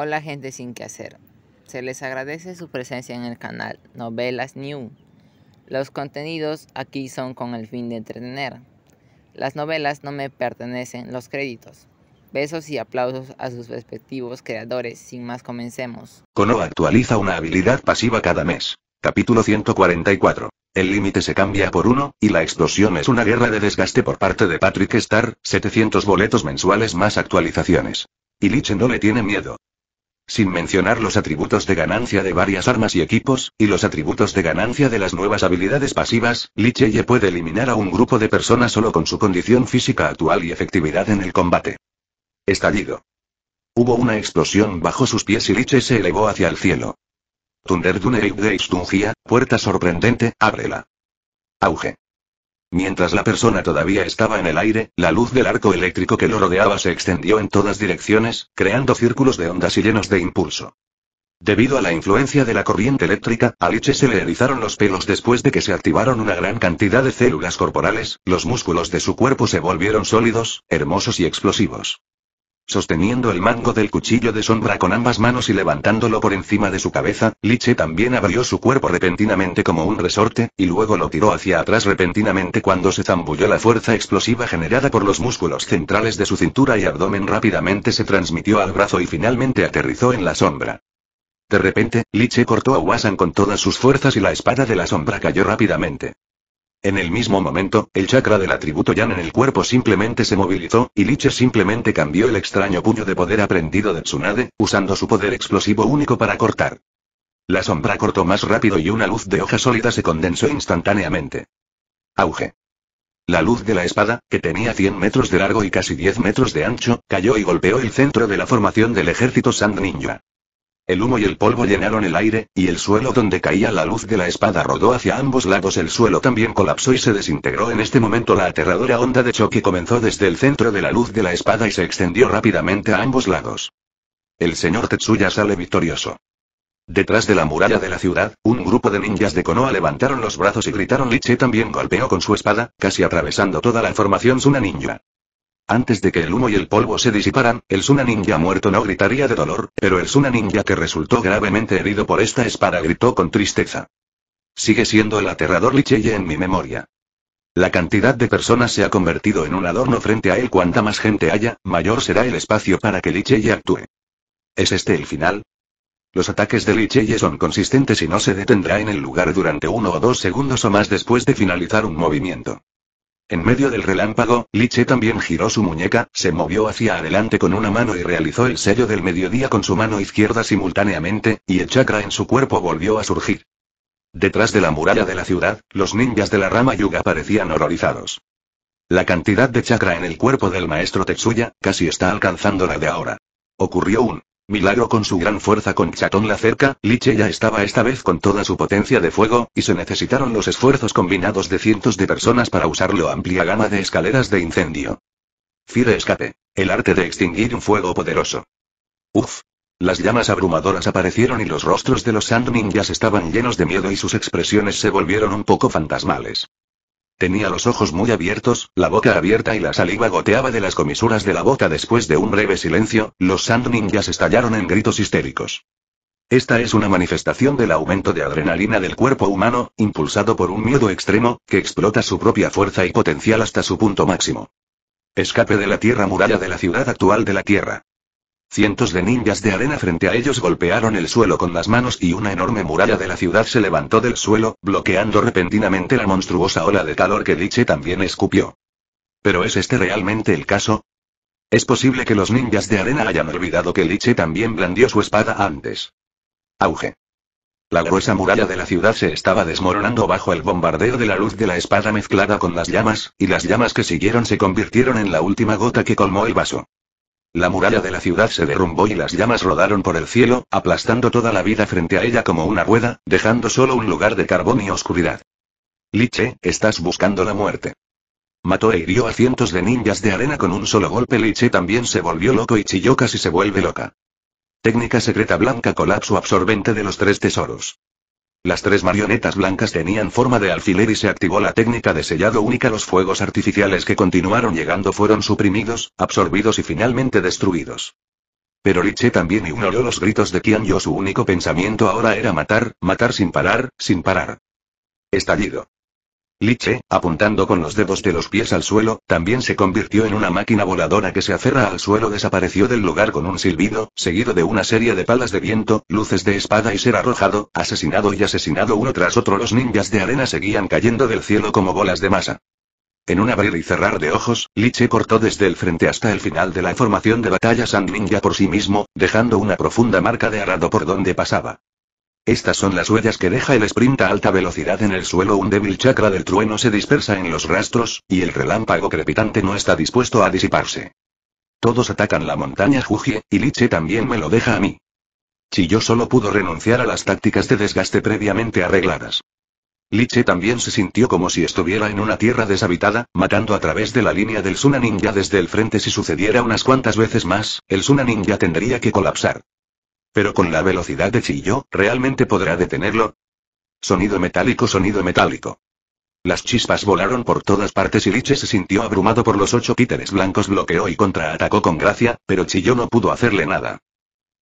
Hola gente sin que hacer. Se les agradece su presencia en el canal Novelas New. Los contenidos aquí son con el fin de entretener. Las novelas no me pertenecen los créditos. Besos y aplausos a sus respectivos creadores. Sin más comencemos. Kono actualiza una habilidad pasiva cada mes. Capítulo 144. El límite se cambia por uno, y la explosión es una guerra de desgaste por parte de Patrick Star, 700 boletos mensuales más actualizaciones. Y Lich no le tiene miedo sin mencionar los atributos de ganancia de varias armas y equipos, y los atributos de ganancia de las nuevas habilidades pasivas, Licheye puede eliminar a un grupo de personas solo con su condición física actual y efectividad en el combate. Estallido. Hubo una explosión bajo sus pies y Liche se elevó hacia el cielo. Thunderdune Tungia, puerta sorprendente, ábrela. Auge. Mientras la persona todavía estaba en el aire, la luz del arco eléctrico que lo rodeaba se extendió en todas direcciones, creando círculos de ondas y llenos de impulso. Debido a la influencia de la corriente eléctrica, a se le erizaron los pelos después de que se activaron una gran cantidad de células corporales, los músculos de su cuerpo se volvieron sólidos, hermosos y explosivos. Sosteniendo el mango del cuchillo de sombra con ambas manos y levantándolo por encima de su cabeza, Liche también abrió su cuerpo repentinamente como un resorte, y luego lo tiró hacia atrás repentinamente cuando se zambulló la fuerza explosiva generada por los músculos centrales de su cintura y abdomen rápidamente se transmitió al brazo y finalmente aterrizó en la sombra. De repente, Liche cortó a Wasan con todas sus fuerzas y la espada de la sombra cayó rápidamente. En el mismo momento, el chakra del atributo Yan en el cuerpo simplemente se movilizó, y Liche simplemente cambió el extraño puño de poder aprendido de Tsunade, usando su poder explosivo único para cortar. La sombra cortó más rápido y una luz de hoja sólida se condensó instantáneamente. Auge. La luz de la espada, que tenía 100 metros de largo y casi 10 metros de ancho, cayó y golpeó el centro de la formación del ejército Sand Ninja. El humo y el polvo llenaron el aire, y el suelo donde caía la luz de la espada rodó hacia ambos lados. El suelo también colapsó y se desintegró. En este momento la aterradora onda de choque comenzó desde el centro de la luz de la espada y se extendió rápidamente a ambos lados. El señor Tetsuya sale victorioso. Detrás de la muralla de la ciudad, un grupo de ninjas de Konoha levantaron los brazos y gritaron. Liche también golpeó con su espada, casi atravesando toda la formación Suna Ninja. Antes de que el humo y el polvo se disiparan, el Suna muerto no gritaría de dolor, pero el Suna Ninja que resultó gravemente herido por esta espada gritó con tristeza. Sigue siendo el aterrador Licheye en mi memoria. La cantidad de personas se ha convertido en un adorno frente a él. Cuanta más gente haya, mayor será el espacio para que Licheye actúe. ¿Es este el final? Los ataques de Licheye son consistentes y no se detendrá en el lugar durante uno o dos segundos o más después de finalizar un movimiento. En medio del relámpago, Liche también giró su muñeca, se movió hacia adelante con una mano y realizó el sello del mediodía con su mano izquierda simultáneamente, y el chakra en su cuerpo volvió a surgir. Detrás de la muralla de la ciudad, los ninjas de la rama Yuga parecían horrorizados. La cantidad de chakra en el cuerpo del maestro Tetsuya, casi está alcanzando la de ahora. Ocurrió un Milagro con su gran fuerza con Chatón la cerca, Liche ya estaba esta vez con toda su potencia de fuego, y se necesitaron los esfuerzos combinados de cientos de personas para usarlo amplia gama de escaleras de incendio. Fire escape. El arte de extinguir un fuego poderoso. Uf. Las llamas abrumadoras aparecieron y los rostros de los Sand Ninjas estaban llenos de miedo y sus expresiones se volvieron un poco fantasmales. Tenía los ojos muy abiertos, la boca abierta y la saliva goteaba de las comisuras de la boca después de un breve silencio, los Sand Ninjas estallaron en gritos histéricos. Esta es una manifestación del aumento de adrenalina del cuerpo humano, impulsado por un miedo extremo, que explota su propia fuerza y potencial hasta su punto máximo. Escape de la Tierra Muralla de la ciudad actual de la Tierra. Cientos de ninjas de arena frente a ellos golpearon el suelo con las manos y una enorme muralla de la ciudad se levantó del suelo, bloqueando repentinamente la monstruosa ola de calor que Liche también escupió. ¿Pero es este realmente el caso? Es posible que los ninjas de arena hayan olvidado que Liche también blandió su espada antes. Auge. La gruesa muralla de la ciudad se estaba desmoronando bajo el bombardeo de la luz de la espada mezclada con las llamas, y las llamas que siguieron se convirtieron en la última gota que colmó el vaso. La muralla de la ciudad se derrumbó y las llamas rodaron por el cielo, aplastando toda la vida frente a ella como una rueda, dejando solo un lugar de carbón y oscuridad. Liche, estás buscando la muerte. Mató e hirió a cientos de ninjas de arena con un solo golpe. Liche también se volvió loco y chilló casi se vuelve loca. Técnica secreta blanca colapso absorbente de los tres tesoros. Las tres marionetas blancas tenían forma de alfiler y se activó la técnica de sellado única. Los fuegos artificiales que continuaron llegando fueron suprimidos, absorbidos y finalmente destruidos. Pero Liche también ignoró los gritos de Kian Yo. Su único pensamiento ahora era matar, matar sin parar, sin parar. Estallido. Liche, apuntando con los dedos de los pies al suelo, también se convirtió en una máquina voladora que se aferra al suelo desapareció del lugar con un silbido, seguido de una serie de palas de viento, luces de espada y ser arrojado, asesinado y asesinado uno tras otro los ninjas de arena seguían cayendo del cielo como bolas de masa. En un abrir y cerrar de ojos, Liche cortó desde el frente hasta el final de la formación de batalla Sand Ninja por sí mismo, dejando una profunda marca de arado por donde pasaba. Estas son las huellas que deja el sprint a alta velocidad en el suelo. Un débil chakra del trueno se dispersa en los rastros, y el relámpago crepitante no está dispuesto a disiparse. Todos atacan la montaña Jujie, y Liche también me lo deja a mí. Si yo solo pudo renunciar a las tácticas de desgaste previamente arregladas. Liche también se sintió como si estuviera en una tierra deshabitada, matando a través de la línea del Suna Ninja desde el frente. Si sucediera unas cuantas veces más, el Suna Ninja tendría que colapsar. Pero con la velocidad de Chillo, ¿realmente podrá detenerlo? Sonido metálico, sonido metálico. Las chispas volaron por todas partes y Liche se sintió abrumado por los ocho títeres blancos, bloqueó y contraatacó con gracia, pero Chiyo no pudo hacerle nada.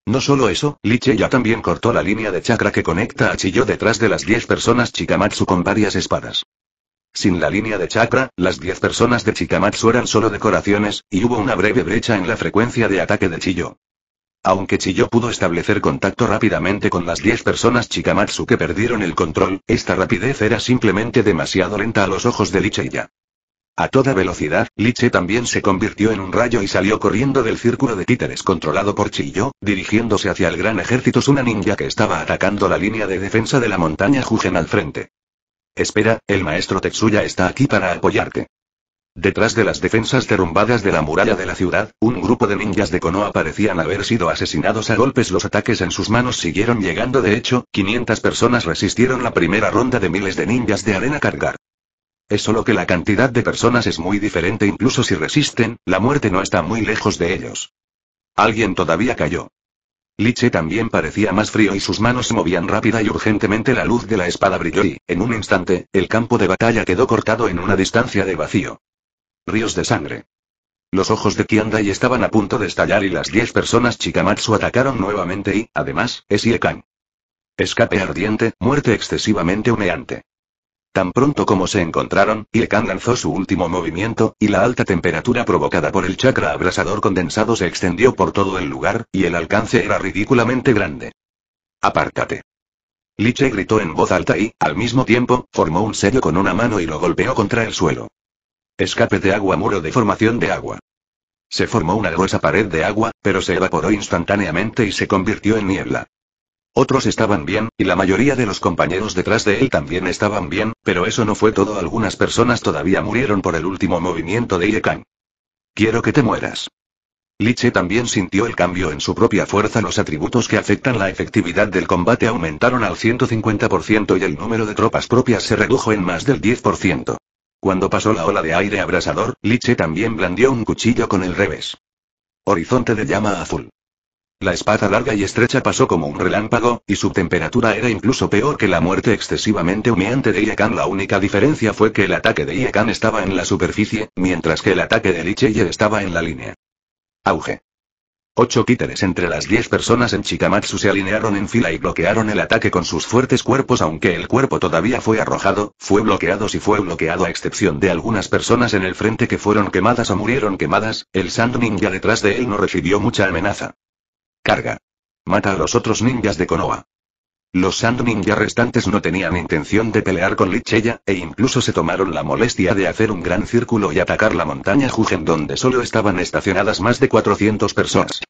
No solo eso, Liche ya también cortó la línea de chakra que conecta a Chiyo detrás de las 10 personas Chikamatsu con varias espadas. Sin la línea de chakra, las 10 personas de Chikamatsu eran solo decoraciones, y hubo una breve brecha en la frecuencia de ataque de Chillo. Aunque Chiyo pudo establecer contacto rápidamente con las 10 personas Chikamatsu que perdieron el control, esta rapidez era simplemente demasiado lenta a los ojos de ya. A toda velocidad, Liche también se convirtió en un rayo y salió corriendo del círculo de títeres controlado por Chiyo, dirigiéndose hacia el gran ejército Suna Ninja que estaba atacando la línea de defensa de la montaña Jugen al frente. Espera, el maestro Tetsuya está aquí para apoyarte. Detrás de las defensas derrumbadas de la muralla de la ciudad, un grupo de ninjas de Konoha parecían haber sido asesinados a golpes. Los ataques en sus manos siguieron llegando. De hecho, 500 personas resistieron la primera ronda de miles de ninjas de arena cargar. Es solo que la cantidad de personas es muy diferente. Incluso si resisten, la muerte no está muy lejos de ellos. Alguien todavía cayó. Liche también parecía más frío y sus manos se movían rápida y urgentemente la luz de la espada brilló y, en un instante, el campo de batalla quedó cortado en una distancia de vacío. Ríos de sangre. Los ojos de Kiandai estaban a punto de estallar y las diez personas Chikamatsu atacaron nuevamente y, además, es Iekan. Escape ardiente, muerte excesivamente humeante. Tan pronto como se encontraron, Iekan lanzó su último movimiento, y la alta temperatura provocada por el chakra abrasador condensado se extendió por todo el lugar, y el alcance era ridículamente grande. Apártate. Liche gritó en voz alta y, al mismo tiempo, formó un sello con una mano y lo golpeó contra el suelo. Escape de agua muro de formación de agua. Se formó una gruesa pared de agua, pero se evaporó instantáneamente y se convirtió en niebla. Otros estaban bien, y la mayoría de los compañeros detrás de él también estaban bien, pero eso no fue todo. Algunas personas todavía murieron por el último movimiento de Iekan Quiero que te mueras. Liche también sintió el cambio en su propia fuerza. Los atributos que afectan la efectividad del combate aumentaron al 150% y el número de tropas propias se redujo en más del 10%. Cuando pasó la ola de aire abrasador, Liche también blandió un cuchillo con el revés. Horizonte de llama azul. La espada larga y estrecha pasó como un relámpago, y su temperatura era incluso peor que la muerte excesivamente humeante de Iekan. La única diferencia fue que el ataque de Iekan estaba en la superficie, mientras que el ataque de Liche estaba en la línea. Auge. Ocho títeres entre las diez personas en Chikamatsu se alinearon en fila y bloquearon el ataque con sus fuertes cuerpos aunque el cuerpo todavía fue arrojado, fue bloqueado si fue bloqueado a excepción de algunas personas en el frente que fueron quemadas o murieron quemadas, el Sand Ninja detrás de él no recibió mucha amenaza. Carga. Mata a los otros ninjas de Konoha. Los Sand ya restantes no tenían intención de pelear con Lichella, e incluso se tomaron la molestia de hacer un gran círculo y atacar la montaña Jugen donde solo estaban estacionadas más de 400 personas.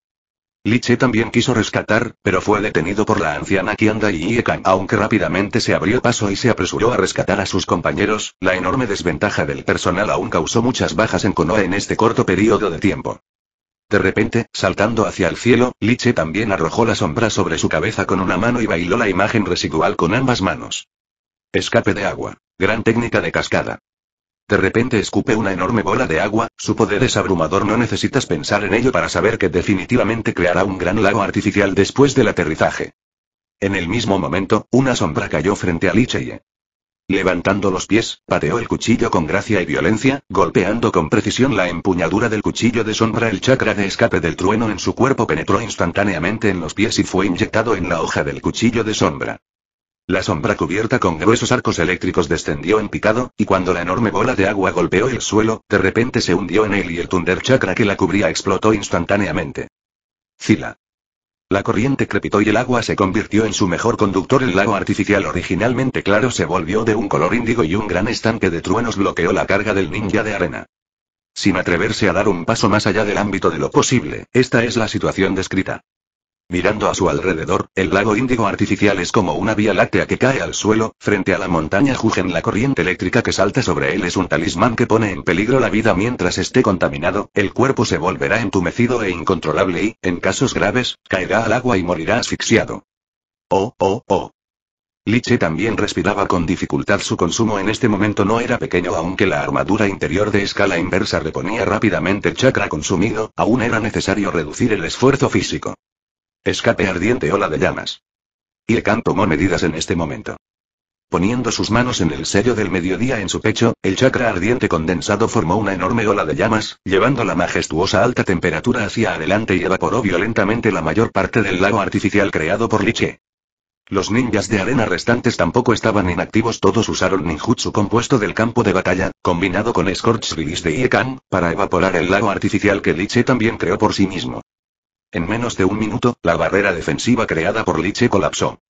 Liche también quiso rescatar, pero fue detenido por la anciana Kianda y Iekan. Aunque rápidamente se abrió paso y se apresuró a rescatar a sus compañeros, la enorme desventaja del personal aún causó muchas bajas en Konoha en este corto periodo de tiempo. De repente, saltando hacia el cielo, Liche también arrojó la sombra sobre su cabeza con una mano y bailó la imagen residual con ambas manos. Escape de agua. Gran técnica de cascada. De repente escupe una enorme bola de agua, su poder es abrumador, no necesitas pensar en ello para saber que definitivamente creará un gran lago artificial después del aterrizaje. En el mismo momento, una sombra cayó frente a Liche y Levantando los pies, pateó el cuchillo con gracia y violencia, golpeando con precisión la empuñadura del cuchillo de sombra. El chakra de escape del trueno en su cuerpo penetró instantáneamente en los pies y fue inyectado en la hoja del cuchillo de sombra. La sombra cubierta con gruesos arcos eléctricos descendió en picado, y cuando la enorme bola de agua golpeó el suelo, de repente se hundió en él y el Thunder Chakra que la cubría explotó instantáneamente. Zila. La corriente crepitó y el agua se convirtió en su mejor conductor. El lago artificial originalmente claro se volvió de un color índigo y un gran estanque de truenos bloqueó la carga del ninja de arena. Sin atreverse a dar un paso más allá del ámbito de lo posible, esta es la situación descrita. Mirando a su alrededor, el lago índigo artificial es como una vía láctea que cae al suelo, frente a la montaña Jugen la corriente eléctrica que salta sobre él es un talismán que pone en peligro la vida mientras esté contaminado, el cuerpo se volverá entumecido e incontrolable y, en casos graves, caerá al agua y morirá asfixiado. Oh, oh, oh. Liche también respiraba con dificultad su consumo en este momento no era pequeño aunque la armadura interior de escala inversa reponía rápidamente el chakra consumido, aún era necesario reducir el esfuerzo físico. Escape ardiente ola de llamas. Y tomó medidas en este momento. Poniendo sus manos en el sello del mediodía en su pecho, el chakra ardiente condensado formó una enorme ola de llamas, llevando la majestuosa alta temperatura hacia adelante y evaporó violentamente la mayor parte del lago artificial creado por Liche. Los ninjas de arena restantes tampoco estaban inactivos, todos usaron ninjutsu compuesto del campo de batalla, combinado con Scorch Release de Iekan, para evaporar el lago artificial que Liche también creó por sí mismo. En menos de un minuto, la barrera defensiva creada por Liche colapsó.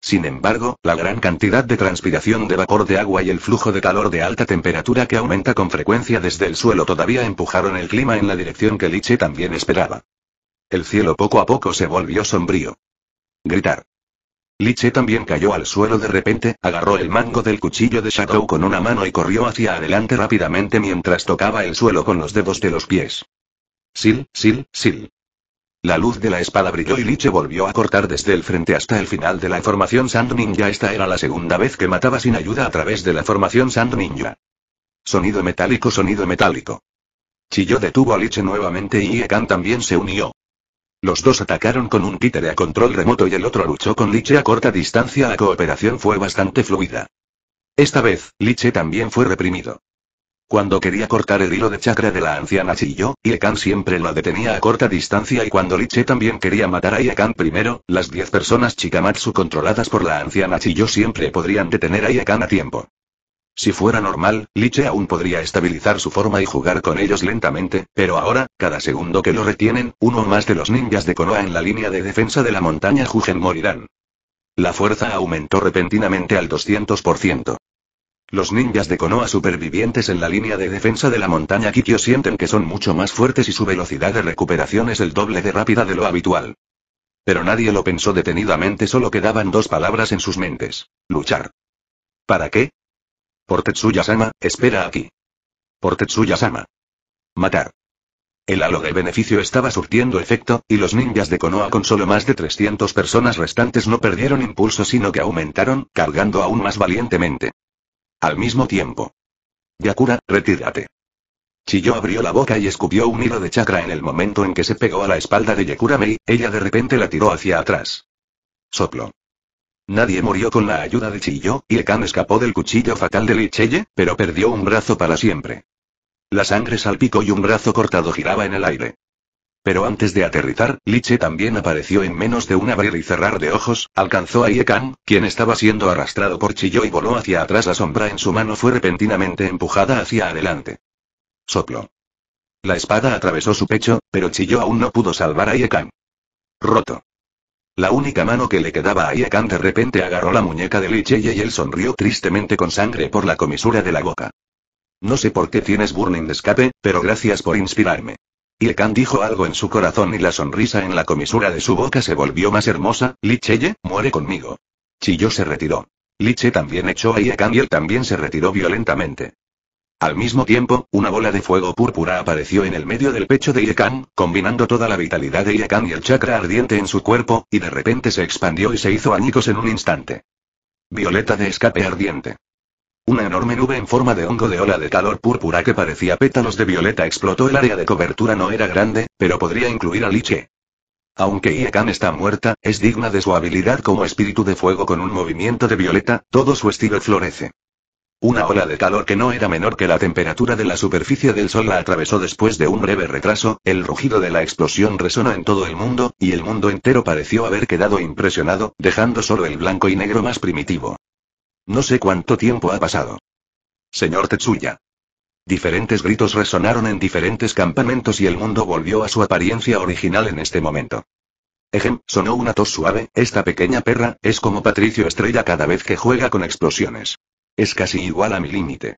Sin embargo, la gran cantidad de transpiración de vapor de agua y el flujo de calor de alta temperatura que aumenta con frecuencia desde el suelo todavía empujaron el clima en la dirección que Liche también esperaba. El cielo poco a poco se volvió sombrío. Gritar. Liche también cayó al suelo de repente, agarró el mango del cuchillo de Shadow con una mano y corrió hacia adelante rápidamente mientras tocaba el suelo con los dedos de los pies. Sil, sil, sil. La luz de la espada brilló y Liche volvió a cortar desde el frente hasta el final de la formación Sand Ninja. Esta era la segunda vez que mataba sin ayuda a través de la formación Sand Ninja. Sonido metálico, sonido metálico. Chilló detuvo a Liche nuevamente y Iekan también se unió. Los dos atacaron con un títere a control remoto y el otro luchó con Liche a corta distancia. La cooperación fue bastante fluida. Esta vez, Liche también fue reprimido. Cuando quería cortar el hilo de chakra de la anciana Chiyo, Iekan siempre la detenía a corta distancia y cuando Liche también quería matar a Iekan primero, las 10 personas Chikamatsu controladas por la anciana Chiyo siempre podrían detener a Iekan a tiempo. Si fuera normal, Liche aún podría estabilizar su forma y jugar con ellos lentamente, pero ahora, cada segundo que lo retienen, uno más de los ninjas de Konoha en la línea de defensa de la montaña Jugen morirán. La fuerza aumentó repentinamente al 200%. Los ninjas de Konoha supervivientes en la línea de defensa de la montaña Kikyo sienten que son mucho más fuertes y su velocidad de recuperación es el doble de rápida de lo habitual. Pero nadie lo pensó detenidamente, solo quedaban dos palabras en sus mentes. Luchar. ¿Para qué? Por Tetsuya-sama, espera aquí. Por Tetsuya-sama. Matar. El halo de beneficio estaba surtiendo efecto, y los ninjas de Konoha con solo más de 300 personas restantes no perdieron impulso sino que aumentaron, cargando aún más valientemente. Al mismo tiempo. Yakura, retírate. Chiyo abrió la boca y escupió un hilo de chakra en el momento en que se pegó a la espalda de Yakura Mei, ella de repente la tiró hacia atrás. Soplo. Nadie murió con la ayuda de Chiyo, y Ekan escapó del cuchillo fatal de Lichelle, pero perdió un brazo para siempre. La sangre salpicó y un brazo cortado giraba en el aire. Pero antes de aterrizar, Liche también apareció en menos de un abrir y cerrar de ojos, alcanzó a Iekan, quien estaba siendo arrastrado por Chiyo y voló hacia atrás. La sombra en su mano fue repentinamente empujada hacia adelante. Soplo. La espada atravesó su pecho, pero Chiyo aún no pudo salvar a Iekan. Roto. La única mano que le quedaba a Iekan de repente agarró la muñeca de Liche y él sonrió tristemente con sangre por la comisura de la boca. No sé por qué tienes burning de escape, pero gracias por inspirarme. Yekan dijo algo en su corazón y la sonrisa en la comisura de su boca se volvió más hermosa. Licheye, muere conmigo. Chiyo se retiró. Liche también echó a Yekan y él también se retiró violentamente. Al mismo tiempo, una bola de fuego púrpura apareció en el medio del pecho de Yekan, combinando toda la vitalidad de Yekan y el chakra ardiente en su cuerpo, y de repente se expandió y se hizo añicos en un instante. Violeta de escape ardiente. Una enorme nube en forma de hongo de ola de calor púrpura que parecía pétalos de violeta explotó. El área de cobertura no era grande, pero podría incluir a Liche. Aunque Iekan está muerta, es digna de su habilidad como espíritu de fuego con un movimiento de violeta, todo su estilo florece. Una ola de calor que no era menor que la temperatura de la superficie del Sol la atravesó después de un breve retraso, el rugido de la explosión resonó en todo el mundo, y el mundo entero pareció haber quedado impresionado, dejando solo el blanco y negro más primitivo. No sé cuánto tiempo ha pasado. Señor Tetsuya. Diferentes gritos resonaron en diferentes campamentos y el mundo volvió a su apariencia original en este momento. Ejem, sonó una tos suave, esta pequeña perra, es como Patricio Estrella cada vez que juega con explosiones. Es casi igual a mi límite.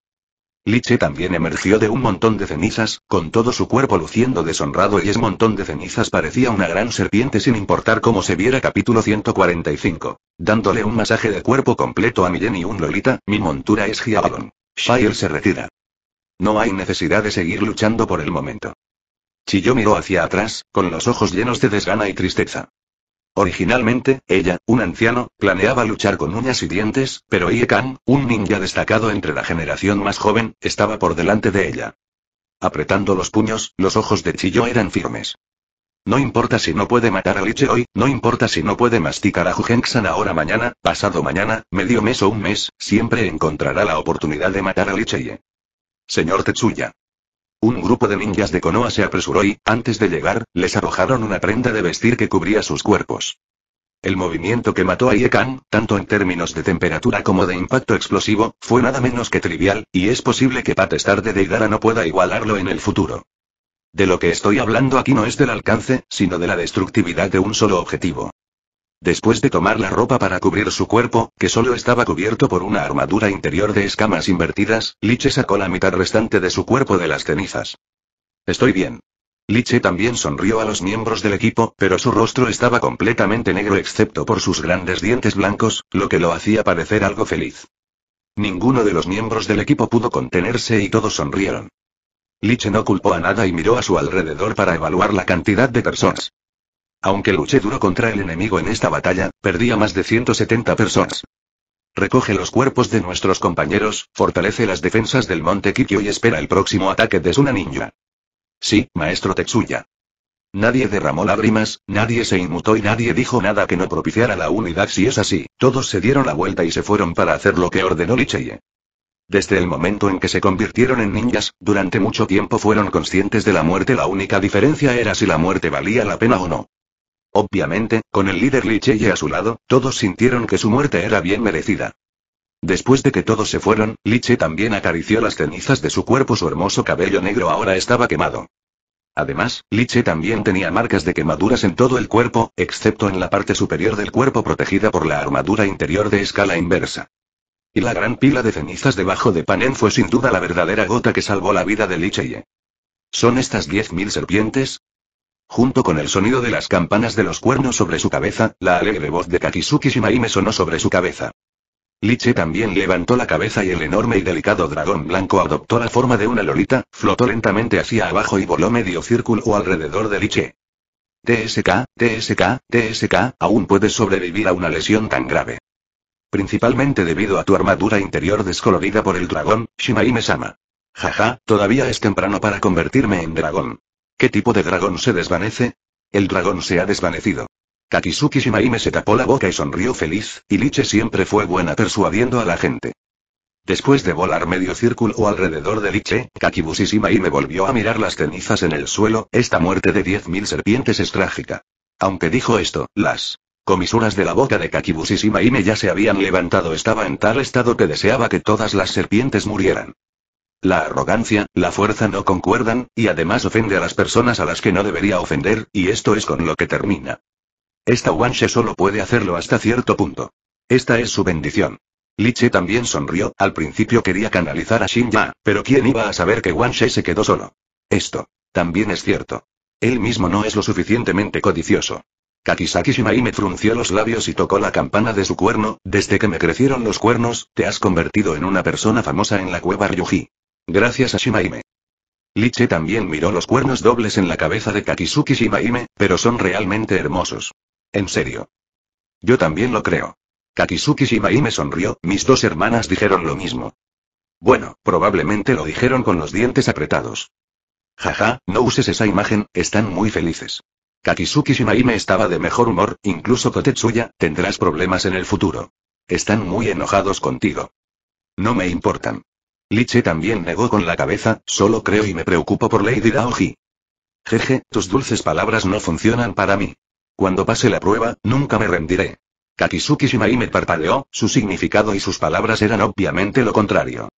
Liche también emergió de un montón de cenizas, con todo su cuerpo luciendo deshonrado y ese montón de cenizas parecía una gran serpiente sin importar cómo se viera capítulo 145. Dándole un masaje de cuerpo completo a mi y un Lolita, mi montura es Giabalon. Shire se retira. No hay necesidad de seguir luchando por el momento. Chilló miró hacia atrás, con los ojos llenos de desgana y tristeza. Originalmente, ella, un anciano, planeaba luchar con uñas y dientes, pero Ie Kang, un ninja destacado entre la generación más joven, estaba por delante de ella. Apretando los puños, los ojos de Chiyo eran firmes. No importa si no puede matar a Liche hoy, no importa si no puede masticar a Jugenxan ahora mañana, pasado mañana, medio mes o un mes, siempre encontrará la oportunidad de matar a Liche. Señor Tetsuya. Un grupo de ninjas de Konoha se apresuró y, antes de llegar, les arrojaron una prenda de vestir que cubría sus cuerpos. El movimiento que mató a Yekan, tanto en términos de temperatura como de impacto explosivo, fue nada menos que trivial, y es posible que Patestar de Deidara no pueda igualarlo en el futuro. De lo que estoy hablando aquí no es del alcance, sino de la destructividad de un solo objetivo. Después de tomar la ropa para cubrir su cuerpo, que solo estaba cubierto por una armadura interior de escamas invertidas, Liche sacó la mitad restante de su cuerpo de las cenizas. Estoy bien. Liche también sonrió a los miembros del equipo, pero su rostro estaba completamente negro excepto por sus grandes dientes blancos, lo que lo hacía parecer algo feliz. Ninguno de los miembros del equipo pudo contenerse y todos sonrieron. Liche no culpó a nada y miró a su alrededor para evaluar la cantidad de personas. Aunque luché duro contra el enemigo en esta batalla, perdí a más de 170 personas. Recoge los cuerpos de nuestros compañeros, fortalece las defensas del monte Kikyo y espera el próximo ataque de Suna Ninja. Sí, maestro Tetsuya. Nadie derramó lágrimas, nadie se inmutó y nadie dijo nada que no propiciara la unidad. Si es así, todos se dieron la vuelta y se fueron para hacer lo que ordenó Licheye. Desde el momento en que se convirtieron en ninjas, durante mucho tiempo fueron conscientes de la muerte. La única diferencia era si la muerte valía la pena o no. Obviamente, con el líder Licheye a su lado, todos sintieron que su muerte era bien merecida. Después de que todos se fueron, Liche también acarició las cenizas de su cuerpo, su hermoso cabello negro ahora estaba quemado. Además, Liche también tenía marcas de quemaduras en todo el cuerpo, excepto en la parte superior del cuerpo protegida por la armadura interior de escala inversa. Y la gran pila de cenizas debajo de Panen fue sin duda la verdadera gota que salvó la vida de Licheye. ¿Son estas 10.000 serpientes? Junto con el sonido de las campanas de los cuernos sobre su cabeza, la alegre voz de Kakisuki Shimaime sonó sobre su cabeza. Liche también levantó la cabeza y el enorme y delicado dragón blanco adoptó la forma de una lolita, flotó lentamente hacia abajo y voló medio círculo alrededor de Liche. TSK, TSK, TSK, aún puedes sobrevivir a una lesión tan grave. Principalmente debido a tu armadura interior descolorida por el dragón, Shimaime-sama. Jaja, todavía es temprano para convertirme en dragón. ¿Qué tipo de dragón se desvanece? El dragón se ha desvanecido. Takisuki Shimaime se tapó la boca y sonrió feliz, y Liche siempre fue buena persuadiendo a la gente. Después de volar medio círculo alrededor de Liche, Kakibushi Shimaime volvió a mirar las cenizas en el suelo, esta muerte de 10.000 serpientes es trágica. Aunque dijo esto, las comisuras de la boca de Kakibushi Shimaime ya se habían levantado estaba en tal estado que deseaba que todas las serpientes murieran. La arrogancia, la fuerza no concuerdan, y además ofende a las personas a las que no debería ofender, y esto es con lo que termina. Esta Wanshe solo puede hacerlo hasta cierto punto. Esta es su bendición. Liche también sonrió, al principio quería canalizar a Shinja, pero ¿quién iba a saber que Wanshe se quedó solo? Esto. También es cierto. Él mismo no es lo suficientemente codicioso. Kakisaki Shimai me frunció los labios y tocó la campana de su cuerno, desde que me crecieron los cuernos, te has convertido en una persona famosa en la cueva Ryuji. Gracias a Shimaime. Liche también miró los cuernos dobles en la cabeza de Kakisuki Shimaime, pero son realmente hermosos. En serio. Yo también lo creo. Kakisuki Shimaime sonrió, mis dos hermanas dijeron lo mismo. Bueno, probablemente lo dijeron con los dientes apretados. Jaja, no uses esa imagen, están muy felices. Kakisuki Shimaime estaba de mejor humor, incluso Kotetsuya, tendrás problemas en el futuro. Están muy enojados contigo. No me importan. Liche también negó con la cabeza, solo creo y me preocupo por Lady Daoji. Jeje, tus dulces palabras no funcionan para mí. Cuando pase la prueba, nunca me rendiré. Kakisuki Shimaime me parpadeó, su significado y sus palabras eran obviamente lo contrario.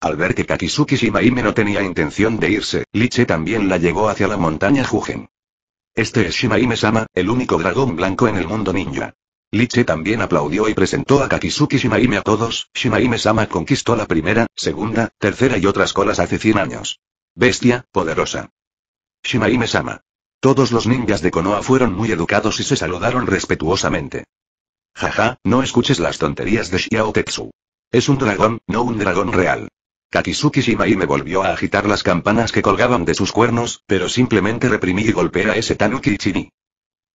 Al ver que Kakisuki Shimaime no tenía intención de irse, Liche también la llevó hacia la montaña Jugen. Este es Shimaime-sama, el único dragón blanco en el mundo ninja. Liche también aplaudió y presentó a Kakisuki Shimaime a todos, Shimaime-sama conquistó la primera, segunda, tercera y otras colas hace 100 años. Bestia, poderosa. Shimaime-sama. Todos los ninjas de Konoha fueron muy educados y se saludaron respetuosamente. Jaja, no escuches las tonterías de Shio Tetsu. Es un dragón, no un dragón real. Kakisuki Shimaime volvió a agitar las campanas que colgaban de sus cuernos, pero simplemente reprimí y golpeé a ese Tanuki Ichini.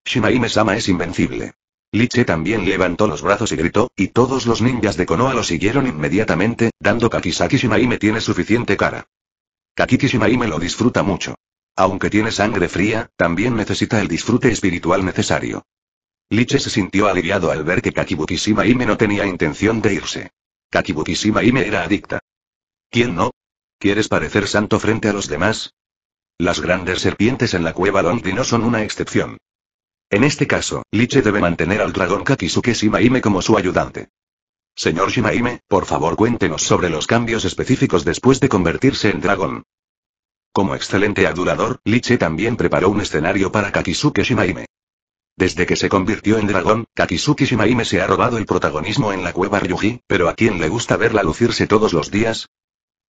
Shimaime-sama es invencible. Liche también levantó los brazos y gritó, y todos los ninjas de Konoha lo siguieron inmediatamente, dando Kakisaki Shimaime tiene suficiente cara. Kakiki lo disfruta mucho. Aunque tiene sangre fría, también necesita el disfrute espiritual necesario. Liche se sintió aliviado al ver que Kakibukishimaime no tenía intención de irse. Kakibukishimaime era adicta. ¿Quién no? ¿Quieres parecer santo frente a los demás? Las grandes serpientes en la cueva Longdi no son una excepción. En este caso, Liche debe mantener al dragón Kakisuke Shimaime como su ayudante. Señor Shimaime, por favor cuéntenos sobre los cambios específicos después de convertirse en dragón. Como excelente adulador, Liche también preparó un escenario para Kakisuke Shimaime. Desde que se convirtió en dragón, Kakisuke Shimaime se ha robado el protagonismo en la cueva Ryuji, pero ¿a quién le gusta verla lucirse todos los días?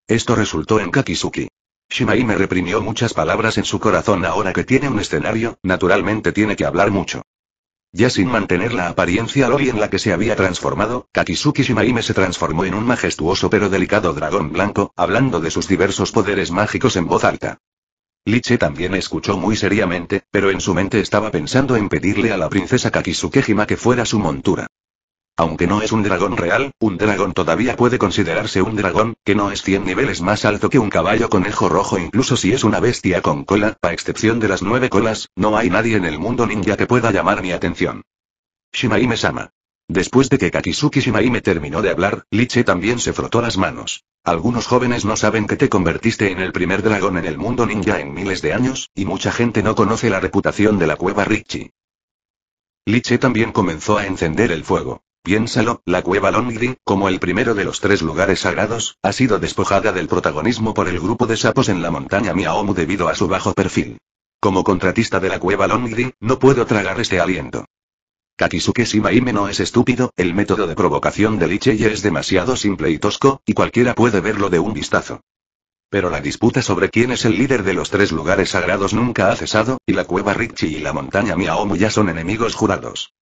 Esto resultó en Kakisuki. Shimaime me reprimió muchas palabras en su corazón ahora que tiene un escenario, naturalmente tiene que hablar mucho. Ya sin mantener la apariencia loli en la que se había transformado, Kakisuki Shimaime se transformó en un majestuoso pero delicado dragón blanco, hablando de sus diversos poderes mágicos en voz alta. Liche también escuchó muy seriamente, pero en su mente estaba pensando en pedirle a la princesa Kakisuke que fuera su montura. Aunque no es un dragón real, un dragón todavía puede considerarse un dragón, que no es 100 niveles más alto que un caballo conejo rojo incluso si es una bestia con cola, a excepción de las nueve colas, no hay nadie en el mundo ninja que pueda llamar mi atención. Shimaime-sama. Después de que Kakisuki Shimaime terminó de hablar, Liche también se frotó las manos. Algunos jóvenes no saben que te convertiste en el primer dragón en el mundo ninja en miles de años, y mucha gente no conoce la reputación de la cueva Richie. Liche también comenzó a encender el fuego. Piénsalo, la cueva Longdi, como el primero de los tres lugares sagrados, ha sido despojada del protagonismo por el grupo de sapos en la montaña Miaomu debido a su bajo perfil. Como contratista de la cueva Longdi, no puedo tragar este aliento. Kakisuke Shimaime no es estúpido, el método de provocación de Licheye es demasiado simple y tosco, y cualquiera puede verlo de un vistazo. Pero la disputa sobre quién es el líder de los tres lugares sagrados nunca ha cesado, y la cueva Ricci y la montaña Miaomu ya son enemigos jurados.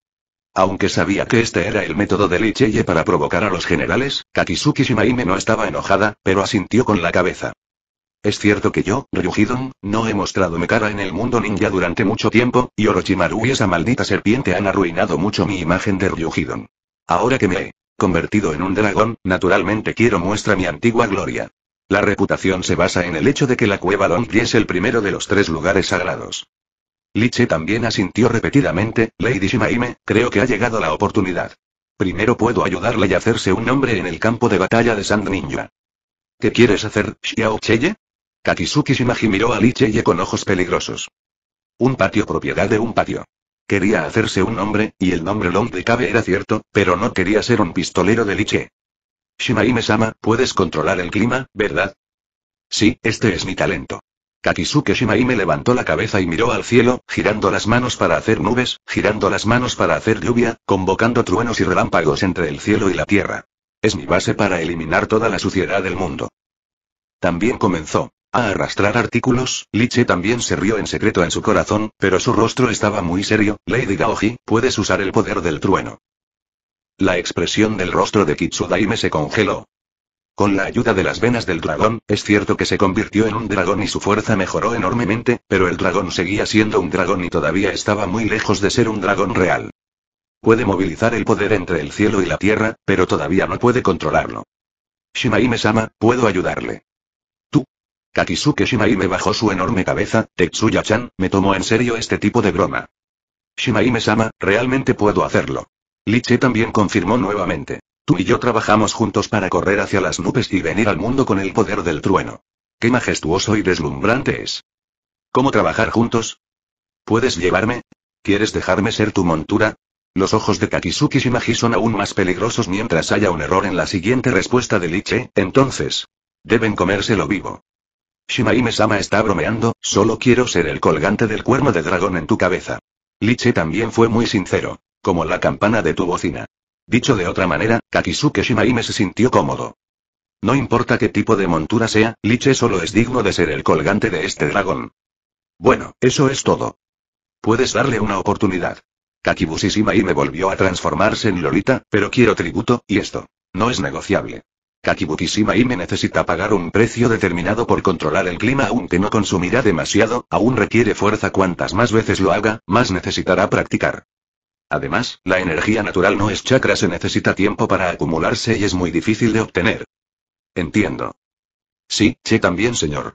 Aunque sabía que este era el método de Licheye para provocar a los generales, Kakisuki Shimaime no estaba enojada, pero asintió con la cabeza. Es cierto que yo, Ryujidon, no he mostrado mi cara en el mundo ninja durante mucho tiempo, y Orochimaru y esa maldita serpiente han arruinado mucho mi imagen de Ryujidon. Ahora que me he convertido en un dragón, naturalmente quiero muestra mi antigua gloria. La reputación se basa en el hecho de que la cueva Donji es el primero de los tres lugares sagrados. Liche también asintió repetidamente, Lady Shimaime, creo que ha llegado la oportunidad. Primero puedo ayudarle y hacerse un nombre en el campo de batalla de Sand Ninja. ¿Qué quieres hacer, Xiao Cheye? Kakizuki Shimaji miró a Liche con ojos peligrosos. Un patio propiedad de un patio. Quería hacerse un nombre, y el nombre Long de Cabe era cierto, pero no quería ser un pistolero de Liche. Shimaime-sama, puedes controlar el clima, ¿verdad? Sí, este es mi talento. Kakisuke me levantó la cabeza y miró al cielo, girando las manos para hacer nubes, girando las manos para hacer lluvia, convocando truenos y relámpagos entre el cielo y la tierra. Es mi base para eliminar toda la suciedad del mundo. También comenzó a arrastrar artículos, Liche también se rió en secreto en su corazón, pero su rostro estaba muy serio, Lady Gaoji, puedes usar el poder del trueno. La expresión del rostro de Kitsudaime se congeló. Con la ayuda de las venas del dragón, es cierto que se convirtió en un dragón y su fuerza mejoró enormemente, pero el dragón seguía siendo un dragón y todavía estaba muy lejos de ser un dragón real. Puede movilizar el poder entre el cielo y la tierra, pero todavía no puede controlarlo. Shimaime-sama, puedo ayudarle. Tú. Kakisuke Shimaime bajó su enorme cabeza, Tetsuya-chan, me tomó en serio este tipo de broma. Shimaime-sama, realmente puedo hacerlo. Liche también confirmó nuevamente y yo trabajamos juntos para correr hacia las nubes y venir al mundo con el poder del trueno. ¡Qué majestuoso y deslumbrante es! ¿Cómo trabajar juntos? ¿Puedes llevarme? ¿Quieres dejarme ser tu montura? Los ojos de Kakisuki Shimaji son aún más peligrosos mientras haya un error en la siguiente respuesta de Liche, ¿eh? entonces. Deben comérselo vivo. Shimaime-sama está bromeando, solo quiero ser el colgante del cuerno de dragón en tu cabeza. Liche también fue muy sincero. Como la campana de tu bocina. Dicho de otra manera, Kakisuke Shimaime se sintió cómodo. No importa qué tipo de montura sea, Liche solo es digno de ser el colgante de este dragón. Bueno, eso es todo. Puedes darle una oportunidad. Kakibushi Shimaime volvió a transformarse en Lolita, pero quiero tributo, y esto. No es negociable. Kakibuki Shimaime necesita pagar un precio determinado por controlar el clima aunque no consumirá demasiado, aún requiere fuerza cuantas más veces lo haga, más necesitará practicar. Además, la energía natural no es chakra, se necesita tiempo para acumularse y es muy difícil de obtener. Entiendo. Sí, Che también, señor.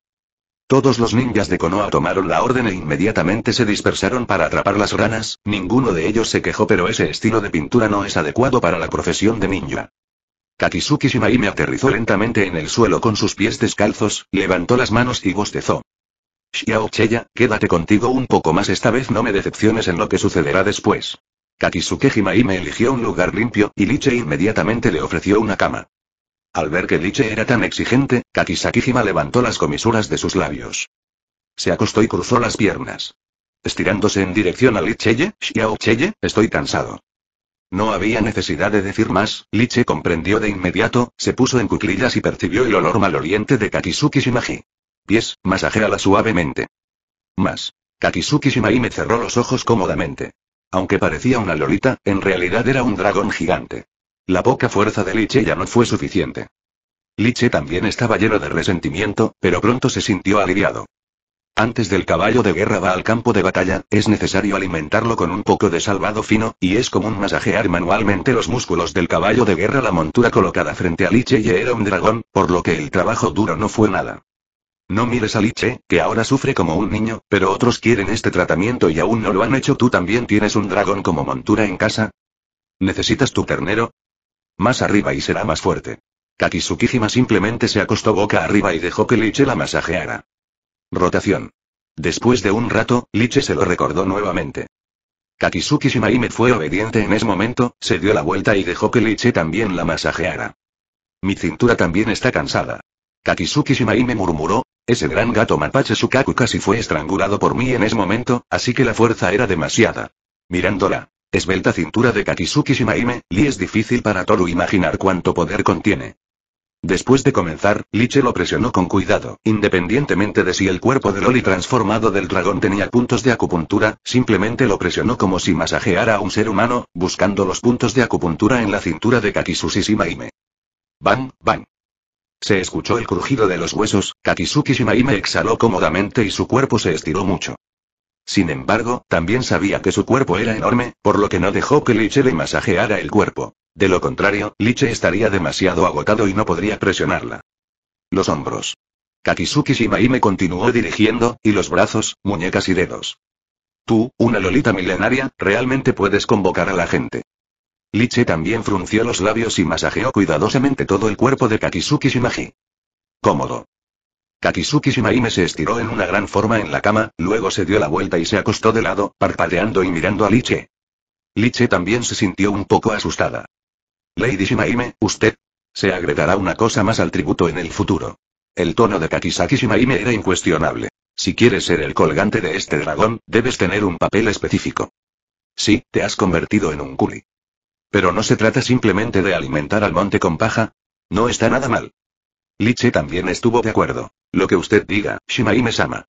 Todos los ninjas de Konoha tomaron la orden e inmediatamente se dispersaron para atrapar las ranas, ninguno de ellos se quejó pero ese estilo de pintura no es adecuado para la profesión de ninja. Katisuki Shimaime aterrizó lentamente en el suelo con sus pies descalzos, levantó las manos y bostezó. Xiao Cheya, quédate contigo un poco más esta vez no me decepciones en lo que sucederá después. Kakisuke me eligió un lugar limpio, y Liche inmediatamente le ofreció una cama. Al ver que Liche era tan exigente, Kakisakijima levantó las comisuras de sus labios. Se acostó y cruzó las piernas. Estirándose en dirección a Licheye, Cheye, estoy cansado. No había necesidad de decir más, Liche comprendió de inmediato, se puso en cuclillas y percibió el olor maloliente de Kakisuki Shimaji. Pies, masajéala suavemente. Más. Kakisuki me cerró los ojos cómodamente. Aunque parecía una lolita, en realidad era un dragón gigante. La poca fuerza de Liche ya no fue suficiente. Liche también estaba lleno de resentimiento, pero pronto se sintió aliviado. Antes del caballo de guerra va al campo de batalla, es necesario alimentarlo con un poco de salvado fino, y es común masajear manualmente los músculos del caballo de guerra. La montura colocada frente a Liche y era un dragón, por lo que el trabajo duro no fue nada. No mires a Liche, que ahora sufre como un niño, pero otros quieren este tratamiento y aún no lo han hecho. ¿Tú también tienes un dragón como montura en casa? ¿Necesitas tu ternero? Más arriba y será más fuerte. Kakisukijima simplemente se acostó boca arriba y dejó que Liche la masajeara. Rotación. Después de un rato, Liche se lo recordó nuevamente. Kakisuki me fue obediente en ese momento, se dio la vuelta y dejó que Liche también la masajeara. Mi cintura también está cansada. Kakisuki murmuró, ese gran gato mapache Sukaku casi fue estrangulado por mí en ese momento, así que la fuerza era demasiada. Mirándola. Esbelta cintura de Kakisuki Shimaime, Lee es difícil para Toru imaginar cuánto poder contiene. Después de comenzar, Liche lo presionó con cuidado, independientemente de si el cuerpo del Loli transformado del dragón tenía puntos de acupuntura, simplemente lo presionó como si masajeara a un ser humano, buscando los puntos de acupuntura en la cintura de Kakisuki Shimaime. Bang, bam. Se escuchó el crujido de los huesos, Katsuki me exhaló cómodamente y su cuerpo se estiró mucho. Sin embargo, también sabía que su cuerpo era enorme, por lo que no dejó que Liche le masajeara el cuerpo. De lo contrario, Liche estaría demasiado agotado y no podría presionarla. Los hombros. Katsuki Shimaime continuó dirigiendo, y los brazos, muñecas y dedos. Tú, una lolita milenaria, realmente puedes convocar a la gente. Liche también frunció los labios y masajeó cuidadosamente todo el cuerpo de Kakisuki Shimaji. Cómodo. Kakisuki Shimaime se estiró en una gran forma en la cama, luego se dio la vuelta y se acostó de lado, parpadeando y mirando a Liche. Liche también se sintió un poco asustada. Lady Shimaime, usted. Se agregará una cosa más al tributo en el futuro. El tono de Kakisaki Shimaime era incuestionable. Si quieres ser el colgante de este dragón, debes tener un papel específico. Sí, te has convertido en un culi. Pero no se trata simplemente de alimentar al monte con paja. No está nada mal. Liche también estuvo de acuerdo. Lo que usted diga, Shimaime-sama.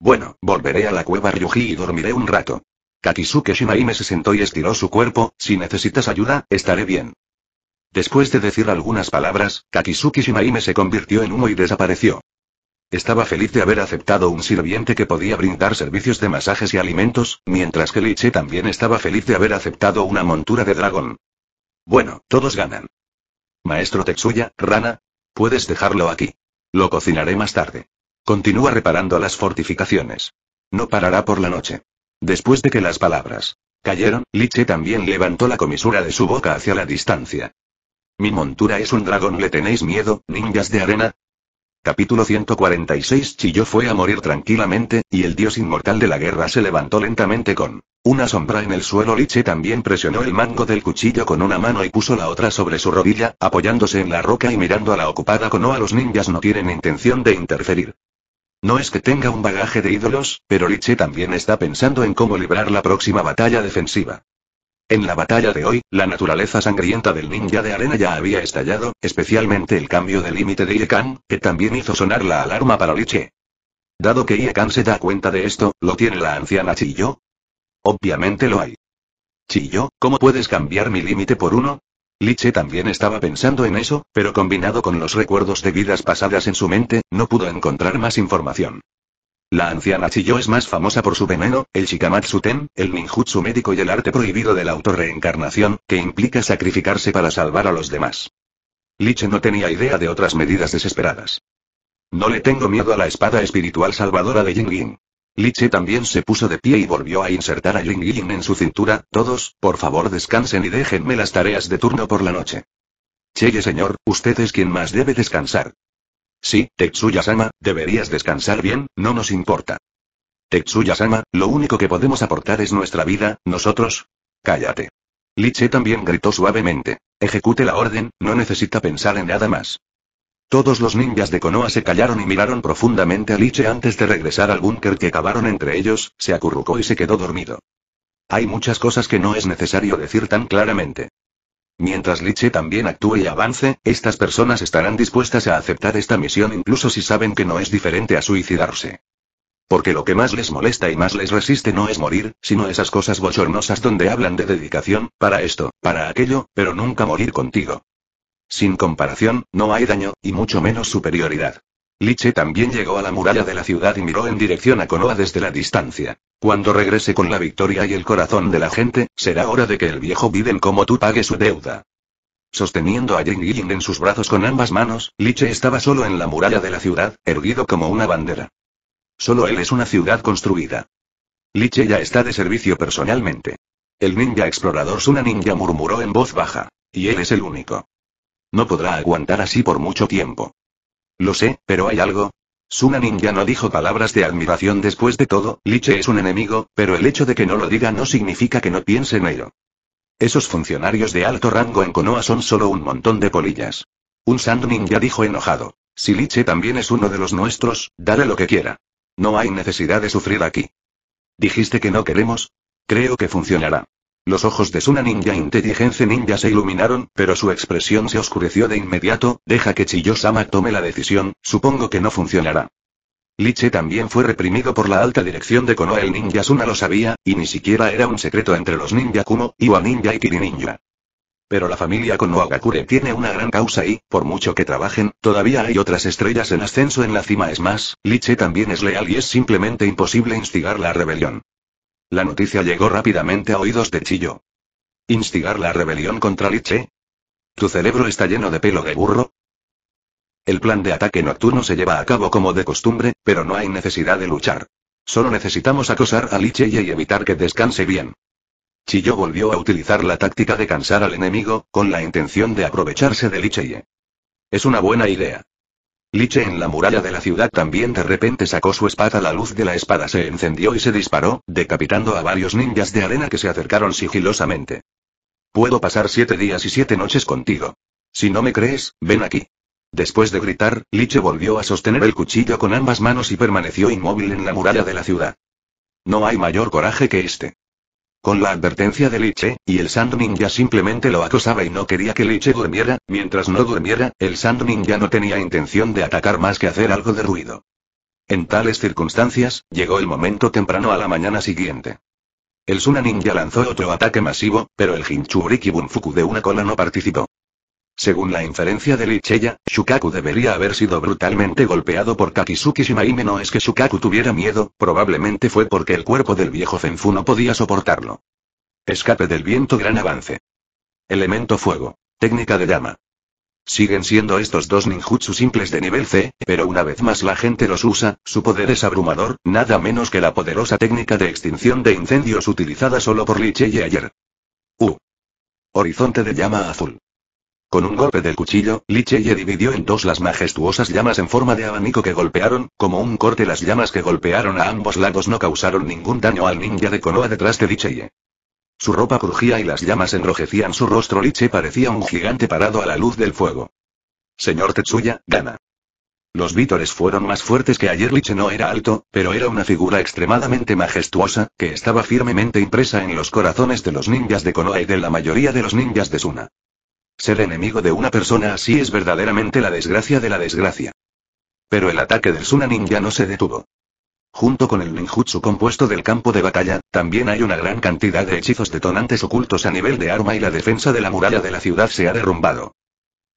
Bueno, volveré a la cueva Ryuji y dormiré un rato. Katisuke Shimaime se sentó y estiró su cuerpo, si necesitas ayuda, estaré bien. Después de decir algunas palabras, Katisuke Shimaime se convirtió en humo y desapareció. Estaba feliz de haber aceptado un sirviente que podía brindar servicios de masajes y alimentos, mientras que Liche también estaba feliz de haber aceptado una montura de dragón. Bueno, todos ganan. Maestro Tetsuya, rana, puedes dejarlo aquí. Lo cocinaré más tarde. Continúa reparando las fortificaciones. No parará por la noche. Después de que las palabras cayeron, Liche también levantó la comisura de su boca hacia la distancia. Mi montura es un dragón, ¿le tenéis miedo, ninjas de arena? Capítulo 146 Chiyo fue a morir tranquilamente, y el dios inmortal de la guerra se levantó lentamente con una sombra en el suelo. Liche también presionó el mango del cuchillo con una mano y puso la otra sobre su rodilla, apoyándose en la roca y mirando a la ocupada con. a Los ninjas no tienen intención de interferir. No es que tenga un bagaje de ídolos, pero Liche también está pensando en cómo librar la próxima batalla defensiva. En la batalla de hoy, la naturaleza sangrienta del ninja de arena ya había estallado, especialmente el cambio de límite de Iekan, que también hizo sonar la alarma para Liche. Dado que Iekan se da cuenta de esto, ¿lo tiene la anciana Chiyo? Obviamente lo hay. Chiyo, ¿cómo puedes cambiar mi límite por uno? Liche también estaba pensando en eso, pero combinado con los recuerdos de vidas pasadas en su mente, no pudo encontrar más información. La anciana Chiyo es más famosa por su veneno, el Shikamatsu-ten, el ninjutsu médico y el arte prohibido de la autorreencarnación, que implica sacrificarse para salvar a los demás. Liche no tenía idea de otras medidas desesperadas. No le tengo miedo a la espada espiritual salvadora de Yin. Liche también se puso de pie y volvió a insertar a Ying en su cintura, todos, por favor descansen y déjenme las tareas de turno por la noche. Cheye señor, usted es quien más debe descansar. Sí, Tetsuya-sama, deberías descansar bien, no nos importa. Tetsuya-sama, lo único que podemos aportar es nuestra vida, nosotros. Cállate. Liche también gritó suavemente. Ejecute la orden, no necesita pensar en nada más. Todos los ninjas de Konoha se callaron y miraron profundamente a Liche antes de regresar al búnker que cavaron entre ellos, se acurrucó y se quedó dormido. Hay muchas cosas que no es necesario decir tan claramente. Mientras Liche también actúe y avance, estas personas estarán dispuestas a aceptar esta misión incluso si saben que no es diferente a suicidarse. Porque lo que más les molesta y más les resiste no es morir, sino esas cosas bochornosas donde hablan de dedicación, para esto, para aquello, pero nunca morir contigo. Sin comparación, no hay daño, y mucho menos superioridad. Liche también llegó a la muralla de la ciudad y miró en dirección a Konoha desde la distancia. Cuando regrese con la victoria y el corazón de la gente, será hora de que el viejo Biden como tú pague su deuda. Sosteniendo a Jing en sus brazos con ambas manos, Liche estaba solo en la muralla de la ciudad, erguido como una bandera. Solo él es una ciudad construida. Liche ya está de servicio personalmente. El ninja explorador Suna Ninja murmuró en voz baja. Y él es el único. No podrá aguantar así por mucho tiempo. Lo sé, pero hay algo. Suna Ninja no dijo palabras de admiración después de todo, Liche es un enemigo, pero el hecho de que no lo diga no significa que no piense en ello. Esos funcionarios de alto rango en Konoha son solo un montón de polillas. Un Sand Ninja dijo enojado. Si Liche también es uno de los nuestros, dale lo que quiera. No hay necesidad de sufrir aquí. Dijiste que no queremos. Creo que funcionará. Los ojos de Suna Ninja Inteligencia Ninja se iluminaron, pero su expresión se oscureció de inmediato, deja que Chiyosama tome la decisión, supongo que no funcionará. Liche también fue reprimido por la alta dirección de Konoha el ninja Suna lo sabía, y ni siquiera era un secreto entre los ninja Kumo, Iwa Ninja y Kiri Ninja. Pero la familia Konoha Gakure tiene una gran causa y, por mucho que trabajen, todavía hay otras estrellas en ascenso en la cima es más, Liche también es leal y es simplemente imposible instigar la rebelión. La noticia llegó rápidamente a oídos de Chillo. ¿Instigar la rebelión contra Liche? ¿Tu cerebro está lleno de pelo de burro? El plan de ataque nocturno se lleva a cabo como de costumbre, pero no hay necesidad de luchar. Solo necesitamos acosar a Liche y evitar que descanse bien. Chillo volvió a utilizar la táctica de cansar al enemigo, con la intención de aprovecharse de Licheye. Es una buena idea. Liche en la muralla de la ciudad también de repente sacó su espada. La luz de la espada se encendió y se disparó, decapitando a varios ninjas de arena que se acercaron sigilosamente. Puedo pasar siete días y siete noches contigo. Si no me crees, ven aquí. Después de gritar, Liche volvió a sostener el cuchillo con ambas manos y permaneció inmóvil en la muralla de la ciudad. No hay mayor coraje que este. Con la advertencia de Liche, y el Sand Ninja simplemente lo acosaba y no quería que Liche durmiera, mientras no durmiera, el Sand Ninja no tenía intención de atacar más que hacer algo de ruido. En tales circunstancias, llegó el momento temprano a la mañana siguiente. El Suna Ninja lanzó otro ataque masivo, pero el Hinchuriki Bunfuku de una cola no participó. Según la inferencia de Licheya, Shukaku debería haber sido brutalmente golpeado por Kakisuki Shimaime. No es que Shukaku tuviera miedo, probablemente fue porque el cuerpo del viejo Zenfu no podía soportarlo. Escape del viento gran avance. Elemento fuego. Técnica de llama. Siguen siendo estos dos ninjutsu simples de nivel C, pero una vez más la gente los usa, su poder es abrumador, nada menos que la poderosa técnica de extinción de incendios utilizada solo por Licheya ayer. U. Horizonte de llama azul. Con un golpe del cuchillo, Licheye dividió en dos las majestuosas llamas en forma de abanico que golpearon, como un corte las llamas que golpearon a ambos lados no causaron ningún daño al ninja de Konoha detrás de Licheye. Su ropa crujía y las llamas enrojecían su rostro Liche parecía un gigante parado a la luz del fuego. Señor Tetsuya, gana. Los vítores fueron más fuertes que ayer Liche no era alto, pero era una figura extremadamente majestuosa, que estaba firmemente impresa en los corazones de los ninjas de Konoha y de la mayoría de los ninjas de Suna. Ser enemigo de una persona así es verdaderamente la desgracia de la desgracia. Pero el ataque del Sunanin Ninja no se detuvo. Junto con el ninjutsu compuesto del campo de batalla, también hay una gran cantidad de hechizos detonantes ocultos a nivel de arma y la defensa de la muralla de la ciudad se ha derrumbado.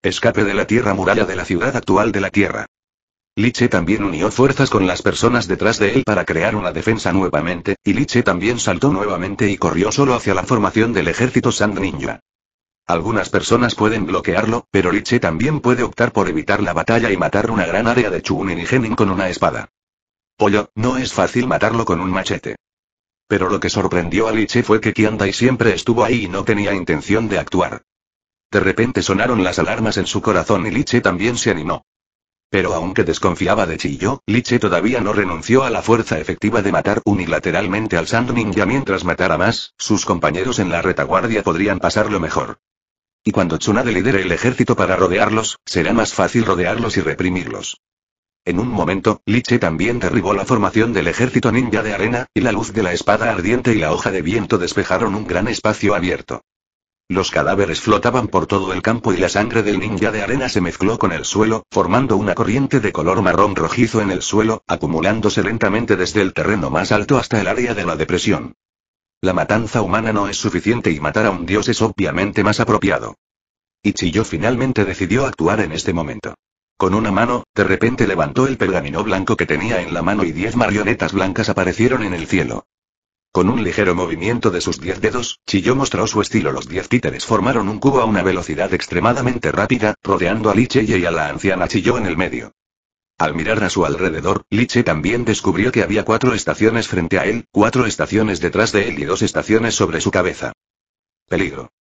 Escape de la tierra muralla de la ciudad actual de la tierra. Liche también unió fuerzas con las personas detrás de él para crear una defensa nuevamente, y Liche también saltó nuevamente y corrió solo hacia la formación del ejército Sand Ninja. Algunas personas pueden bloquearlo, pero Liche también puede optar por evitar la batalla y matar una gran área de Chunin y Genin con una espada. Pollo, no es fácil matarlo con un machete. Pero lo que sorprendió a Liche fue que Kiandai siempre estuvo ahí y no tenía intención de actuar. De repente sonaron las alarmas en su corazón y Liche también se animó. Pero aunque desconfiaba de Chiyo, Liche todavía no renunció a la fuerza efectiva de matar unilateralmente al Sand Ninja mientras matara más, sus compañeros en la retaguardia podrían pasarlo mejor. Y cuando Tsunade lidere el ejército para rodearlos, será más fácil rodearlos y reprimirlos. En un momento, Liche también derribó la formación del ejército ninja de arena, y la luz de la espada ardiente y la hoja de viento despejaron un gran espacio abierto. Los cadáveres flotaban por todo el campo y la sangre del ninja de arena se mezcló con el suelo, formando una corriente de color marrón rojizo en el suelo, acumulándose lentamente desde el terreno más alto hasta el área de la depresión. La matanza humana no es suficiente y matar a un dios es obviamente más apropiado. Ichiyo finalmente decidió actuar en este momento. Con una mano, de repente levantó el pergamino blanco que tenía en la mano y diez marionetas blancas aparecieron en el cielo. Con un ligero movimiento de sus diez dedos, Chillo mostró su estilo. Los diez títeres formaron un cubo a una velocidad extremadamente rápida, rodeando a Licheye y a la anciana Chiyo en el medio. Al mirar a su alrededor, Liche también descubrió que había cuatro estaciones frente a él, cuatro estaciones detrás de él y dos estaciones sobre su cabeza. Peligro.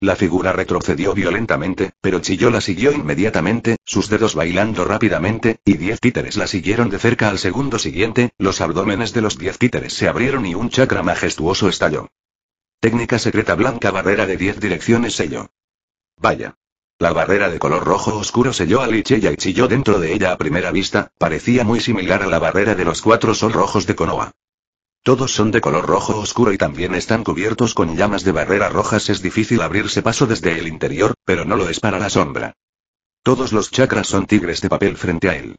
La figura retrocedió violentamente, pero Chilló la siguió inmediatamente, sus dedos bailando rápidamente, y diez títeres la siguieron de cerca al segundo siguiente, los abdómenes de los diez títeres se abrieron y un chakra majestuoso estalló. Técnica secreta blanca barrera de diez direcciones sello. Vaya. La barrera de color rojo oscuro selló a Liche y chilló dentro de ella a primera vista, parecía muy similar a la barrera de los cuatro sol rojos de Konoha. Todos son de color rojo oscuro y también están cubiertos con llamas de barrera rojas. Es difícil abrirse paso desde el interior, pero no lo es para la sombra. Todos los chakras son tigres de papel frente a él.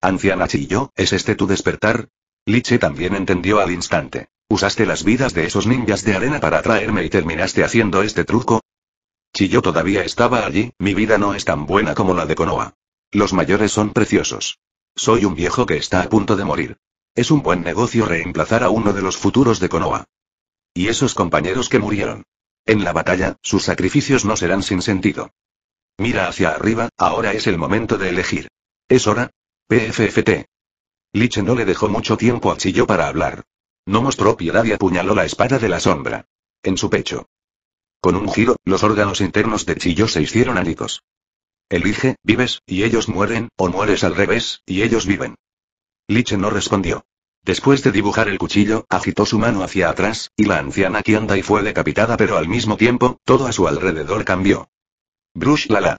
Anciana chilló, ¿es este tu despertar? Liche también entendió al instante. Usaste las vidas de esos ninjas de arena para atraerme y terminaste haciendo este truco, si yo todavía estaba allí, mi vida no es tan buena como la de Konoha. Los mayores son preciosos. Soy un viejo que está a punto de morir. Es un buen negocio reemplazar a uno de los futuros de Konoha. Y esos compañeros que murieron. En la batalla, sus sacrificios no serán sin sentido. Mira hacia arriba, ahora es el momento de elegir. ¿Es hora? PFFT. Liche no le dejó mucho tiempo a Chillo para hablar. No mostró piedad y apuñaló la espada de la sombra. En su pecho. Con un giro, los órganos internos de Chillo se hicieron anicos Elige, vives, y ellos mueren, o mueres al revés, y ellos viven. Liche no respondió. Después de dibujar el cuchillo, agitó su mano hacia atrás, y la anciana Kianda y fue decapitada pero al mismo tiempo, todo a su alrededor cambió. Brush la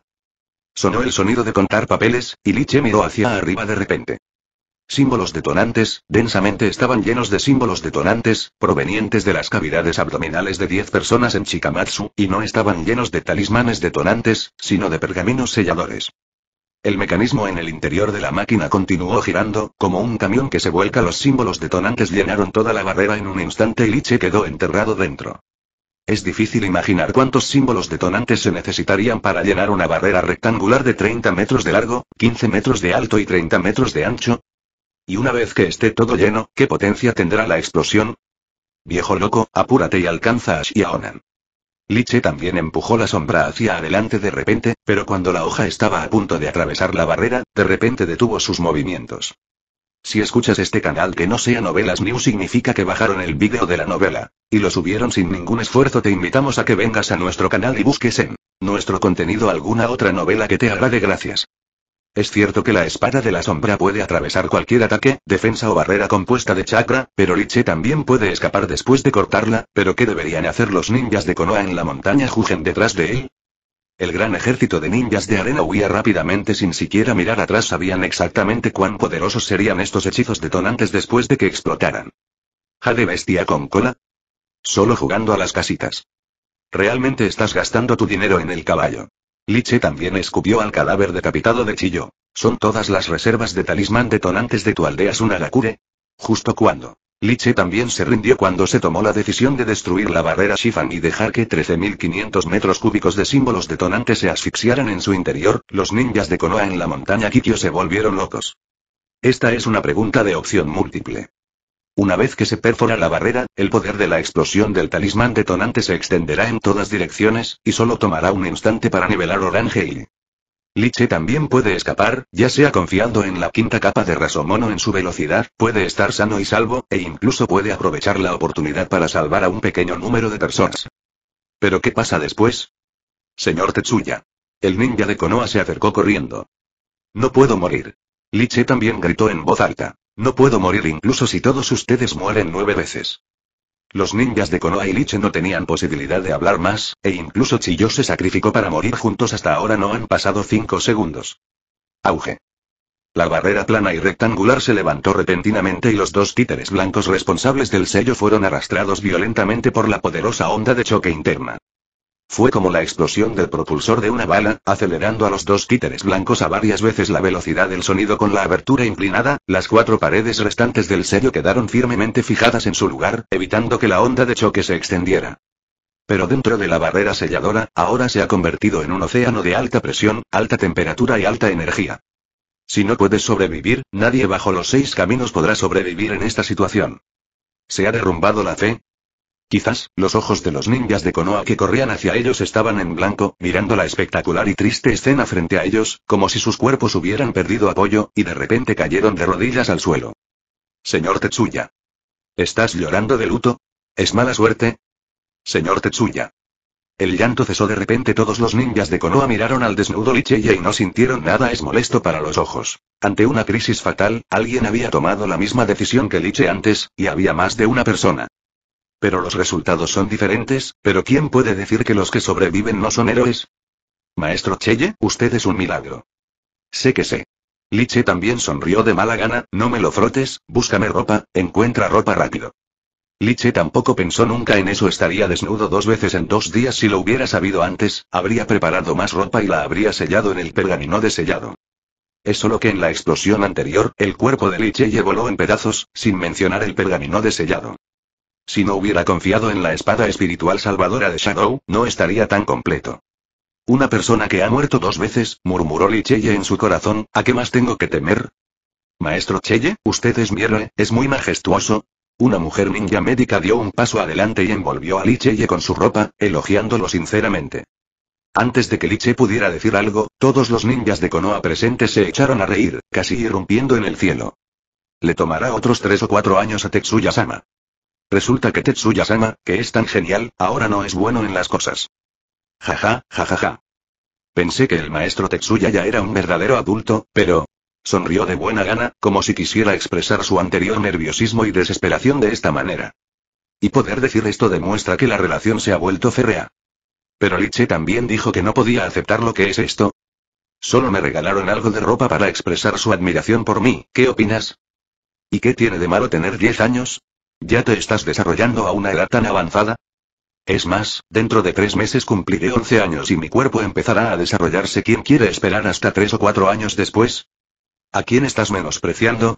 Sonó el sonido de contar papeles, y Liche miró hacia arriba de repente. Símbolos detonantes, densamente estaban llenos de símbolos detonantes, provenientes de las cavidades abdominales de 10 personas en Chikamatsu, y no estaban llenos de talismanes detonantes, sino de pergaminos selladores. El mecanismo en el interior de la máquina continuó girando, como un camión que se vuelca. Los símbolos detonantes llenaron toda la barrera en un instante y Liche quedó enterrado dentro. Es difícil imaginar cuántos símbolos detonantes se necesitarían para llenar una barrera rectangular de 30 metros de largo, 15 metros de alto y 30 metros de ancho, y una vez que esté todo lleno, ¿qué potencia tendrá la explosión? Viejo loco, apúrate y alcanza a Shiaonan. Liche también empujó la sombra hacia adelante de repente, pero cuando la hoja estaba a punto de atravesar la barrera, de repente detuvo sus movimientos. Si escuchas este canal que no sea Novelas New significa que bajaron el vídeo de la novela, y lo subieron sin ningún esfuerzo te invitamos a que vengas a nuestro canal y busques en nuestro contenido alguna otra novela que te de gracias. Es cierto que la espada de la sombra puede atravesar cualquier ataque, defensa o barrera compuesta de chakra, pero Liche también puede escapar después de cortarla, pero ¿qué deberían hacer los ninjas de Konoha en la montaña Jugen detrás de él? El gran ejército de ninjas de arena huía rápidamente sin siquiera mirar atrás sabían exactamente cuán poderosos serían estos hechizos detonantes después de que explotaran. Jade bestia con cola. Solo jugando a las casitas. Realmente estás gastando tu dinero en el caballo. Liche también escupió al cadáver decapitado de Chillo. ¿Son todas las reservas de talismán detonantes de tu aldea Sunagakure? Justo cuando. Liche también se rindió cuando se tomó la decisión de destruir la barrera Shifan y dejar que 13.500 metros cúbicos de símbolos detonantes se asfixiaran en su interior, los ninjas de Konoha en la montaña Kikyo se volvieron locos. Esta es una pregunta de opción múltiple. Una vez que se perfora la barrera, el poder de la explosión del talismán detonante se extenderá en todas direcciones, y solo tomará un instante para nivelar Orange Hill. Liche también puede escapar, ya sea confiando en la quinta capa de Rasomono en su velocidad, puede estar sano y salvo, e incluso puede aprovechar la oportunidad para salvar a un pequeño número de personas. ¿Pero qué pasa después? Señor Tetsuya. El ninja de Konoha se acercó corriendo. No puedo morir. Liche también gritó en voz alta. No puedo morir incluso si todos ustedes mueren nueve veces. Los ninjas de Konoha y Liche no tenían posibilidad de hablar más, e incluso Chiyo se sacrificó para morir juntos hasta ahora no han pasado cinco segundos. Auge. La barrera plana y rectangular se levantó repentinamente y los dos títeres blancos responsables del sello fueron arrastrados violentamente por la poderosa onda de choque interna. Fue como la explosión del propulsor de una bala, acelerando a los dos títeres blancos a varias veces la velocidad del sonido con la abertura inclinada, las cuatro paredes restantes del sello quedaron firmemente fijadas en su lugar, evitando que la onda de choque se extendiera. Pero dentro de la barrera selladora, ahora se ha convertido en un océano de alta presión, alta temperatura y alta energía. Si no puedes sobrevivir, nadie bajo los seis caminos podrá sobrevivir en esta situación. Se ha derrumbado la fe, Quizás, los ojos de los ninjas de Konoha que corrían hacia ellos estaban en blanco, mirando la espectacular y triste escena frente a ellos, como si sus cuerpos hubieran perdido apoyo, y de repente cayeron de rodillas al suelo. Señor Tetsuya. ¿Estás llorando de luto? ¿Es mala suerte? Señor Tetsuya. El llanto cesó de repente todos los ninjas de Konoha miraron al desnudo Licheya y no sintieron nada es molesto para los ojos. Ante una crisis fatal, alguien había tomado la misma decisión que Liche antes, y había más de una persona. Pero los resultados son diferentes, pero ¿quién puede decir que los que sobreviven no son héroes? Maestro Cheye, usted es un milagro. Sé que sé. Liche también sonrió de mala gana, no me lo frotes, búscame ropa, encuentra ropa rápido. Liche tampoco pensó nunca en eso, estaría desnudo dos veces en dos días si lo hubiera sabido antes, habría preparado más ropa y la habría sellado en el pergamino de sellado. Es solo que en la explosión anterior, el cuerpo de Liche voló en pedazos, sin mencionar el pergamino de sellado. Si no hubiera confiado en la espada espiritual salvadora de Shadow, no estaría tan completo. Una persona que ha muerto dos veces, murmuró Licheye en su corazón, ¿a qué más tengo que temer? Maestro Cheye, usted es mi es muy majestuoso. Una mujer ninja médica dio un paso adelante y envolvió a Licheye con su ropa, elogiándolo sinceramente. Antes de que Liche pudiera decir algo, todos los ninjas de Konoha presentes se echaron a reír, casi irrumpiendo en el cielo. Le tomará otros tres o cuatro años a Tetsuya-sama. Resulta que Tetsuya-sama, que es tan genial, ahora no es bueno en las cosas. Jaja, jajaja. Ja, ja. Pensé que el maestro Tetsuya ya era un verdadero adulto, pero... Sonrió de buena gana, como si quisiera expresar su anterior nerviosismo y desesperación de esta manera. Y poder decir esto demuestra que la relación se ha vuelto férrea. Pero Liche también dijo que no podía aceptar lo que es esto. Solo me regalaron algo de ropa para expresar su admiración por mí, ¿qué opinas? ¿Y qué tiene de malo tener 10 años? ¿Ya te estás desarrollando a una edad tan avanzada? Es más, dentro de tres meses cumpliré 11 años y mi cuerpo empezará a desarrollarse. ¿Quién quiere esperar hasta tres o cuatro años después? ¿A quién estás menospreciando?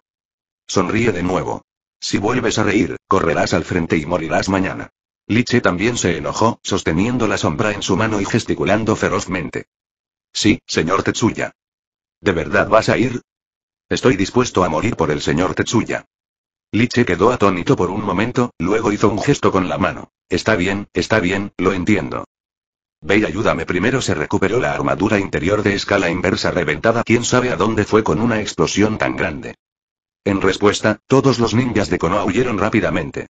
Sonríe de nuevo. Si vuelves a reír, correrás al frente y morirás mañana. Liche también se enojó, sosteniendo la sombra en su mano y gesticulando ferozmente. Sí, señor Tetsuya. ¿De verdad vas a ir? Estoy dispuesto a morir por el señor Tetsuya. Liche quedó atónito por un momento, luego hizo un gesto con la mano. Está bien, está bien, lo entiendo. Ve ayúdame primero se recuperó la armadura interior de escala inversa reventada quién sabe a dónde fue con una explosión tan grande. En respuesta, todos los ninjas de Konoha huyeron rápidamente.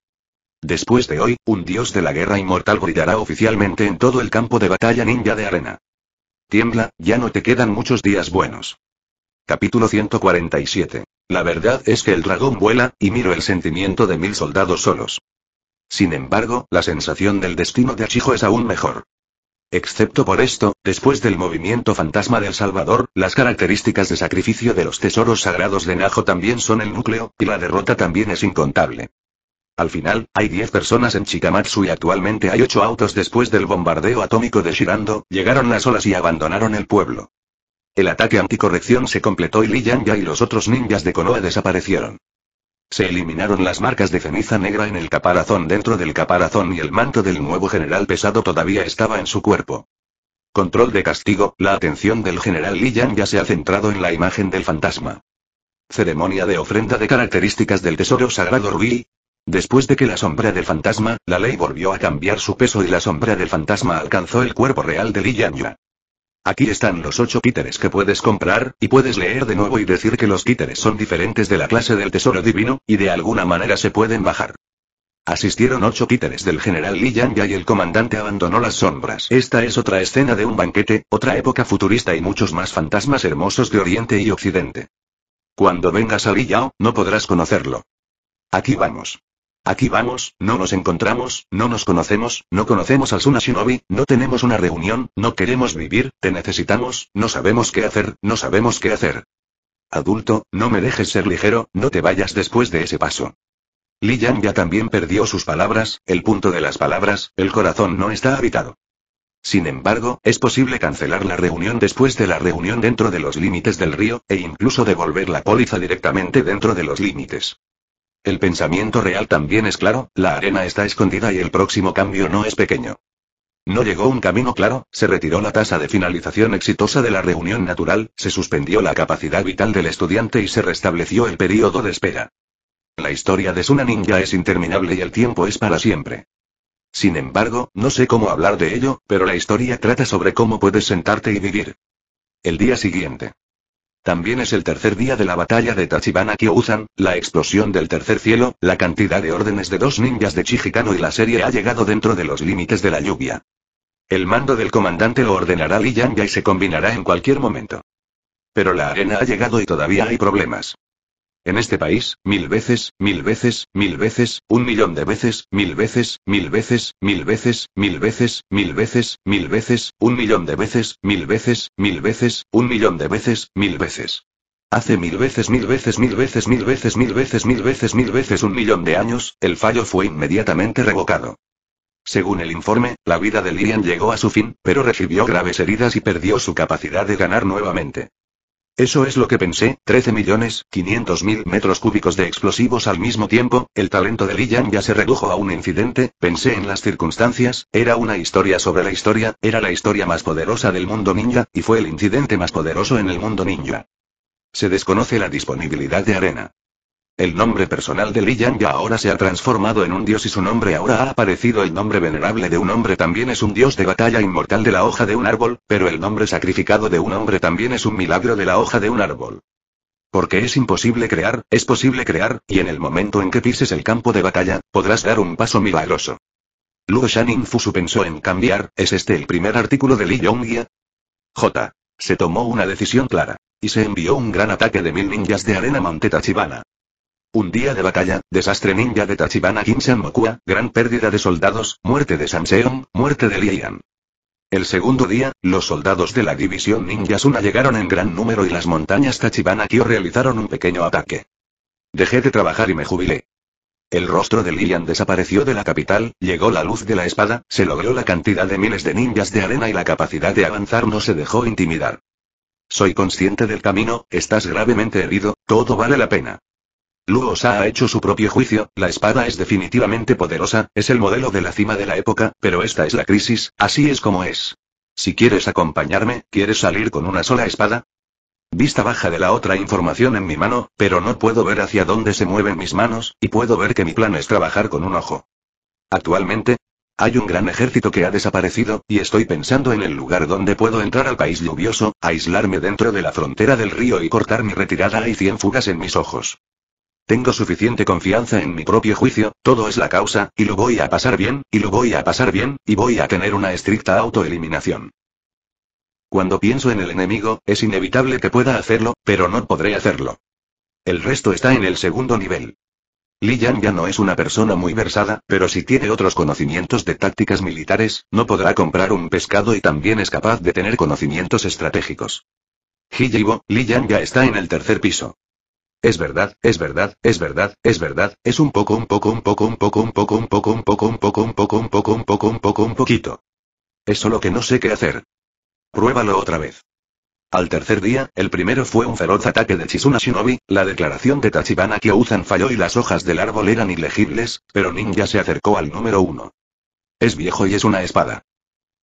Después de hoy, un dios de la guerra inmortal brillará oficialmente en todo el campo de batalla ninja de arena. Tiembla, ya no te quedan muchos días buenos. Capítulo 147 la verdad es que el dragón vuela, y miro el sentimiento de mil soldados solos. Sin embargo, la sensación del destino de Achijo es aún mejor. Excepto por esto, después del movimiento fantasma del Salvador, las características de sacrificio de los tesoros sagrados de Najo también son el núcleo, y la derrota también es incontable. Al final, hay 10 personas en Chikamatsu y actualmente hay 8 autos después del bombardeo atómico de Shirando, llegaron las olas y abandonaron el pueblo. El ataque anticorrección se completó y Li y los otros ninjas de Konoha desaparecieron. Se eliminaron las marcas de ceniza negra en el caparazón dentro del caparazón y el manto del nuevo general pesado todavía estaba en su cuerpo. Control de castigo, la atención del general Li Yan ya se ha centrado en la imagen del fantasma. Ceremonia de ofrenda de características del tesoro sagrado Rui. Después de que la sombra del fantasma, la ley volvió a cambiar su peso y la sombra del fantasma alcanzó el cuerpo real de Li Aquí están los ocho títeres que puedes comprar, y puedes leer de nuevo y decir que los títeres son diferentes de la clase del tesoro divino, y de alguna manera se pueden bajar. Asistieron ocho títeres del general Li Ya y el comandante abandonó las sombras. Esta es otra escena de un banquete, otra época futurista y muchos más fantasmas hermosos de Oriente y Occidente. Cuando vengas a Li Yao, no podrás conocerlo. Aquí vamos. Aquí vamos, no nos encontramos, no nos conocemos, no conocemos al Sunashinobi, Shinobi, no tenemos una reunión, no queremos vivir, te necesitamos, no sabemos qué hacer, no sabemos qué hacer. Adulto, no me dejes ser ligero, no te vayas después de ese paso. Li Yang ya también perdió sus palabras, el punto de las palabras, el corazón no está habitado. Sin embargo, es posible cancelar la reunión después de la reunión dentro de los límites del río, e incluso devolver la póliza directamente dentro de los límites. El pensamiento real también es claro, la arena está escondida y el próximo cambio no es pequeño. No llegó un camino claro, se retiró la tasa de finalización exitosa de la reunión natural, se suspendió la capacidad vital del estudiante y se restableció el período de espera. La historia de Suna Ninja es interminable y el tiempo es para siempre. Sin embargo, no sé cómo hablar de ello, pero la historia trata sobre cómo puedes sentarte y vivir. El día siguiente. También es el tercer día de la batalla de Tachibana Kyouzan, la explosión del tercer cielo, la cantidad de órdenes de dos ninjas de Chihikano y la serie ha llegado dentro de los límites de la lluvia. El mando del comandante lo ordenará Li y se combinará en cualquier momento. Pero la arena ha llegado y todavía hay problemas. En este país, mil veces, mil veces, mil veces, un millón de veces, mil veces, mil veces, mil veces, mil veces, mil veces, mil veces, un millón de veces, mil veces, mil veces, un millón de veces, mil veces. Hace mil veces, mil veces, mil veces, mil veces, mil veces, mil veces, mil veces un millón de años, el fallo fue inmediatamente revocado. Según el informe, la vida de Lirian llegó a su fin, pero recibió graves heridas y perdió su capacidad de ganar nuevamente. Eso es lo que pensé, 13 millones, 500 mil metros cúbicos de explosivos al mismo tiempo, el talento de Lillian ya se redujo a un incidente, pensé en las circunstancias, era una historia sobre la historia, era la historia más poderosa del mundo ninja, y fue el incidente más poderoso en el mundo ninja. Se desconoce la disponibilidad de arena. El nombre personal de Li Yang ahora se ha transformado en un dios y su nombre ahora ha aparecido. El nombre venerable de un hombre también es un dios de batalla inmortal de la hoja de un árbol, pero el nombre sacrificado de un hombre también es un milagro de la hoja de un árbol. Porque es imposible crear, es posible crear, y en el momento en que pises el campo de batalla, podrás dar un paso milagroso. Luo Shan Infusu pensó en cambiar, ¿es este el primer artículo de Li Yongya? J. Se tomó una decisión clara. Y se envió un gran ataque de mil ninjas de arena monteta chibana. Un día de batalla, desastre ninja de Tachibana Kinshan Mokua, gran pérdida de soldados, muerte de Samseon, muerte de Lian. El segundo día, los soldados de la división ninja Suna llegaron en gran número y las montañas Tachibana Kyo realizaron un pequeño ataque. Dejé de trabajar y me jubilé. El rostro de Lian desapareció de la capital, llegó la luz de la espada, se logró la cantidad de miles de ninjas de arena y la capacidad de avanzar no se dejó intimidar. Soy consciente del camino, estás gravemente herido, todo vale la pena. Luosa ha hecho su propio juicio, la espada es definitivamente poderosa, es el modelo de la cima de la época, pero esta es la crisis, así es como es. Si quieres acompañarme, ¿quieres salir con una sola espada? Vista baja de la otra información en mi mano, pero no puedo ver hacia dónde se mueven mis manos, y puedo ver que mi plan es trabajar con un ojo. Actualmente, hay un gran ejército que ha desaparecido, y estoy pensando en el lugar donde puedo entrar al país lluvioso, aislarme dentro de la frontera del río y cortar mi retirada. y cien fugas en mis ojos. Tengo suficiente confianza en mi propio juicio, todo es la causa, y lo voy a pasar bien, y lo voy a pasar bien, y voy a tener una estricta autoeliminación. Cuando pienso en el enemigo, es inevitable que pueda hacerlo, pero no podré hacerlo. El resto está en el segundo nivel. Li Yang ya no es una persona muy versada, pero si tiene otros conocimientos de tácticas militares, no podrá comprar un pescado y también es capaz de tener conocimientos estratégicos. Hijibo, Li Yan ya está en el tercer piso. Es verdad, es verdad, es verdad, es verdad, es un poco, un poco, un poco, un poco, un poco, un poco, un poco, un poco, un poco, un poco, un poco, un poco, un poquito. Es solo que no sé qué hacer. Pruébalo otra vez. Al tercer día, el primero fue un feroz ataque de Shizuna Shinobi, la declaración de Tachibana Kyouzan falló y las hojas del árbol eran ilegibles, pero Ninja se acercó al número uno. Es viejo y es una espada.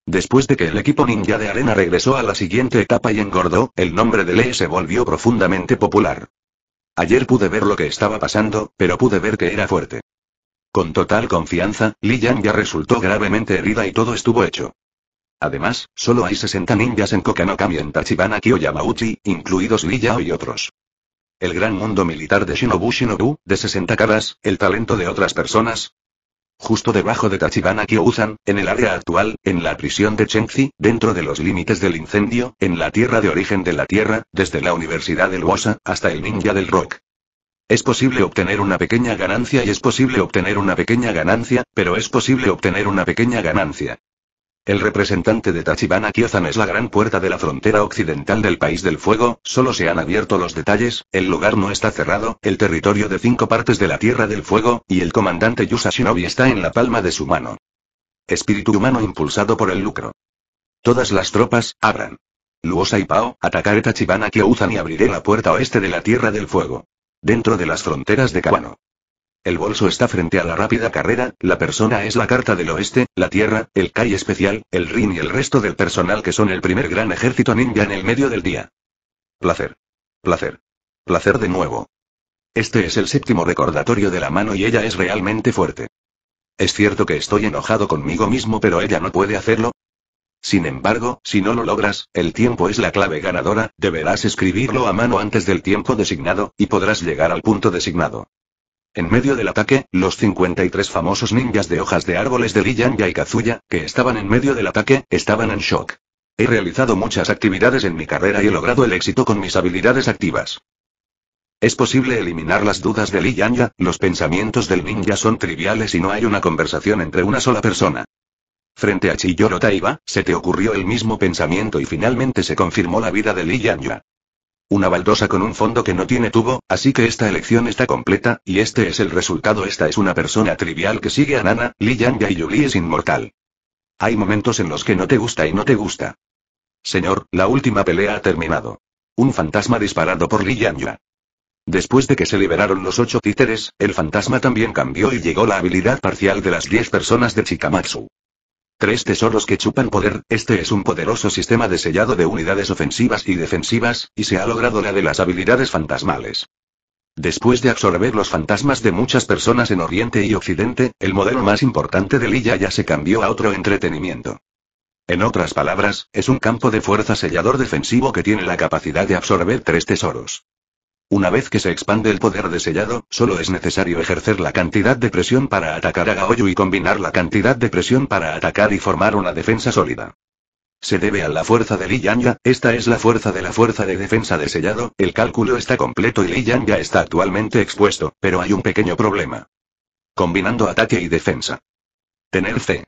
Después de que el equipo ninja de arena regresó a la siguiente etapa y engordó, el nombre de Lee se volvió profundamente popular. Ayer pude ver lo que estaba pasando, pero pude ver que era fuerte. Con total confianza, Li Yang ya resultó gravemente herida y todo estuvo hecho. Además, solo hay 60 ninjas en Kokanokami en Tachibana Kiyoyamauchi, incluidos Li Yao y otros. El gran mundo militar de Shinobu Shinobu, de 60 caras, el talento de otras personas, justo debajo de Tachibana Kyousan, en el área actual, en la prisión de Chengzi, dentro de los límites del incendio, en la tierra de origen de la tierra, desde la Universidad del Wosa, hasta el ninja del rock. Es posible obtener una pequeña ganancia y es posible obtener una pequeña ganancia, pero es posible obtener una pequeña ganancia. El representante de Tachibana Kyozan es la gran puerta de la frontera occidental del País del Fuego, solo se han abierto los detalles, el lugar no está cerrado, el territorio de cinco partes de la Tierra del Fuego, y el comandante Yusa Shinobi está en la palma de su mano. Espíritu humano impulsado por el lucro. Todas las tropas, abran. Luosa y Pao, atacaré Tachibana Kyozan y abriré la puerta oeste de la Tierra del Fuego. Dentro de las fronteras de Kawano. El bolso está frente a la rápida carrera, la persona es la carta del oeste, la tierra, el Kai especial, el Rin y el resto del personal que son el primer gran ejército ninja en el medio del día. Placer. Placer. Placer de nuevo. Este es el séptimo recordatorio de la mano y ella es realmente fuerte. Es cierto que estoy enojado conmigo mismo pero ella no puede hacerlo. Sin embargo, si no lo logras, el tiempo es la clave ganadora, deberás escribirlo a mano antes del tiempo designado, y podrás llegar al punto designado. En medio del ataque, los 53 famosos ninjas de hojas de árboles de Giyanya y Kazuya, que estaban en medio del ataque, estaban en shock. He realizado muchas actividades en mi carrera y he logrado el éxito con mis habilidades activas. Es posible eliminar las dudas de Li los pensamientos del ninja son triviales y no hay una conversación entre una sola persona. Frente a Chiyoro Taiba, se te ocurrió el mismo pensamiento y finalmente se confirmó la vida de Li una baldosa con un fondo que no tiene tubo, así que esta elección está completa, y este es el resultado. Esta es una persona trivial que sigue a Nana, Li y Yuli es inmortal. Hay momentos en los que no te gusta y no te gusta. Señor, la última pelea ha terminado. Un fantasma disparado por Li Después de que se liberaron los ocho títeres, el fantasma también cambió y llegó la habilidad parcial de las diez personas de Chikamatsu. Tres tesoros que chupan poder, este es un poderoso sistema de sellado de unidades ofensivas y defensivas, y se ha logrado la de las habilidades fantasmales. Después de absorber los fantasmas de muchas personas en Oriente y Occidente, el modelo más importante de Lilla ya se cambió a otro entretenimiento. En otras palabras, es un campo de fuerza sellador defensivo que tiene la capacidad de absorber tres tesoros. Una vez que se expande el poder de sellado, solo es necesario ejercer la cantidad de presión para atacar a Gaoyu y combinar la cantidad de presión para atacar y formar una defensa sólida. Se debe a la fuerza de Li esta es la fuerza de la fuerza de defensa de sellado, el cálculo está completo y Li está actualmente expuesto, pero hay un pequeño problema. Combinando ataque y defensa. Tener fe.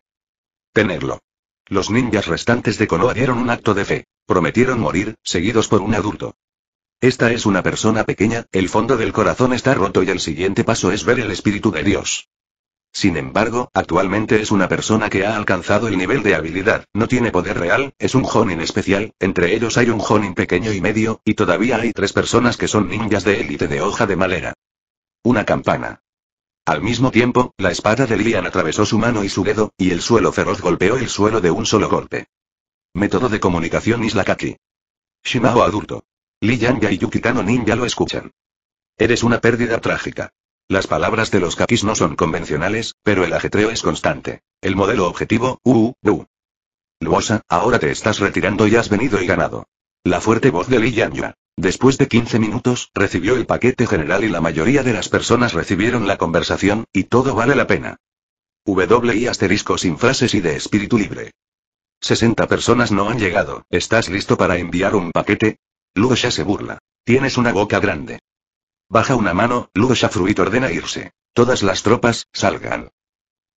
Tenerlo. Los ninjas restantes de Konoha dieron un acto de fe. Prometieron morir, seguidos por un adulto. Esta es una persona pequeña, el fondo del corazón está roto y el siguiente paso es ver el Espíritu de Dios. Sin embargo, actualmente es una persona que ha alcanzado el nivel de habilidad, no tiene poder real, es un Jonin especial, entre ellos hay un Jonin pequeño y medio, y todavía hay tres personas que son ninjas de élite de hoja de malera. Una campana. Al mismo tiempo, la espada de Lian atravesó su mano y su dedo, y el suelo feroz golpeó el suelo de un solo golpe. Método de comunicación Isla Kaki. Shimao adulto. Li Yanga y Yukitano Ninja lo escuchan. Eres una pérdida trágica. Las palabras de los kakis no son convencionales, pero el ajetreo es constante. El modelo objetivo, uuu, u Luosa, ahora te estás retirando y has venido y ganado. La fuerte voz de Li Después de 15 minutos, recibió el paquete general y la mayoría de las personas recibieron la conversación, y todo vale la pena. W asterisco sin frases y de espíritu libre. 60 personas no han llegado, ¿estás listo para enviar un paquete? ya se burla. Tienes una boca grande. Baja una mano, Lugosha Fruit ordena irse. Todas las tropas, salgan.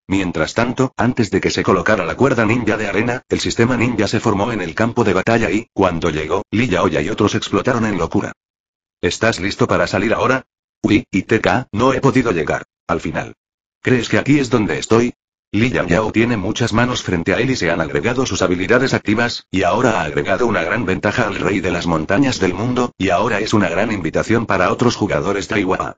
Mientras tanto, antes de que se colocara la cuerda ninja de arena, el sistema ninja se formó en el campo de batalla y, cuando llegó, Lilla Oya y otros explotaron en locura. ¿Estás listo para salir ahora? Uy, y TK, no he podido llegar. Al final. ¿Crees que aquí es donde estoy? Li Yao, Yao tiene muchas manos frente a él y se han agregado sus habilidades activas, y ahora ha agregado una gran ventaja al rey de las montañas del mundo, y ahora es una gran invitación para otros jugadores de Taiwaba.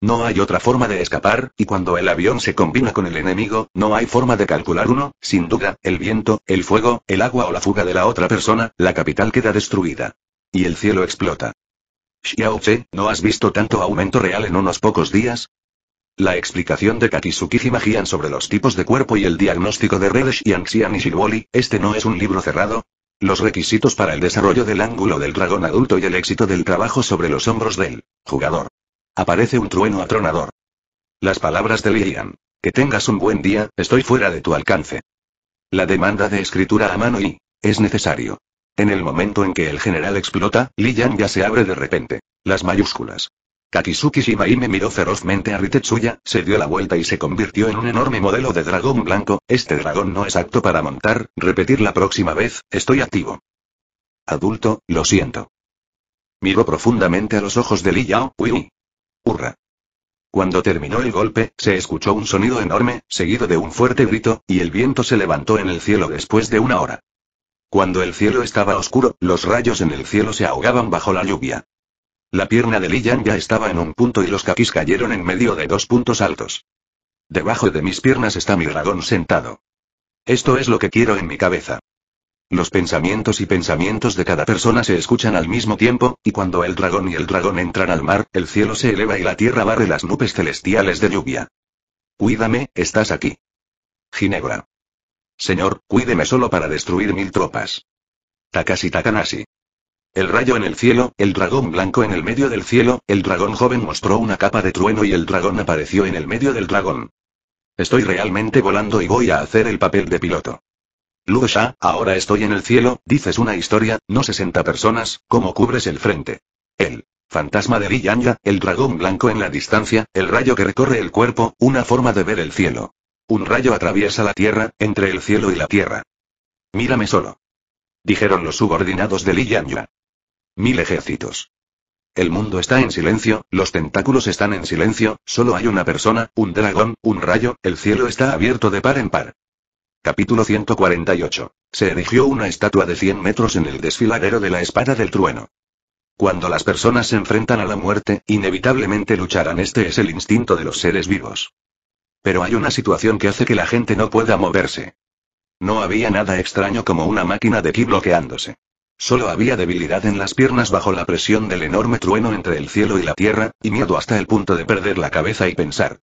No hay otra forma de escapar, y cuando el avión se combina con el enemigo, no hay forma de calcular uno, sin duda, el viento, el fuego, el agua o la fuga de la otra persona, la capital queda destruida. Y el cielo explota. Xiao Che, ¿no has visto tanto aumento real en unos pocos días? La explicación de Katisuki Himajian sobre los tipos de cuerpo y el diagnóstico de Redesh y Anxian y este no es un libro cerrado. Los requisitos para el desarrollo del ángulo del dragón adulto y el éxito del trabajo sobre los hombros del jugador. Aparece un trueno atronador. Las palabras de Liyan. Que tengas un buen día, estoy fuera de tu alcance. La demanda de escritura a mano y es necesario. En el momento en que el general explota, Yan ya se abre de repente. Las mayúsculas Kakisuki Shibaime miró ferozmente a Ritetsuya, se dio la vuelta y se convirtió en un enorme modelo de dragón blanco, este dragón no es apto para montar, repetir la próxima vez, estoy activo. Adulto, lo siento. Miró profundamente a los ojos de Li Yao, Ui. Hurra. Cuando terminó el golpe, se escuchó un sonido enorme, seguido de un fuerte grito, y el viento se levantó en el cielo después de una hora. Cuando el cielo estaba oscuro, los rayos en el cielo se ahogaban bajo la lluvia. La pierna de Yang ya estaba en un punto y los kakis cayeron en medio de dos puntos altos. Debajo de mis piernas está mi dragón sentado. Esto es lo que quiero en mi cabeza. Los pensamientos y pensamientos de cada persona se escuchan al mismo tiempo, y cuando el dragón y el dragón entran al mar, el cielo se eleva y la tierra barre las nubes celestiales de lluvia. Cuídame, estás aquí. Ginebra. Señor, cuídeme solo para destruir mil tropas. Takashi Takanashi. El rayo en el cielo, el dragón blanco en el medio del cielo, el dragón joven mostró una capa de trueno y el dragón apareció en el medio del dragón. Estoy realmente volando y voy a hacer el papel de piloto. Luego ahora estoy en el cielo, dices una historia, no 60 personas, ¿cómo cubres el frente? El fantasma de Yanya, el dragón blanco en la distancia, el rayo que recorre el cuerpo, una forma de ver el cielo. Un rayo atraviesa la tierra, entre el cielo y la tierra. Mírame solo. Dijeron los subordinados de Li Yanya. Mil ejércitos. El mundo está en silencio, los tentáculos están en silencio, solo hay una persona, un dragón, un rayo, el cielo está abierto de par en par. Capítulo 148. Se erigió una estatua de 100 metros en el desfiladero de la espada del trueno. Cuando las personas se enfrentan a la muerte, inevitablemente lucharán. Este es el instinto de los seres vivos. Pero hay una situación que hace que la gente no pueda moverse. No había nada extraño como una máquina de ki bloqueándose. Solo había debilidad en las piernas bajo la presión del enorme trueno entre el cielo y la tierra, y miedo hasta el punto de perder la cabeza y pensar.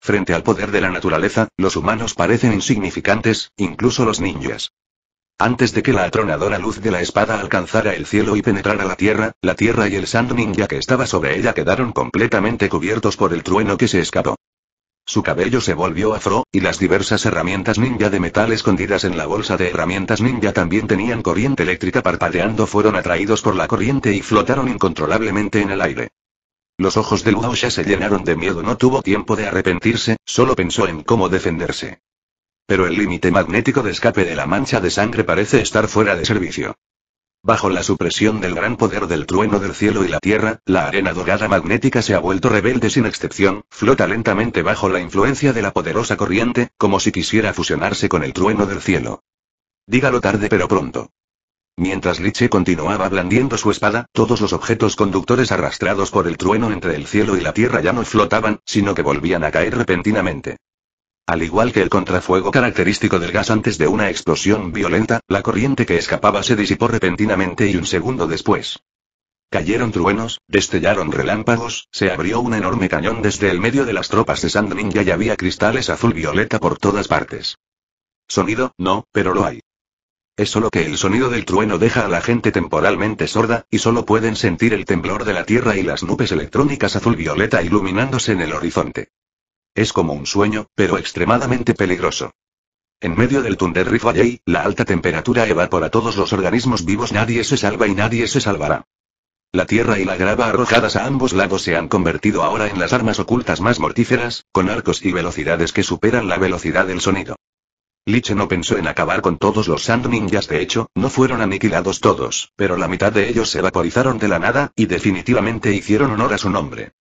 Frente al poder de la naturaleza, los humanos parecen insignificantes, incluso los ninjas. Antes de que la atronadora luz de la espada alcanzara el cielo y penetrara la tierra, la tierra y el sand ninja que estaba sobre ella quedaron completamente cubiertos por el trueno que se escapó. Su cabello se volvió afro, y las diversas herramientas ninja de metal escondidas en la bolsa de herramientas ninja también tenían corriente eléctrica parpadeando fueron atraídos por la corriente y flotaron incontrolablemente en el aire. Los ojos de Luo se llenaron de miedo no tuvo tiempo de arrepentirse, solo pensó en cómo defenderse. Pero el límite magnético de escape de la mancha de sangre parece estar fuera de servicio. Bajo la supresión del gran poder del trueno del cielo y la tierra, la arena dorada magnética se ha vuelto rebelde sin excepción, flota lentamente bajo la influencia de la poderosa corriente, como si quisiera fusionarse con el trueno del cielo. Dígalo tarde pero pronto. Mientras Liche continuaba blandiendo su espada, todos los objetos conductores arrastrados por el trueno entre el cielo y la tierra ya no flotaban, sino que volvían a caer repentinamente. Al igual que el contrafuego característico del gas antes de una explosión violenta, la corriente que escapaba se disipó repentinamente y un segundo después. Cayeron truenos, destellaron relámpagos, se abrió un enorme cañón desde el medio de las tropas de Sand Ninja y había cristales azul-violeta por todas partes. Sonido, no, pero lo hay. Es solo que el sonido del trueno deja a la gente temporalmente sorda, y solo pueden sentir el temblor de la tierra y las nubes electrónicas azul-violeta iluminándose en el horizonte. Es como un sueño, pero extremadamente peligroso. En medio del Thunder Rift Valley, la alta temperatura evapora todos los organismos vivos, nadie se salva y nadie se salvará. La tierra y la grava arrojadas a ambos lados se han convertido ahora en las armas ocultas más mortíferas, con arcos y velocidades que superan la velocidad del sonido. Liche no pensó en acabar con todos los Sand Ninjas, de hecho, no fueron aniquilados todos, pero la mitad de ellos se vaporizaron de la nada, y definitivamente hicieron honor a su nombre.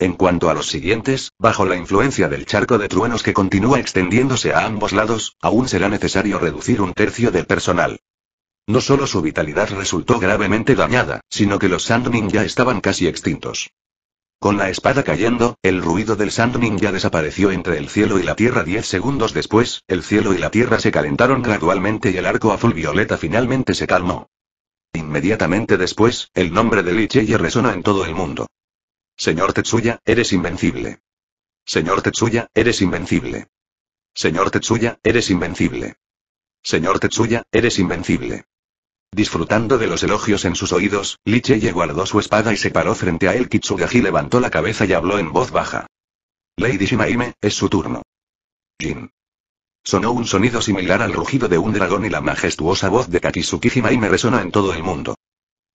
En cuanto a los siguientes, bajo la influencia del charco de truenos que continúa extendiéndose a ambos lados, aún será necesario reducir un tercio del personal. No solo su vitalidad resultó gravemente dañada, sino que los Sandmin ya estaban casi extintos. Con la espada cayendo, el ruido del Sandmin ya desapareció entre el cielo y la tierra diez segundos después, el cielo y la tierra se calentaron gradualmente y el arco azul violeta finalmente se calmó. Inmediatamente después, el nombre de Lichy resonó en todo el mundo. Señor Tetsuya, eres invencible. Señor Tetsuya, eres invencible. Señor Tetsuya, eres invencible. Señor Tetsuya, eres invencible. Disfrutando de los elogios en sus oídos, Li guardó su espada y se paró frente a él. Kitsugaji levantó la cabeza y habló en voz baja. Lady Shimaime, es su turno. Jin. Sonó un sonido similar al rugido de un dragón y la majestuosa voz de Kakisuki Shimaime resonó en todo el mundo.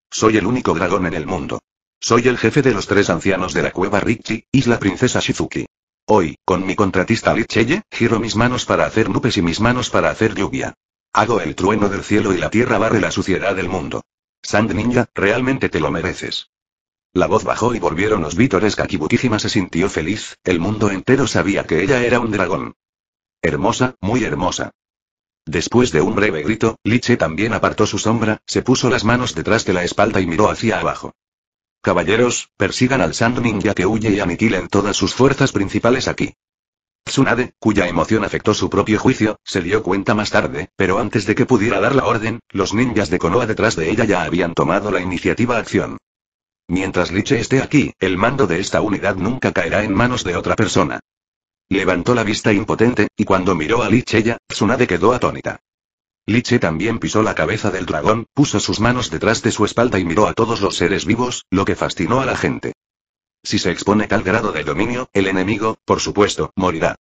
Soy el único dragón en el mundo. Soy el jefe de los tres ancianos de la cueva Richie, Isla Princesa Shizuki. Hoy, con mi contratista Licheye, giro mis manos para hacer nubes y mis manos para hacer lluvia. Hago el trueno del cielo y la tierra barre la suciedad del mundo. Sand Ninja, realmente te lo mereces. La voz bajó y volvieron los vítores. Kakibukijima se sintió feliz, el mundo entero sabía que ella era un dragón. Hermosa, muy hermosa. Después de un breve grito, Liche también apartó su sombra, se puso las manos detrás de la espalda y miró hacia abajo. Caballeros, persigan al Sand Ninja que huye y aniquilen todas sus fuerzas principales aquí. Tsunade, cuya emoción afectó su propio juicio, se dio cuenta más tarde, pero antes de que pudiera dar la orden, los ninjas de Konoha detrás de ella ya habían tomado la iniciativa acción. Mientras Liche esté aquí, el mando de esta unidad nunca caerá en manos de otra persona. Levantó la vista impotente, y cuando miró a Liche ella, Tsunade quedó atónita. Liche también pisó la cabeza del dragón, puso sus manos detrás de su espalda y miró a todos los seres vivos, lo que fascinó a la gente. Si se expone tal grado de dominio, el enemigo, por supuesto, morirá.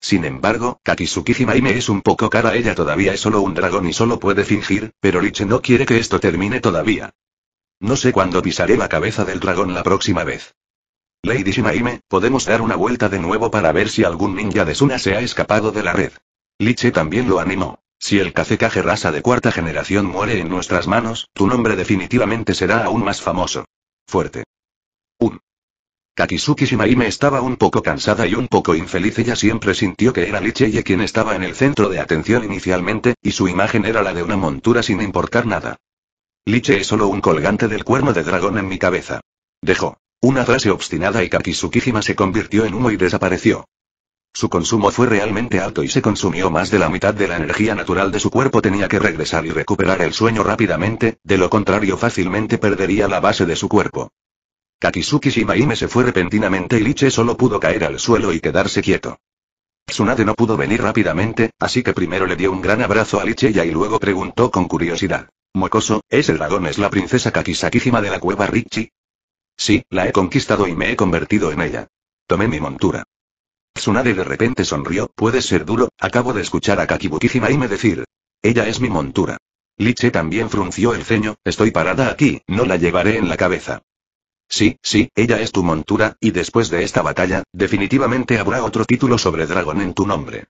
Sin embargo, Kakisuki es un poco cara, ella todavía es solo un dragón y solo puede fingir, pero Liche no quiere que esto termine todavía. No sé cuándo pisaré la cabeza del dragón la próxima vez. Lady Shimaime, podemos dar una vuelta de nuevo para ver si algún ninja de Suna se ha escapado de la red. Liche también lo animó. Si el cacicaje rasa de cuarta generación muere en nuestras manos, tu nombre definitivamente será aún más famoso. Fuerte. 1. y me estaba un poco cansada y un poco infeliz. Ella siempre sintió que era Licheye quien estaba en el centro de atención inicialmente, y su imagen era la de una montura sin importar nada. Liche es solo un colgante del cuerno de dragón en mi cabeza. Dejó. Una frase obstinada y Shima se convirtió en humo y desapareció. Su consumo fue realmente alto y se consumió más de la mitad de la energía natural de su cuerpo. Tenía que regresar y recuperar el sueño rápidamente, de lo contrario fácilmente perdería la base de su cuerpo. Kakisuki Shimaime se fue repentinamente y Liche solo pudo caer al suelo y quedarse quieto. Tsunade no pudo venir rápidamente, así que primero le dio un gran abrazo a Liche y luego preguntó con curiosidad. Mocoso, ¿es el dragón es la princesa Kakisakijima de la cueva Richie? Sí, la he conquistado y me he convertido en ella. Tomé mi montura. Tsunade de repente sonrió, puede ser duro, acabo de escuchar a Kakibukijima y me decir. Ella es mi montura. Liche también frunció el ceño, estoy parada aquí, no la llevaré en la cabeza. Sí, sí, ella es tu montura, y después de esta batalla, definitivamente habrá otro título sobre dragón en tu nombre.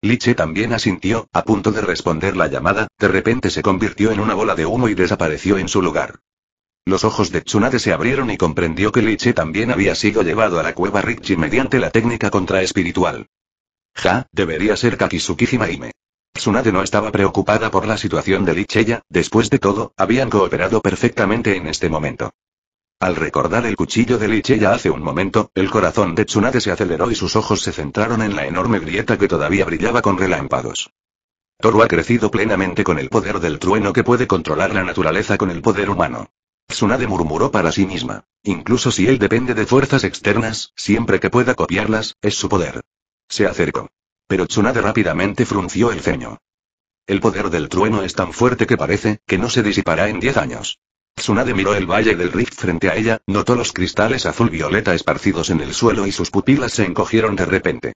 Liche también asintió, a punto de responder la llamada, de repente se convirtió en una bola de humo y desapareció en su lugar. Los ojos de Tsunade se abrieron y comprendió que Liche también había sido llevado a la cueva Richie mediante la técnica contraespiritual. Ja, debería ser Kakisuki Himaime. Tsunade no estaba preocupada por la situación de Licheya, después de todo, habían cooperado perfectamente en este momento. Al recordar el cuchillo de ya hace un momento, el corazón de Tsunade se aceleró y sus ojos se centraron en la enorme grieta que todavía brillaba con relámpagos. Toru ha crecido plenamente con el poder del trueno que puede controlar la naturaleza con el poder humano. Tsunade murmuró para sí misma. Incluso si él depende de fuerzas externas, siempre que pueda copiarlas, es su poder. Se acercó. Pero Tsunade rápidamente frunció el ceño. El poder del trueno es tan fuerte que parece, que no se disipará en diez años. Tsunade miró el valle del Rift frente a ella, notó los cristales azul-violeta esparcidos en el suelo y sus pupilas se encogieron de repente.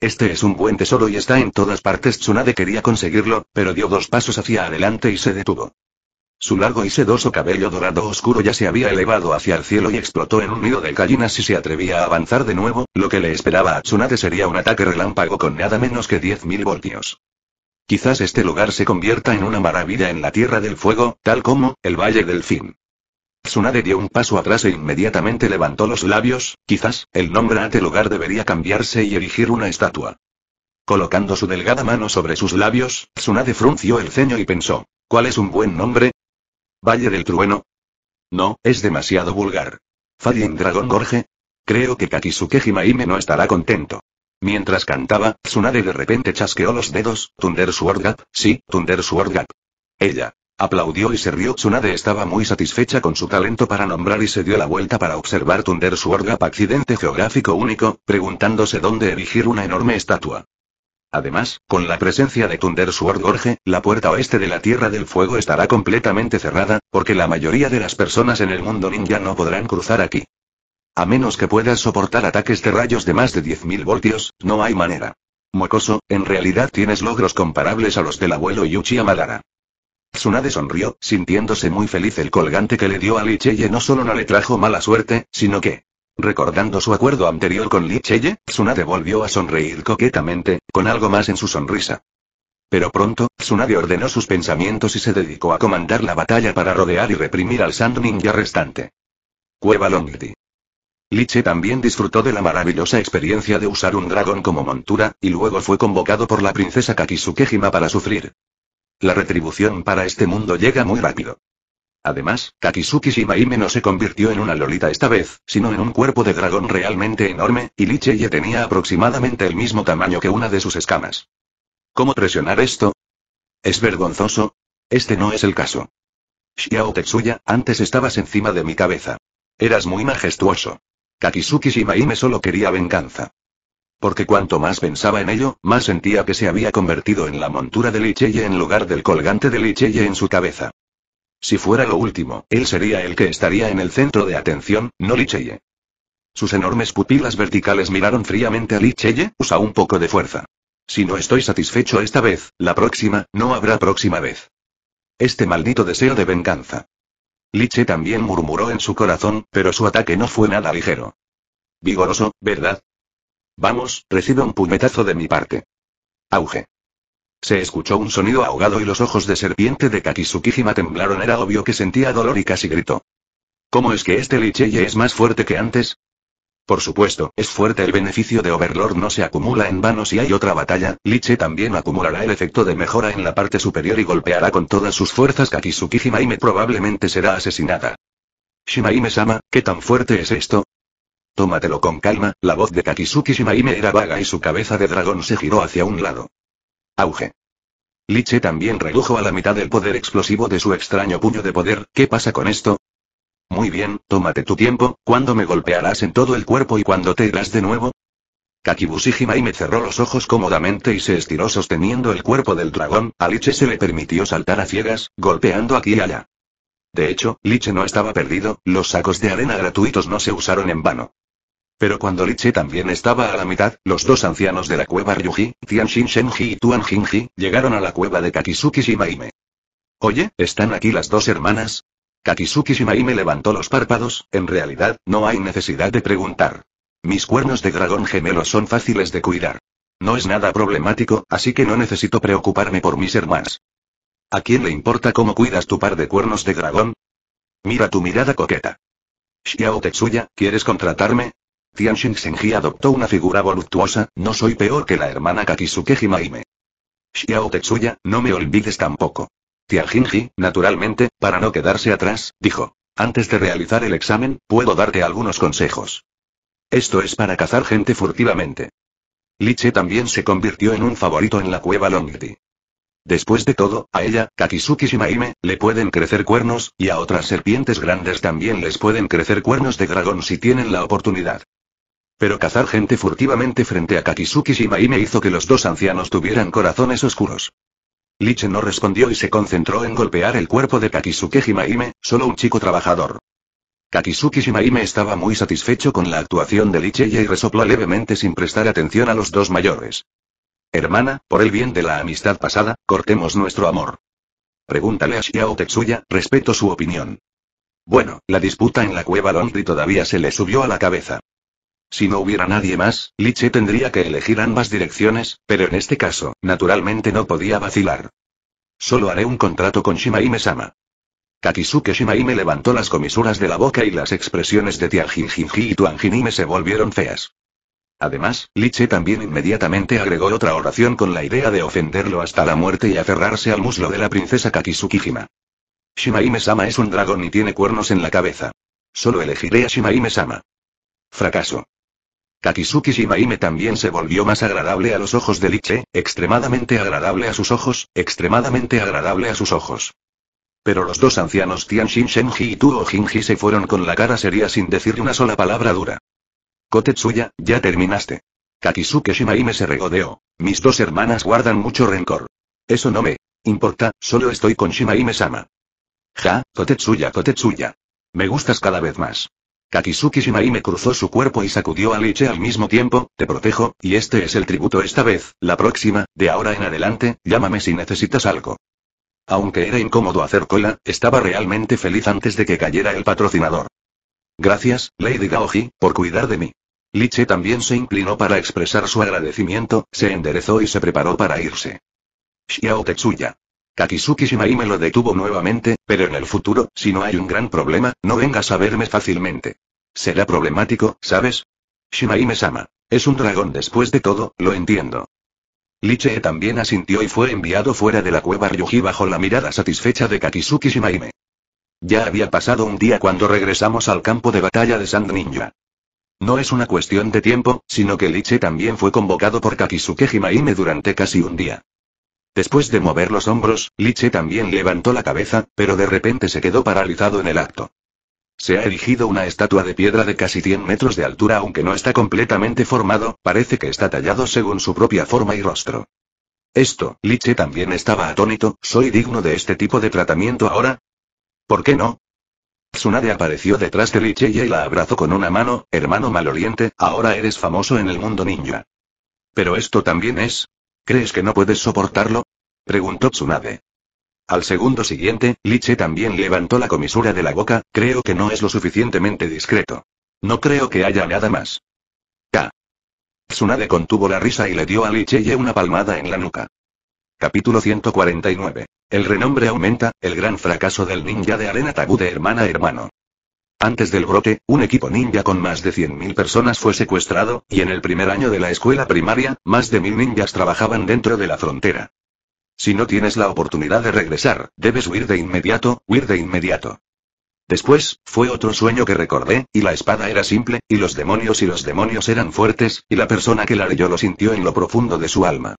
Este es un buen tesoro y está en todas partes. Tsunade quería conseguirlo, pero dio dos pasos hacia adelante y se detuvo. Su largo y sedoso cabello dorado oscuro ya se había elevado hacia el cielo y explotó en un nido de gallinas si se atrevía a avanzar de nuevo, lo que le esperaba a Tsunade sería un ataque relámpago con nada menos que 10.000 voltios. Quizás este lugar se convierta en una maravilla en la Tierra del Fuego, tal como, el Valle del Fin. Tsunade dio un paso atrás e inmediatamente levantó los labios, quizás, el nombre este lugar debería cambiarse y erigir una estatua. Colocando su delgada mano sobre sus labios, Tsunade frunció el ceño y pensó, ¿cuál es un buen nombre? ¿Valle del Trueno? No, es demasiado vulgar. Fallen Dragon Gorge. Creo que Kakisuke Himaime no estará contento. Mientras cantaba, Tsunade de repente chasqueó los dedos, Thunder Sword Gap, sí, Thunder Sword Gap. Ella. Aplaudió y se rió. Tsunade estaba muy satisfecha con su talento para nombrar y se dio la vuelta para observar Thunder Sword Gap accidente geográfico único, preguntándose dónde erigir una enorme estatua. Además, con la presencia de Thunder Sword Gorge, la puerta oeste de la Tierra del Fuego estará completamente cerrada, porque la mayoría de las personas en el mundo ninja no podrán cruzar aquí. A menos que puedas soportar ataques de rayos de más de 10.000 voltios, no hay manera. Mocoso, en realidad tienes logros comparables a los del abuelo Yuchi Amadara. Tsunade sonrió, sintiéndose muy feliz el colgante que le dio a y no solo no le trajo mala suerte, sino que, Recordando su acuerdo anterior con Li Tsunade volvió a sonreír coquetamente, con algo más en su sonrisa. Pero pronto, Tsunade ordenó sus pensamientos y se dedicó a comandar la batalla para rodear y reprimir al Sand Ninja restante. Cueva Longdi. Liche también disfrutó de la maravillosa experiencia de usar un dragón como montura, y luego fue convocado por la princesa Kakisukejima para sufrir. La retribución para este mundo llega muy rápido. Además, Kakisuki Shimaime no se convirtió en una lolita esta vez, sino en un cuerpo de dragón realmente enorme, y Licheye tenía aproximadamente el mismo tamaño que una de sus escamas. ¿Cómo presionar esto? Es vergonzoso. Este no es el caso. Xiao Tetsuya, antes estabas encima de mi cabeza. Eras muy majestuoso. Kakisuki Shimaime solo quería venganza. Porque cuanto más pensaba en ello, más sentía que se había convertido en la montura de Licheye en lugar del colgante de Licheye en su cabeza. Si fuera lo último, él sería el que estaría en el centro de atención, no Licheye? Sus enormes pupilas verticales miraron fríamente a Licheye, usa un poco de fuerza. Si no estoy satisfecho esta vez, la próxima, no habrá próxima vez. Este maldito deseo de venganza. Liche también murmuró en su corazón, pero su ataque no fue nada ligero. Vigoroso, ¿verdad? Vamos, recibe un puñetazo de mi parte. Auge. Se escuchó un sonido ahogado y los ojos de serpiente de Kakisukijima temblaron. Era obvio que sentía dolor y casi gritó. ¿Cómo es que este Licheye es más fuerte que antes? Por supuesto, es fuerte el beneficio de Overlord no se acumula en vano si hay otra batalla, Liche también acumulará el efecto de mejora en la parte superior y golpeará con todas sus fuerzas Kakisukijima y probablemente será asesinada. Shimaime-sama, ¿qué tan fuerte es esto? Tómatelo con calma, la voz de Kakisuki me era vaga y su cabeza de dragón se giró hacia un lado. Auge. Liche también redujo a la mitad el poder explosivo de su extraño puño de poder, ¿qué pasa con esto? Muy bien, tómate tu tiempo, ¿cuándo me golpearás en todo el cuerpo y cuándo te irás de nuevo? y me cerró los ojos cómodamente y se estiró sosteniendo el cuerpo del dragón, a Liche se le permitió saltar a ciegas, golpeando aquí y allá. De hecho, Liche no estaba perdido, los sacos de arena gratuitos no se usaron en vano. Pero cuando Liche también estaba a la mitad, los dos ancianos de la cueva Ryuji, Tianxin Shenji y Tuan Jinji, llegaron a la cueva de Kakisuki Shimaime. Oye, ¿están aquí las dos hermanas? Kakizuki Shimaime levantó los párpados, en realidad, no hay necesidad de preguntar. Mis cuernos de dragón gemelos son fáciles de cuidar. No es nada problemático, así que no necesito preocuparme por mis hermanas. ¿A quién le importa cómo cuidas tu par de cuernos de dragón? Mira tu mirada coqueta. Xiao Tetsuya, ¿quieres contratarme? Tian ji adoptó una figura voluptuosa, no soy peor que la hermana Kakisuke Himaime. Xiao Tetsuya, no me olvides tampoco. Tian naturalmente, para no quedarse atrás, dijo. Antes de realizar el examen, puedo darte algunos consejos. Esto es para cazar gente furtivamente. Liche también se convirtió en un favorito en la cueva Longti. Después de todo, a ella, Kakisuke Shimaime, le pueden crecer cuernos, y a otras serpientes grandes también les pueden crecer cuernos de dragón si tienen la oportunidad. Pero cazar gente furtivamente frente a Kakisuki Shimaime hizo que los dos ancianos tuvieran corazones oscuros. Liche no respondió y se concentró en golpear el cuerpo de Kakisuke Shimaime, solo un chico trabajador. Kakisuki Shimaime estaba muy satisfecho con la actuación de Liche y resopló levemente sin prestar atención a los dos mayores. Hermana, por el bien de la amistad pasada, cortemos nuestro amor. Pregúntale a Shio Tetsuya, respeto su opinión. Bueno, la disputa en la cueva Londri todavía se le subió a la cabeza. Si no hubiera nadie más, Liche tendría que elegir ambas direcciones, pero en este caso, naturalmente no podía vacilar. Solo haré un contrato con Shimaime-sama. Kakisuke Shimaime levantó las comisuras de la boca y las expresiones de Tianjinjinji y Tuanjinime se volvieron feas. Además, Liche también inmediatamente agregó otra oración con la idea de ofenderlo hasta la muerte y aferrarse al muslo de la princesa Katsukijima. Shimaime-sama es un dragón y tiene cuernos en la cabeza. Solo elegiré a Shimaime-sama. Fracaso. Kakizuki Shimaime también se volvió más agradable a los ojos de Liche, eh, extremadamente agradable a sus ojos, extremadamente agradable a sus ojos. Pero los dos ancianos Shin Shenji y Tuo se fueron con la cara seria sin decir una sola palabra dura. Kotetsuya, ya terminaste. Kakizuki Shimaime se regodeó. Mis dos hermanas guardan mucho rencor. Eso no me importa, solo estoy con Shimaime-sama. Ja, Kotetsuya, Kotetsuya. Me gustas cada vez más. Shimai me cruzó su cuerpo y sacudió a Liche al mismo tiempo, te protejo, y este es el tributo esta vez, la próxima, de ahora en adelante, llámame si necesitas algo. Aunque era incómodo hacer cola, estaba realmente feliz antes de que cayera el patrocinador. Gracias, Lady Gaoji, por cuidar de mí. Liche también se inclinó para expresar su agradecimiento, se enderezó y se preparó para irse. Xiao Tetsuya. Kakizuki Shimaime lo detuvo nuevamente, pero en el futuro, si no hay un gran problema, no vengas a verme fácilmente. Será problemático, ¿sabes? Shimaime-sama. Es un dragón después de todo, lo entiendo. Liche también asintió y fue enviado fuera de la cueva Ryuji bajo la mirada satisfecha de Kakizuki Shimaime. Ya había pasado un día cuando regresamos al campo de batalla de Sand Ninja. No es una cuestión de tiempo, sino que Liche también fue convocado por Kakizuki Shimaime durante casi un día. Después de mover los hombros, Liche también levantó la cabeza, pero de repente se quedó paralizado en el acto. Se ha erigido una estatua de piedra de casi 100 metros de altura aunque no está completamente formado, parece que está tallado según su propia forma y rostro. Esto, Liche también estaba atónito, ¿soy digno de este tipo de tratamiento ahora? ¿Por qué no? Tsunade apareció detrás de Liche y la abrazó con una mano, hermano maloliente, ahora eres famoso en el mundo ninja. Pero esto también es, ¿Crees que no puedes soportarlo? preguntó Tsunade. Al segundo siguiente, Liche también levantó la comisura de la boca, creo que no es lo suficientemente discreto. No creo que haya nada más. Ka. Tsunade contuvo la risa y le dio a Licheye una palmada en la nuca. Capítulo 149. El renombre aumenta, el gran fracaso del ninja de arena tabú de hermana hermano. Antes del brote, un equipo ninja con más de 100.000 personas fue secuestrado, y en el primer año de la escuela primaria, más de 1.000 ninjas trabajaban dentro de la frontera. Si no tienes la oportunidad de regresar, debes huir de inmediato, huir de inmediato. Después, fue otro sueño que recordé, y la espada era simple, y los demonios y los demonios eran fuertes, y la persona que la leyó lo sintió en lo profundo de su alma.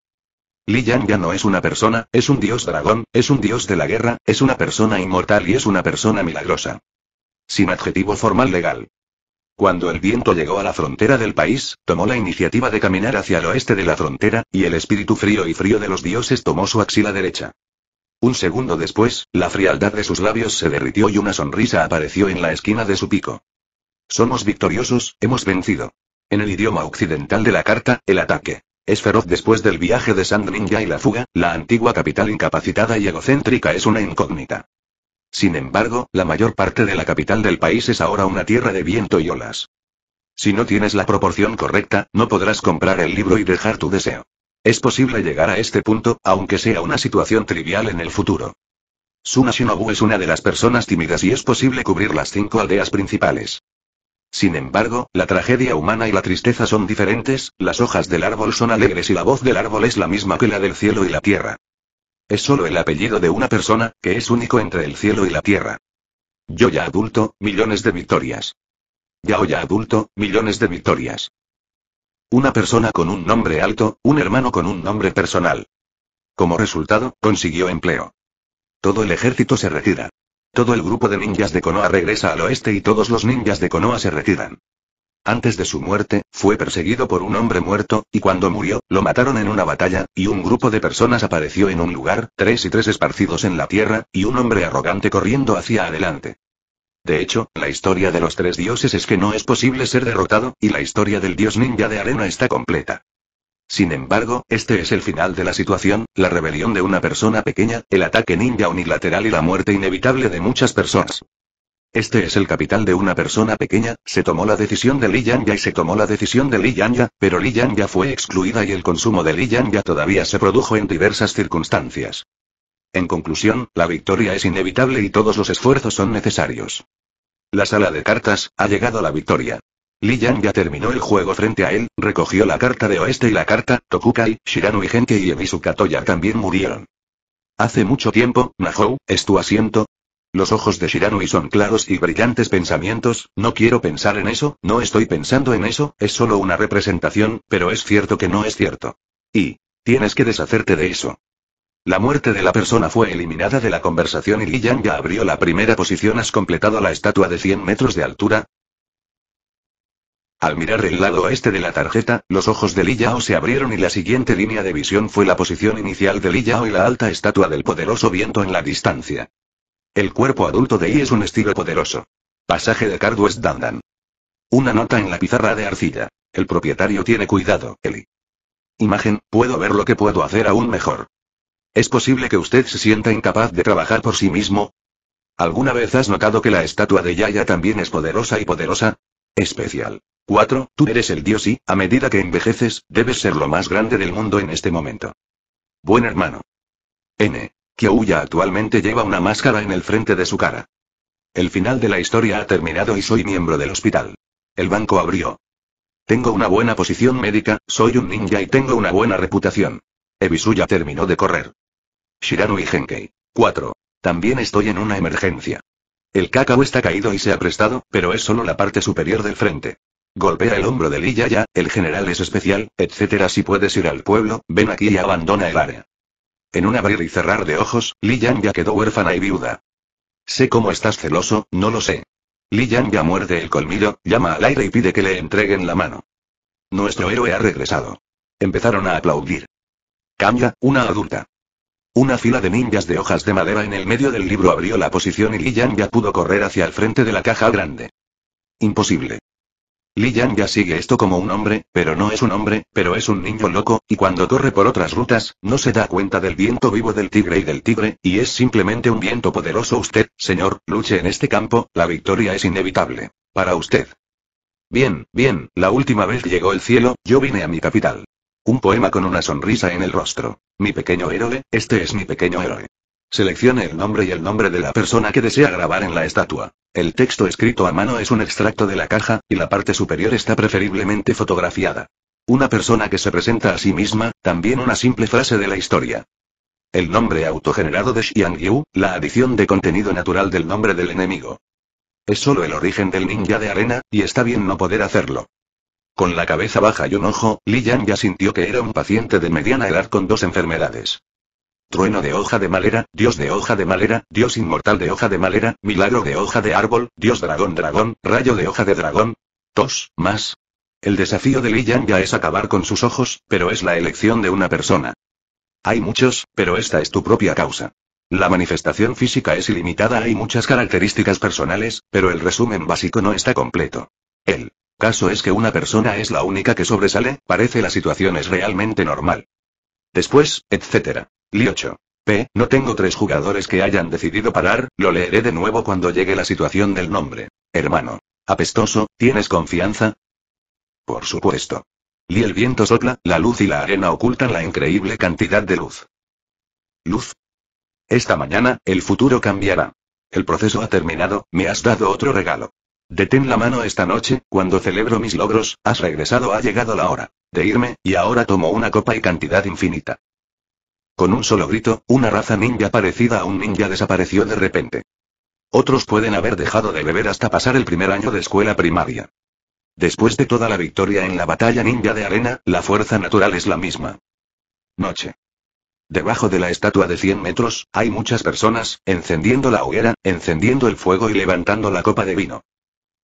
Li Yang ya no es una persona, es un dios dragón, es un dios de la guerra, es una persona inmortal y es una persona milagrosa sin adjetivo formal legal. Cuando el viento llegó a la frontera del país, tomó la iniciativa de caminar hacia el oeste de la frontera, y el espíritu frío y frío de los dioses tomó su axila derecha. Un segundo después, la frialdad de sus labios se derritió y una sonrisa apareció en la esquina de su pico. Somos victoriosos, hemos vencido. En el idioma occidental de la carta, el ataque. Es feroz después del viaje de Ninja y la fuga, la antigua capital incapacitada y egocéntrica es una incógnita. Sin embargo, la mayor parte de la capital del país es ahora una tierra de viento y olas. Si no tienes la proporción correcta, no podrás comprar el libro y dejar tu deseo. Es posible llegar a este punto, aunque sea una situación trivial en el futuro. Suna Shinobu es una de las personas tímidas y es posible cubrir las cinco aldeas principales. Sin embargo, la tragedia humana y la tristeza son diferentes, las hojas del árbol son alegres y la voz del árbol es la misma que la del cielo y la tierra. Es solo el apellido de una persona, que es único entre el cielo y la tierra. Yo ya adulto, millones de victorias. Yao ya adulto, millones de victorias. Una persona con un nombre alto, un hermano con un nombre personal. Como resultado, consiguió empleo. Todo el ejército se retira. Todo el grupo de ninjas de Konoha regresa al oeste y todos los ninjas de Konoha se retiran. Antes de su muerte, fue perseguido por un hombre muerto, y cuando murió, lo mataron en una batalla, y un grupo de personas apareció en un lugar, tres y tres esparcidos en la tierra, y un hombre arrogante corriendo hacia adelante. De hecho, la historia de los tres dioses es que no es posible ser derrotado, y la historia del dios ninja de arena está completa. Sin embargo, este es el final de la situación, la rebelión de una persona pequeña, el ataque ninja unilateral y la muerte inevitable de muchas personas. Este es el capital de una persona pequeña, se tomó la decisión de Li y se tomó la decisión de Li pero Li ya fue excluida y el consumo de Li todavía se produjo en diversas circunstancias. En conclusión, la victoria es inevitable y todos los esfuerzos son necesarios. La sala de cartas, ha llegado a la victoria. Li terminó el juego frente a él, recogió la carta de oeste y la carta, Tokukai, Shiranu y Genki y Ebisu Katoya también murieron. Hace mucho tiempo, Nahou, ¿es tu asiento? Los ojos de Shiranui son claros y brillantes pensamientos, no quiero pensar en eso, no estoy pensando en eso, es solo una representación, pero es cierto que no es cierto. Y, tienes que deshacerte de eso. La muerte de la persona fue eliminada de la conversación y Yan ya abrió la primera posición. ¿Has completado la estatua de 100 metros de altura? Al mirar el lado este de la tarjeta, los ojos de Yao se abrieron y la siguiente línea de visión fue la posición inicial de Yao y la alta estatua del poderoso viento en la distancia. El cuerpo adulto de I es un estilo poderoso. Pasaje de Cardwest Dandan. Una nota en la pizarra de arcilla. El propietario tiene cuidado, Eli. Imagen, puedo ver lo que puedo hacer aún mejor. ¿Es posible que usted se sienta incapaz de trabajar por sí mismo? ¿Alguna vez has notado que la estatua de Yaya también es poderosa y poderosa? Especial. 4. Tú eres el dios y, a medida que envejeces, debes ser lo más grande del mundo en este momento. Buen hermano. N. Kyouya actualmente lleva una máscara en el frente de su cara. El final de la historia ha terminado y soy miembro del hospital. El banco abrió. Tengo una buena posición médica, soy un ninja y tengo una buena reputación. Ebisuya terminó de correr. Shirano y Genkei. 4. También estoy en una emergencia. El cacao está caído y se ha prestado, pero es solo la parte superior del frente. Golpea el hombro de Liyaya, el general es especial, etc. Si puedes ir al pueblo, ven aquí y abandona el área. En un abrir y cerrar de ojos, Li Yang ya quedó huérfana y viuda. Sé cómo estás celoso, no lo sé. Li Yang ya muerde el colmillo, llama al aire y pide que le entreguen la mano. Nuestro héroe ha regresado. Empezaron a aplaudir. Cambia, una adulta. Una fila de ninjas de hojas de madera en el medio del libro abrió la posición y Li Yang ya pudo correr hacia el frente de la caja grande. Imposible. Li Yang ya sigue esto como un hombre, pero no es un hombre, pero es un niño loco, y cuando corre por otras rutas, no se da cuenta del viento vivo del tigre y del tigre, y es simplemente un viento poderoso usted, señor, luche en este campo, la victoria es inevitable. Para usted. Bien, bien, la última vez llegó el cielo, yo vine a mi capital. Un poema con una sonrisa en el rostro. Mi pequeño héroe, este es mi pequeño héroe. Seleccione el nombre y el nombre de la persona que desea grabar en la estatua. El texto escrito a mano es un extracto de la caja, y la parte superior está preferiblemente fotografiada. Una persona que se presenta a sí misma, también una simple frase de la historia. El nombre autogenerado de Xiang Yu, la adición de contenido natural del nombre del enemigo. Es solo el origen del ninja de arena, y está bien no poder hacerlo. Con la cabeza baja y un ojo, Li Yang ya sintió que era un paciente de mediana edad con dos enfermedades. Trueno de hoja de madera, dios de hoja de madera, dios inmortal de hoja de madera, milagro de hoja de árbol, dios dragón dragón, rayo de hoja de dragón. Tos, más. El desafío de Li ya es acabar con sus ojos, pero es la elección de una persona. Hay muchos, pero esta es tu propia causa. La manifestación física es ilimitada, hay muchas características personales, pero el resumen básico no está completo. El caso es que una persona es la única que sobresale, parece la situación es realmente normal. Después, etc. 8. P. No tengo tres jugadores que hayan decidido parar, lo leeré de nuevo cuando llegue la situación del nombre. Hermano. Apestoso, ¿tienes confianza? Por supuesto. Li el viento sopla, la luz y la arena ocultan la increíble cantidad de luz. Luz. Esta mañana, el futuro cambiará. El proceso ha terminado, me has dado otro regalo. Detén la mano esta noche, cuando celebro mis logros, has regresado, ha llegado la hora de irme, y ahora tomo una copa y cantidad infinita. Con un solo grito, una raza ninja parecida a un ninja desapareció de repente. Otros pueden haber dejado de beber hasta pasar el primer año de escuela primaria. Después de toda la victoria en la batalla ninja de arena, la fuerza natural es la misma. Noche. Debajo de la estatua de 100 metros, hay muchas personas, encendiendo la hoguera, encendiendo el fuego y levantando la copa de vino.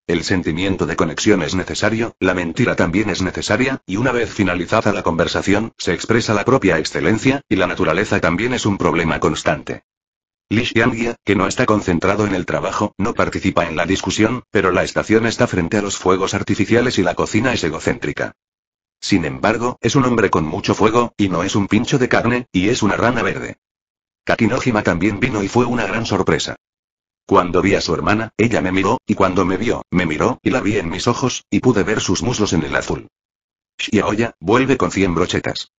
El sentimiento de conexión es necesario, la mentira también es necesaria, y una vez finalizada la conversación, se expresa la propia excelencia, y la naturaleza también es un problema constante. Li que no está concentrado en el trabajo, no participa en la discusión, pero la estación está frente a los fuegos artificiales y la cocina es egocéntrica. Sin embargo, es un hombre con mucho fuego, y no es un pincho de carne, y es una rana verde. Kakinojima también vino y fue una gran sorpresa. Cuando vi a su hermana, ella me miró, y cuando me vio, me miró, y la vi en mis ojos, y pude ver sus muslos en el azul. Xiaoya, vuelve con 100 brochetas.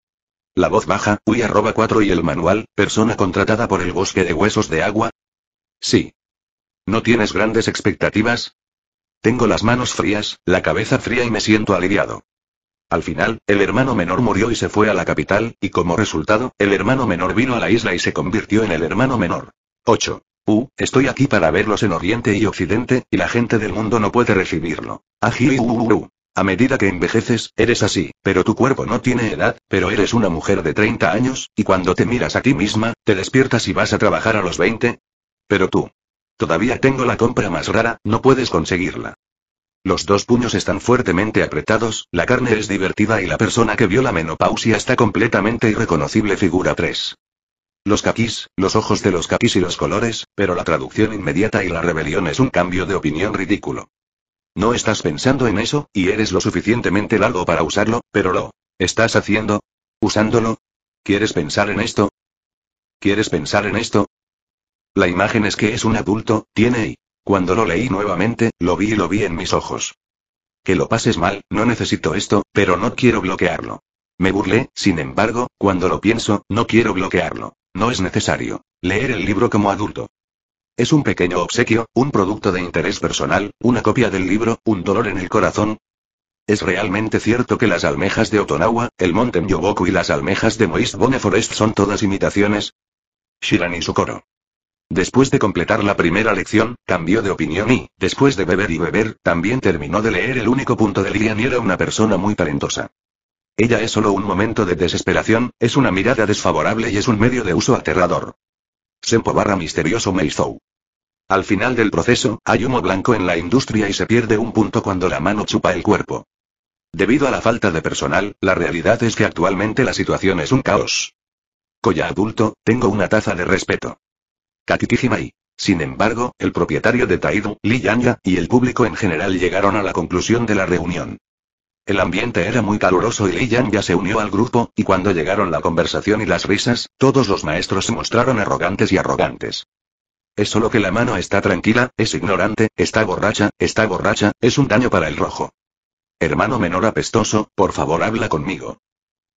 La voz baja, uy arroba 4 y el manual, persona contratada por el bosque de huesos de agua. Sí. ¿No tienes grandes expectativas? Tengo las manos frías, la cabeza fría y me siento aliviado. Al final, el hermano menor murió y se fue a la capital, y como resultado, el hermano menor vino a la isla y se convirtió en el hermano menor. 8. Uh, estoy aquí para verlos en Oriente y Occidente, y la gente del mundo no puede recibirlo. Aji, ah, uh, uh, a medida que envejeces, eres así, pero tu cuerpo no tiene edad, pero eres una mujer de 30 años, y cuando te miras a ti misma, te despiertas y vas a trabajar a los 20. Pero tú. Todavía tengo la compra más rara, no puedes conseguirla. Los dos puños están fuertemente apretados, la carne es divertida y la persona que vio la menopausia está completamente irreconocible figura 3. Los caquis, los ojos de los caquis y los colores, pero la traducción inmediata y la rebelión es un cambio de opinión ridículo. No estás pensando en eso, y eres lo suficientemente largo para usarlo, pero lo estás haciendo. ¿Usándolo? ¿Quieres pensar en esto? ¿Quieres pensar en esto? La imagen es que es un adulto, tiene y. Cuando lo leí nuevamente, lo vi y lo vi en mis ojos. Que lo pases mal, no necesito esto, pero no quiero bloquearlo. Me burlé, sin embargo, cuando lo pienso, no quiero bloquearlo. No es necesario. Leer el libro como adulto. Es un pequeño obsequio, un producto de interés personal, una copia del libro, un dolor en el corazón. Es realmente cierto que las almejas de Otonawa, el monte Myoboku y las almejas de Moist Boneforest son todas imitaciones. Shiran y su Después de completar la primera lección, cambió de opinión y, después de beber y beber, también terminó de leer el único punto de día y era una persona muy talentosa. Ella es solo un momento de desesperación, es una mirada desfavorable y es un medio de uso aterrador. Sempo barra misterioso Meizou. Al final del proceso, hay humo blanco en la industria y se pierde un punto cuando la mano chupa el cuerpo. Debido a la falta de personal, la realidad es que actualmente la situación es un caos. Coya adulto, tengo una taza de respeto. y, Sin embargo, el propietario de Taidu, Li Yanya, y el público en general llegaron a la conclusión de la reunión. El ambiente era muy caluroso y Liyan ya se unió al grupo, y cuando llegaron la conversación y las risas, todos los maestros se mostraron arrogantes y arrogantes. Es solo que la mano está tranquila, es ignorante, está borracha, está borracha, es un daño para el rojo. Hermano menor apestoso, por favor habla conmigo.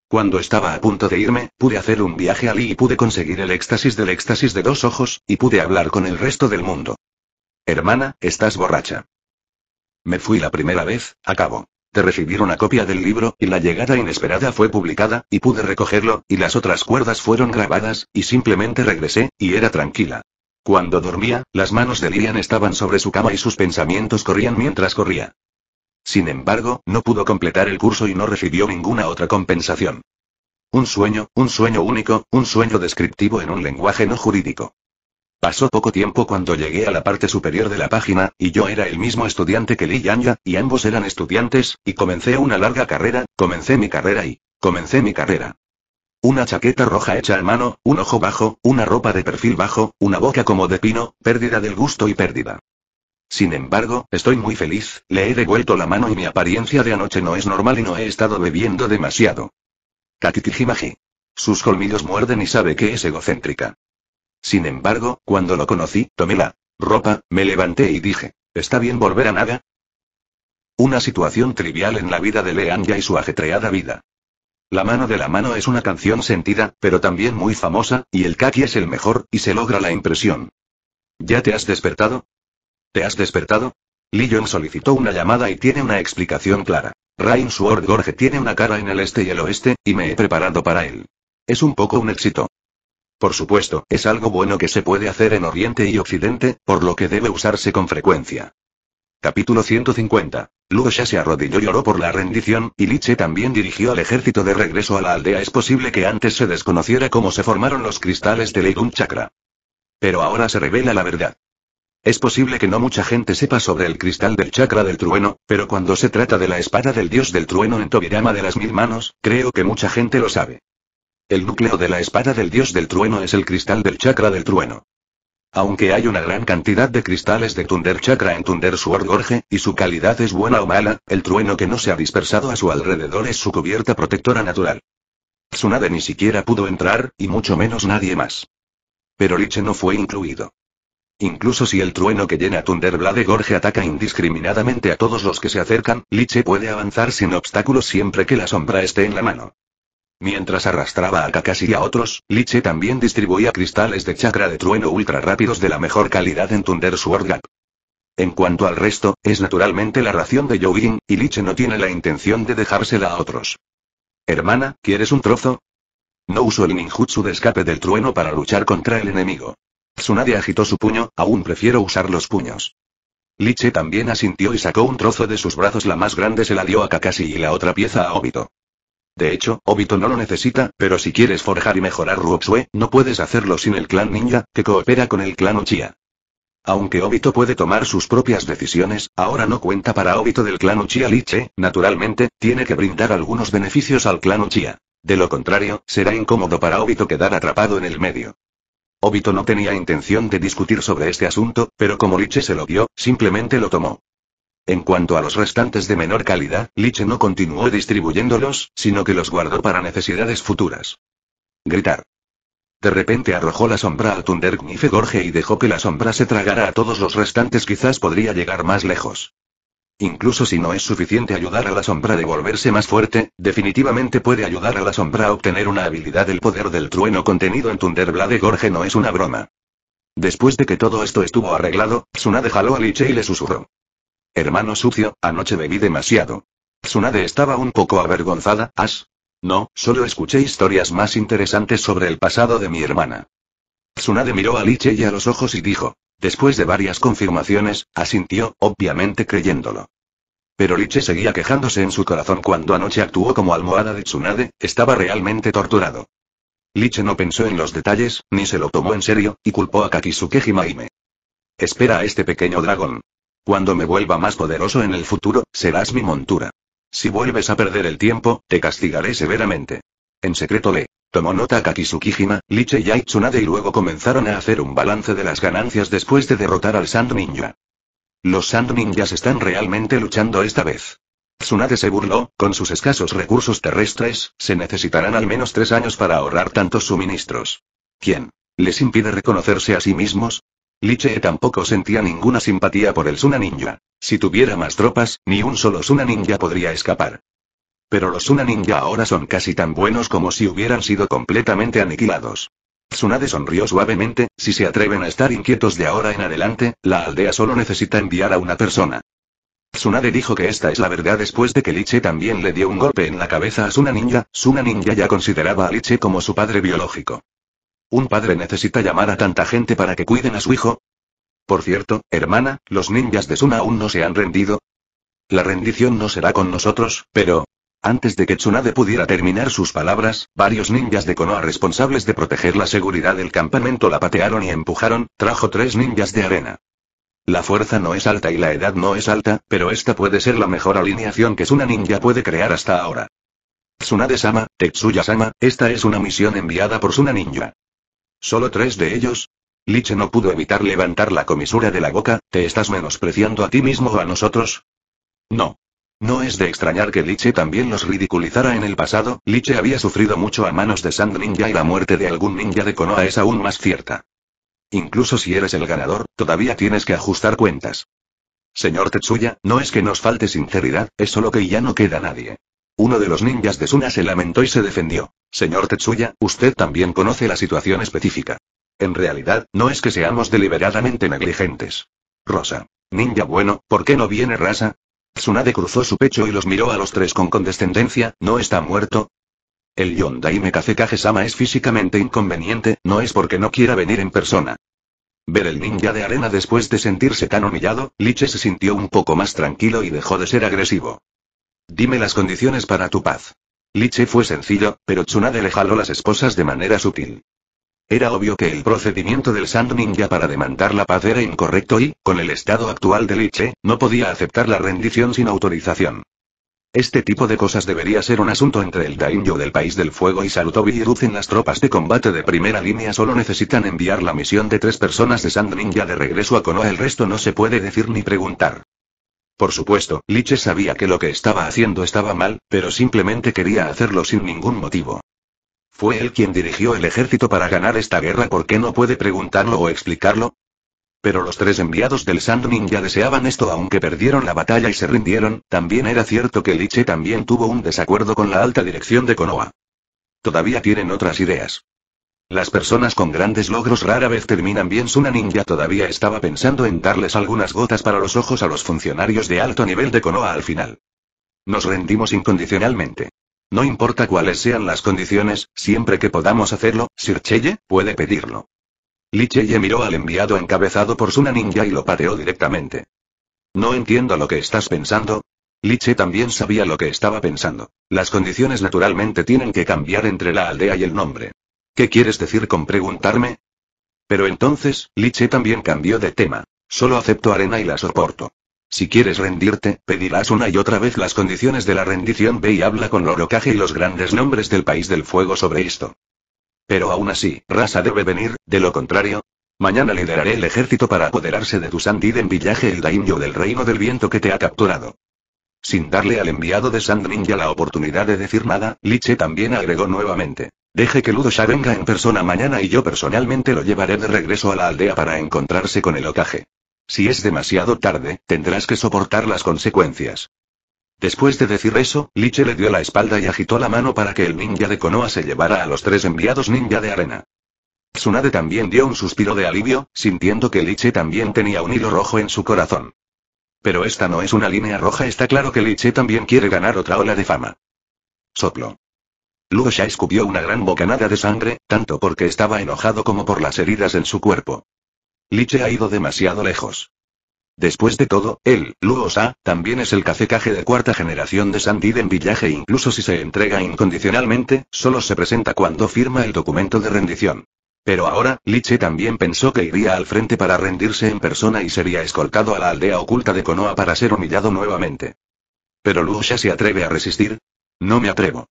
Cuando estaba a punto de irme, pude hacer un viaje a allí y pude conseguir el éxtasis del éxtasis de dos ojos, y pude hablar con el resto del mundo. Hermana, estás borracha. Me fui la primera vez, acabo. Te recibir una copia del libro, y la llegada inesperada fue publicada, y pude recogerlo, y las otras cuerdas fueron grabadas, y simplemente regresé, y era tranquila. Cuando dormía, las manos de Lilian estaban sobre su cama y sus pensamientos corrían mientras corría. Sin embargo, no pudo completar el curso y no recibió ninguna otra compensación. Un sueño, un sueño único, un sueño descriptivo en un lenguaje no jurídico. Pasó poco tiempo cuando llegué a la parte superior de la página, y yo era el mismo estudiante que Li Yanya, y ambos eran estudiantes, y comencé una larga carrera, comencé mi carrera y comencé mi carrera. Una chaqueta roja hecha a mano, un ojo bajo, una ropa de perfil bajo, una boca como de pino, pérdida del gusto y pérdida. Sin embargo, estoy muy feliz, le he devuelto la mano y mi apariencia de anoche no es normal y no he estado bebiendo demasiado. Katitijimaji. Sus colmillos muerden y sabe que es egocéntrica. Sin embargo, cuando lo conocí, tomé la ropa, me levanté y dije, ¿está bien volver a nada? Una situación trivial en la vida de Leanya y su ajetreada vida. La mano de la mano es una canción sentida, pero también muy famosa, y el kaki es el mejor, y se logra la impresión. ¿Ya te has despertado? ¿Te has despertado? Lee solicitó una llamada y tiene una explicación clara. Rain Sword Gorge tiene una cara en el este y el oeste, y me he preparado para él. Es un poco un éxito. Por supuesto, es algo bueno que se puede hacer en Oriente y Occidente, por lo que debe usarse con frecuencia. Capítulo 150. Luo se arrodilló y oró por la rendición, y Liche también dirigió al ejército de regreso a la aldea. Es posible que antes se desconociera cómo se formaron los cristales del Leidun Chakra. Pero ahora se revela la verdad. Es posible que no mucha gente sepa sobre el cristal del chakra del trueno, pero cuando se trata de la espada del dios del trueno en Tobirama de las mil manos, creo que mucha gente lo sabe. El núcleo de la espada del dios del trueno es el cristal del chakra del trueno. Aunque hay una gran cantidad de cristales de Thunder Chakra en Thunder Sword Gorge, y su calidad es buena o mala, el trueno que no se ha dispersado a su alrededor es su cubierta protectora natural. Tsunade ni siquiera pudo entrar, y mucho menos nadie más. Pero Liche no fue incluido. Incluso si el trueno que llena Blade Gorge ataca indiscriminadamente a todos los que se acercan, Liche puede avanzar sin obstáculos siempre que la sombra esté en la mano. Mientras arrastraba a Kakashi y a otros, Liche también distribuía cristales de chakra de trueno ultra rápidos de la mejor calidad en Thunder Sword Gap. En cuanto al resto, es naturalmente la ración de yogin y Liche no tiene la intención de dejársela a otros. Hermana, ¿quieres un trozo? No uso el ninjutsu de escape del trueno para luchar contra el enemigo. Tsunade agitó su puño, aún prefiero usar los puños. Liche también asintió y sacó un trozo de sus brazos. La más grande se la dio a Kakashi y la otra pieza a Obito. De hecho, Obito no lo necesita, pero si quieres forjar y mejorar Ruoxue, no puedes hacerlo sin el clan ninja, que coopera con el clan Uchiha. Aunque Obito puede tomar sus propias decisiones, ahora no cuenta para Obito del clan Uchiha Liche, naturalmente, tiene que brindar algunos beneficios al clan Uchiha. De lo contrario, será incómodo para Obito quedar atrapado en el medio. Obito no tenía intención de discutir sobre este asunto, pero como Liche se lo dio, simplemente lo tomó. En cuanto a los restantes de menor calidad, Liche no continuó distribuyéndolos, sino que los guardó para necesidades futuras. Gritar. De repente arrojó la sombra al Tundergnife Gorge y dejó que la sombra se tragara a todos los restantes, quizás podría llegar más lejos. Incluso si no es suficiente ayudar a la sombra de volverse más fuerte, definitivamente puede ayudar a la sombra a obtener una habilidad. El poder del trueno contenido en Thunderblade Gorge no es una broma. Después de que todo esto estuvo arreglado, Tsunade jaló a Liche y le susurró. Hermano sucio, anoche bebí demasiado. Tsunade estaba un poco avergonzada, As. No, solo escuché historias más interesantes sobre el pasado de mi hermana. Tsunade miró a Liche y a los ojos y dijo. Después de varias confirmaciones, asintió, obviamente creyéndolo. Pero Liche seguía quejándose en su corazón cuando anoche actuó como almohada de Tsunade, estaba realmente torturado. Liche no pensó en los detalles, ni se lo tomó en serio, y culpó a Kakisuke Himaime. Espera a este pequeño dragón. Cuando me vuelva más poderoso en el futuro, serás mi montura. Si vuelves a perder el tiempo, te castigaré severamente. En secreto le tomó nota Kakisukijima, Liche y Tsunade y luego comenzaron a hacer un balance de las ganancias después de derrotar al Sand Ninja. Los Sand Ninjas están realmente luchando esta vez. Tsunade se burló, con sus escasos recursos terrestres, se necesitarán al menos tres años para ahorrar tantos suministros. ¿Quién? ¿Les impide reconocerse a sí mismos? Liche tampoco sentía ninguna simpatía por el Suna Ninja. Si tuviera más tropas, ni un solo Suna Ninja podría escapar. Pero los Suna Ninja ahora son casi tan buenos como si hubieran sido completamente aniquilados. Tsunade sonrió suavemente, si se atreven a estar inquietos de ahora en adelante, la aldea solo necesita enviar a una persona. Tsunade dijo que esta es la verdad después de que Liche también le dio un golpe en la cabeza a Suna Ninja, Suna Ninja ya consideraba a Liche como su padre biológico. ¿Un padre necesita llamar a tanta gente para que cuiden a su hijo? Por cierto, hermana, los ninjas de Suna aún no se han rendido. La rendición no será con nosotros, pero... Antes de que Tsunade pudiera terminar sus palabras, varios ninjas de Konoha responsables de proteger la seguridad del campamento la patearon y empujaron, trajo tres ninjas de arena. La fuerza no es alta y la edad no es alta, pero esta puede ser la mejor alineación que una Ninja puede crear hasta ahora. Tsunade-sama, Tetsuya-sama, esta es una misión enviada por Suna Ninja. Solo tres de ellos. Liche no pudo evitar levantar la comisura de la boca, ¿te estás menospreciando a ti mismo o a nosotros? No. No es de extrañar que Liche también los ridiculizara en el pasado, Liche había sufrido mucho a manos de Sand Ninja y la muerte de algún ninja de Konoha es aún más cierta. Incluso si eres el ganador, todavía tienes que ajustar cuentas. Señor Tetsuya, no es que nos falte sinceridad, es solo que ya no queda nadie. Uno de los ninjas de Suna se lamentó y se defendió. Señor Tetsuya, usted también conoce la situación específica. En realidad, no es que seamos deliberadamente negligentes. Rosa. Ninja bueno, ¿por qué no viene Rasa? Tsunade cruzó su pecho y los miró a los tres con condescendencia, ¿no está muerto? El Yondaime Kazekage-sama es físicamente inconveniente, no es porque no quiera venir en persona. Ver el ninja de arena después de sentirse tan humillado, Liche se sintió un poco más tranquilo y dejó de ser agresivo. Dime las condiciones para tu paz. Liche fue sencillo, pero Tsunade le jaló las esposas de manera sutil. Era obvio que el procedimiento del Sand Ninja para demandar la paz era incorrecto y, con el estado actual de Liche, no podía aceptar la rendición sin autorización. Este tipo de cosas debería ser un asunto entre el Daimyo del País del Fuego y Salutobi y en Las tropas de combate de primera línea solo necesitan enviar la misión de tres personas de Sand Ninja de regreso a Konoha. El resto no se puede decir ni preguntar. Por supuesto, Liche sabía que lo que estaba haciendo estaba mal, pero simplemente quería hacerlo sin ningún motivo. Fue él quien dirigió el ejército para ganar esta guerra, ¿por qué no puede preguntarlo o explicarlo? Pero los tres enviados del Sand ya deseaban esto aunque perdieron la batalla y se rindieron, también era cierto que Liche también tuvo un desacuerdo con la alta dirección de Konoha. Todavía tienen otras ideas. Las personas con grandes logros rara vez terminan bien. Suna Ninja todavía estaba pensando en darles algunas gotas para los ojos a los funcionarios de alto nivel de Konoha al final. Nos rendimos incondicionalmente. No importa cuáles sean las condiciones, siempre que podamos hacerlo, Sir Cheye puede pedirlo. Licheye miró al enviado encabezado por Suna Ninja y lo pateó directamente. No entiendo lo que estás pensando. Liche también sabía lo que estaba pensando. Las condiciones naturalmente tienen que cambiar entre la aldea y el nombre. ¿Qué quieres decir con preguntarme? Pero entonces, Liche también cambió de tema. Solo acepto arena y la soporto. Si quieres rendirte, pedirás una y otra vez las condiciones de la rendición. Ve y habla con Lorokage y los grandes nombres del país del fuego sobre esto. Pero aún así, Rasa debe venir, de lo contrario. Mañana lideraré el ejército para apoderarse de tu Sandid en Villaje el Daimyo del reino del viento que te ha capturado. Sin darle al enviado de Sand Ninja la oportunidad de decir nada, Liche también agregó nuevamente. Deje que Ludosha venga en persona mañana y yo personalmente lo llevaré de regreso a la aldea para encontrarse con el ocaje. Si es demasiado tarde, tendrás que soportar las consecuencias. Después de decir eso, Liche le dio la espalda y agitó la mano para que el ninja de Konoha se llevara a los tres enviados ninja de arena. Tsunade también dio un suspiro de alivio, sintiendo que Liche también tenía un hilo rojo en su corazón. Pero esta no es una línea roja, está claro que Liche también quiere ganar otra ola de fama. Soplo. Luo escupió una gran bocanada de sangre, tanto porque estaba enojado como por las heridas en su cuerpo. Liche ha ido demasiado lejos. Después de todo, él, Luo también es el cacecaje de cuarta generación de Sandid en Villaje incluso si se entrega incondicionalmente, solo se presenta cuando firma el documento de rendición. Pero ahora, Liche también pensó que iría al frente para rendirse en persona y sería escoltado a la aldea oculta de Konoha para ser humillado nuevamente. Pero Lusha se atreve a resistir. No me atrevo.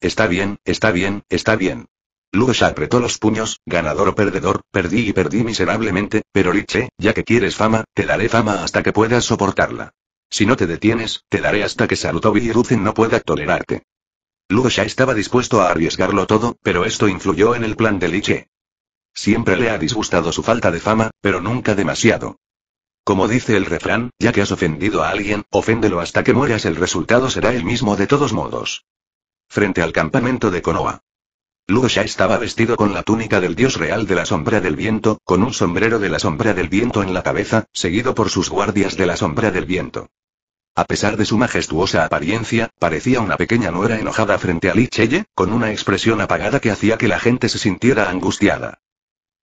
Está bien, está bien, está bien. Lusha apretó los puños, ganador o perdedor, perdí y perdí miserablemente, pero Liche, ya que quieres fama, te daré fama hasta que puedas soportarla. Si no te detienes, te daré hasta que Sarutobi y Ruzen no pueda tolerarte. Lusha estaba dispuesto a arriesgarlo todo, pero esto influyó en el plan de Liche. Siempre le ha disgustado su falta de fama, pero nunca demasiado. Como dice el refrán, ya que has ofendido a alguien, oféndelo hasta que mueras, el resultado será el mismo de todos modos. Frente al campamento de Konoha. Lugo ya estaba vestido con la túnica del dios real de la sombra del viento, con un sombrero de la sombra del viento en la cabeza, seguido por sus guardias de la sombra del viento. A pesar de su majestuosa apariencia, parecía una pequeña nuera enojada frente a Li Cheye, con una expresión apagada que hacía que la gente se sintiera angustiada.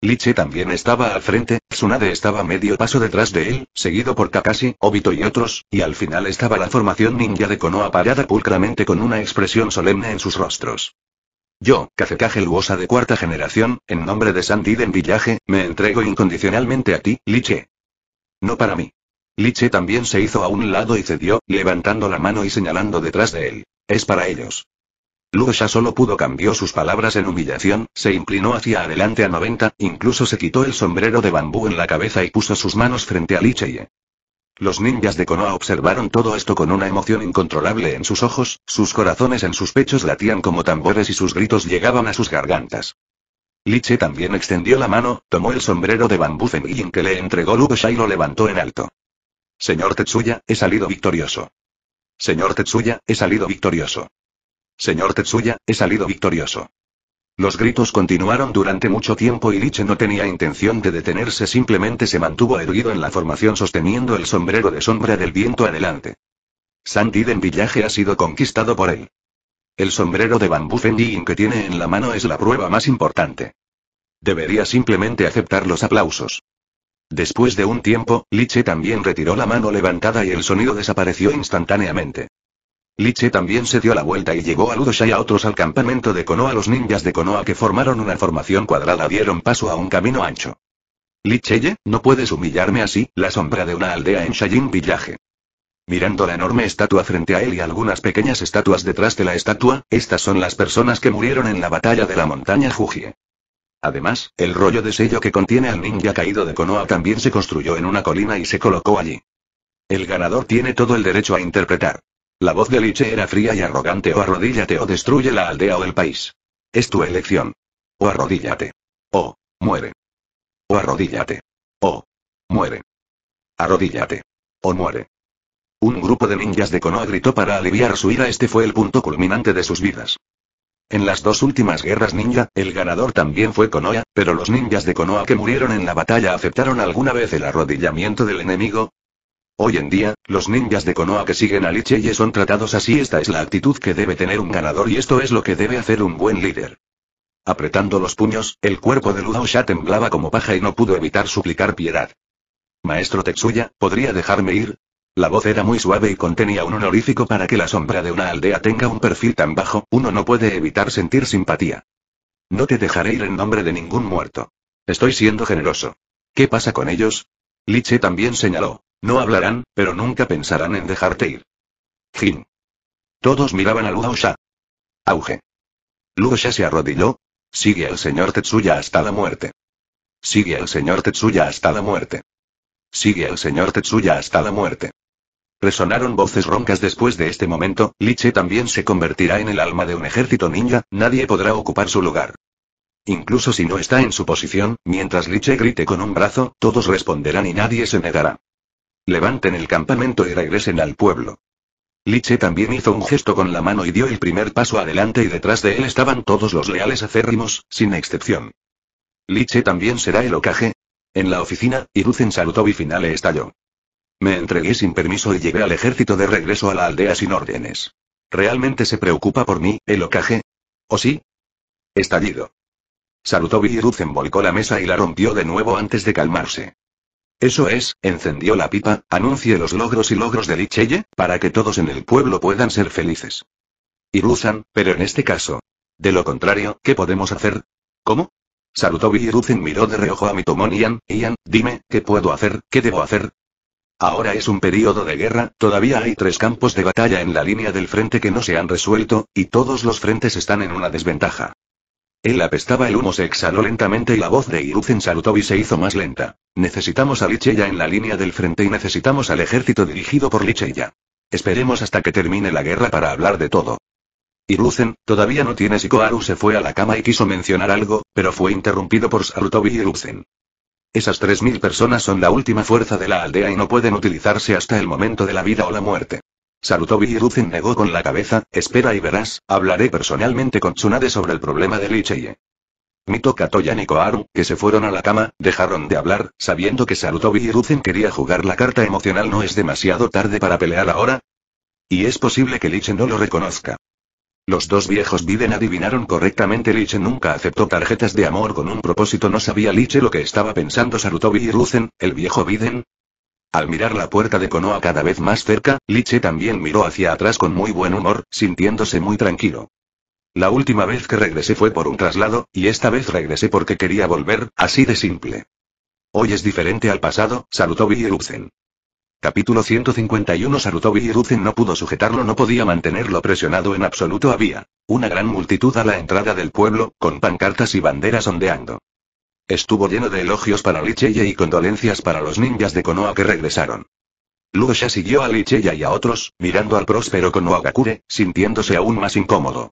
Liche también estaba al frente, Tsunade estaba medio paso detrás de él, seguido por Kakashi, Obito y otros, y al final estaba la formación ninja de Konoha parada pulcramente con una expresión solemne en sus rostros. Yo, Kazekage Luosa de cuarta generación, en nombre de en Villaje, me entrego incondicionalmente a ti, Liche. No para mí. Liche también se hizo a un lado y cedió, levantando la mano y señalando detrás de él. Es para ellos. Lugosha solo pudo cambiar sus palabras en humillación, se inclinó hacia adelante a 90, incluso se quitó el sombrero de bambú en la cabeza y puso sus manos frente a Licheye. Los ninjas de Konoha observaron todo esto con una emoción incontrolable en sus ojos, sus corazones en sus pechos latían como tambores y sus gritos llegaban a sus gargantas. Liche también extendió la mano, tomó el sombrero de bambú Zenyin que le entregó Lugosha y lo levantó en alto. Señor Tetsuya, he salido victorioso. Señor Tetsuya, he salido victorioso. Señor Tetsuya, he salido victorioso. Los gritos continuaron durante mucho tiempo y Liche no tenía intención de detenerse, simplemente se mantuvo erguido en la formación sosteniendo el sombrero de sombra del viento adelante. Sandiden Villaje ha sido conquistado por él. El sombrero de bambú Fendi que tiene en la mano es la prueba más importante. Debería simplemente aceptar los aplausos. Después de un tiempo, Liche también retiró la mano levantada y el sonido desapareció instantáneamente. Liche también se dio la vuelta y llegó a Ludosha y a otros al campamento de Konoha. Los ninjas de Konoha que formaron una formación cuadrada dieron paso a un camino ancho. Licheye, no puedes humillarme así, la sombra de una aldea en Shayin Village. Mirando la enorme estatua frente a él y algunas pequeñas estatuas detrás de la estatua, estas son las personas que murieron en la batalla de la montaña Jujie. Además, el rollo de sello que contiene al ninja caído de Konoha también se construyó en una colina y se colocó allí. El ganador tiene todo el derecho a interpretar. La voz de Liche era fría y arrogante o arrodíllate o destruye la aldea o el país. Es tu elección. O arrodíllate. O, muere. O arrodíllate. O, muere. Arrodíllate. O muere. Un grupo de ninjas de Konoha gritó para aliviar su ira. Este fue el punto culminante de sus vidas. En las dos últimas guerras ninja, el ganador también fue Konoha, pero los ninjas de Konoha que murieron en la batalla aceptaron alguna vez el arrodillamiento del enemigo, Hoy en día, los ninjas de Konoha que siguen a y son tratados así. Esta es la actitud que debe tener un ganador y esto es lo que debe hacer un buen líder. Apretando los puños, el cuerpo de Ludo Sha temblaba como paja y no pudo evitar suplicar piedad. Maestro Tetsuya, ¿podría dejarme ir? La voz era muy suave y contenía un honorífico para que la sombra de una aldea tenga un perfil tan bajo, uno no puede evitar sentir simpatía. No te dejaré ir en nombre de ningún muerto. Estoy siendo generoso. ¿Qué pasa con ellos? Liche también señaló. No hablarán, pero nunca pensarán en dejarte ir. Jin. Todos miraban a Luo Auge. Luo se arrodilló. Sigue al señor Tetsuya hasta la muerte. Sigue al señor Tetsuya hasta la muerte. Sigue al señor Tetsuya hasta la muerte. Resonaron voces roncas después de este momento, Liche también se convertirá en el alma de un ejército ninja, nadie podrá ocupar su lugar. Incluso si no está en su posición, mientras Liche grite con un brazo, todos responderán y nadie se negará. Levanten el campamento y regresen al pueblo. Liche también hizo un gesto con la mano y dio el primer paso adelante y detrás de él estaban todos los leales acérrimos, sin excepción. Liche también será el ocaje. En la oficina, Iruzen saludó y final estalló. Me entregué sin permiso y llegué al ejército de regreso a la aldea sin órdenes. ¿Realmente se preocupa por mí, el ocaje? ¿O sí? Estallido. Saludó y Iruzen volcó la mesa y la rompió de nuevo antes de calmarse. Eso es, encendió la pipa, anuncie los logros y logros de Lichelle, para que todos en el pueblo puedan ser felices. Y pero en este caso. De lo contrario, ¿qué podemos hacer? ¿Cómo? salutó y miró de reojo a Mitomon Ian, Ian, dime, ¿qué puedo hacer? ¿Qué debo hacer? Ahora es un periodo de guerra, todavía hay tres campos de batalla en la línea del frente que no se han resuelto, y todos los frentes están en una desventaja. Él apestaba el humo se exhaló lentamente y la voz de Iruzen Sarutobi se hizo más lenta. Necesitamos a Licheya en la línea del frente y necesitamos al ejército dirigido por Licheya. Esperemos hasta que termine la guerra para hablar de todo. Irucen, todavía no tienes y se fue a la cama y quiso mencionar algo, pero fue interrumpido por Sarutobi y Irucen. Esas 3.000 personas son la última fuerza de la aldea y no pueden utilizarse hasta el momento de la vida o la muerte. Sarutobi y negó con la cabeza, espera y verás, hablaré personalmente con Tsunade sobre el problema de Licheye. Mito Katoya y que se fueron a la cama, dejaron de hablar, sabiendo que Sarutobi y quería jugar la carta emocional no es demasiado tarde para pelear ahora. Y es posible que Liche no lo reconozca. Los dos viejos Biden adivinaron correctamente Liche nunca aceptó tarjetas de amor con un propósito no sabía Liche lo que estaba pensando Sarutobi y el viejo Biden, al mirar la puerta de Konoha cada vez más cerca, Liche también miró hacia atrás con muy buen humor, sintiéndose muy tranquilo. La última vez que regresé fue por un traslado, y esta vez regresé porque quería volver, así de simple. Hoy es diferente al pasado, saludó Iruzen. Capítulo 151 Sarutobi Iruzen no pudo sujetarlo, no podía mantenerlo presionado en absoluto. Había una gran multitud a la entrada del pueblo, con pancartas y banderas ondeando. Estuvo lleno de elogios para Licheya y condolencias para los ninjas de Konoha que regresaron. Lusha siguió a Licheya y a otros, mirando al próspero Konoha Gakure, sintiéndose aún más incómodo.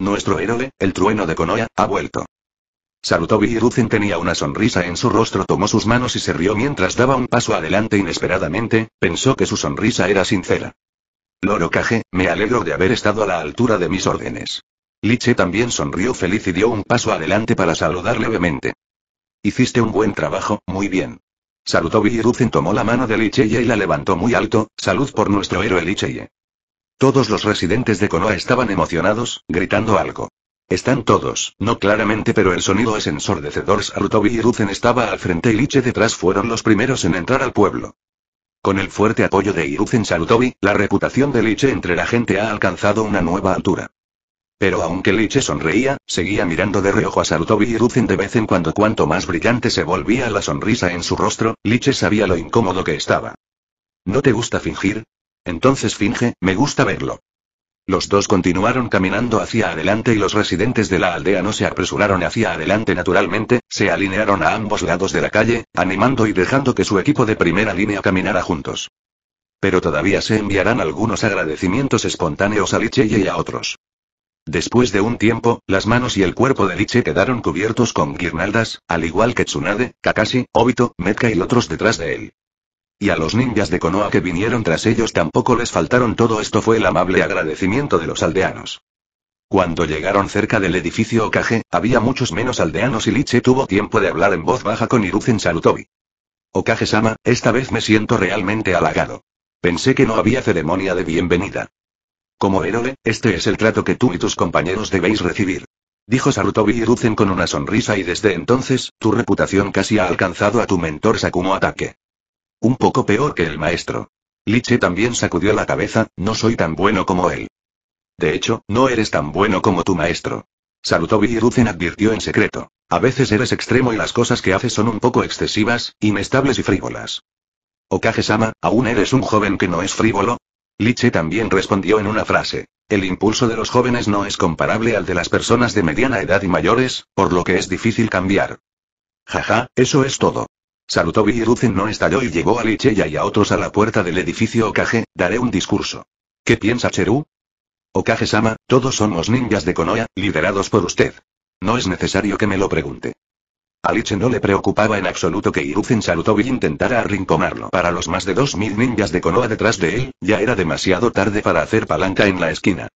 Nuestro héroe, el trueno de Konoha, ha vuelto. Saludó Hiruzen tenía una sonrisa en su rostro, tomó sus manos y se rió mientras daba un paso adelante inesperadamente, pensó que su sonrisa era sincera. Loro Kage, me alegro de haber estado a la altura de mis órdenes. Liche también sonrió feliz y dio un paso adelante para saludar levemente. Hiciste un buen trabajo, muy bien. y Ruzen tomó la mano de Licheye y la levantó muy alto, salud por nuestro héroe Licheye. Todos los residentes de Konoha estaban emocionados, gritando algo. Están todos, no claramente pero el sonido es ensordecedor. Sarutobi y estaba al frente y Liche detrás fueron los primeros en entrar al pueblo. Con el fuerte apoyo de Iruzen Sarutobi, la reputación de Liche entre la gente ha alcanzado una nueva altura. Pero aunque Liche sonreía, seguía mirando de reojo a Sarutobi y Rucin de vez en cuando cuanto más brillante se volvía la sonrisa en su rostro, Liche sabía lo incómodo que estaba. ¿No te gusta fingir? Entonces finge, me gusta verlo. Los dos continuaron caminando hacia adelante y los residentes de la aldea no se apresuraron hacia adelante naturalmente, se alinearon a ambos lados de la calle, animando y dejando que su equipo de primera línea caminara juntos. Pero todavía se enviarán algunos agradecimientos espontáneos a Liche y a otros. Después de un tiempo, las manos y el cuerpo de Liche quedaron cubiertos con guirnaldas, al igual que Tsunade, Kakashi, Obito, Metka y otros detrás de él. Y a los ninjas de Konoha que vinieron tras ellos tampoco les faltaron todo esto fue el amable agradecimiento de los aldeanos. Cuando llegaron cerca del edificio Okage, había muchos menos aldeanos y Liche tuvo tiempo de hablar en voz baja con Iruzen Sarutobi. Okage-sama, esta vez me siento realmente halagado. Pensé que no había ceremonia de bienvenida. Como héroe, este es el trato que tú y tus compañeros debéis recibir. Dijo Sarutobi y Ruzen con una sonrisa y desde entonces, tu reputación casi ha alcanzado a tu mentor Sakumo Ataque. Un poco peor que el maestro. Liche también sacudió la cabeza, no soy tan bueno como él. De hecho, no eres tan bueno como tu maestro. Sarutobi y advirtió en secreto. A veces eres extremo y las cosas que haces son un poco excesivas, inestables y frívolas. Okage-sama, aún eres un joven que no es frívolo, Liche también respondió en una frase. El impulso de los jóvenes no es comparable al de las personas de mediana edad y mayores, por lo que es difícil cambiar. Jaja, eso es todo. Salutó Hiruzen no estalló y llegó a Licheya y a otros a la puerta del edificio Okage, daré un discurso. ¿Qué piensa Cheru? Okage-sama, todos somos ninjas de Konoha, liderados por usted. No es necesario que me lo pregunte. A no le preocupaba en absoluto que Hiruzen Sarutobi intentara arrinconarlo. Para los más de 2.000 ninjas de Konoha detrás de él, ya era demasiado tarde para hacer palanca en la esquina.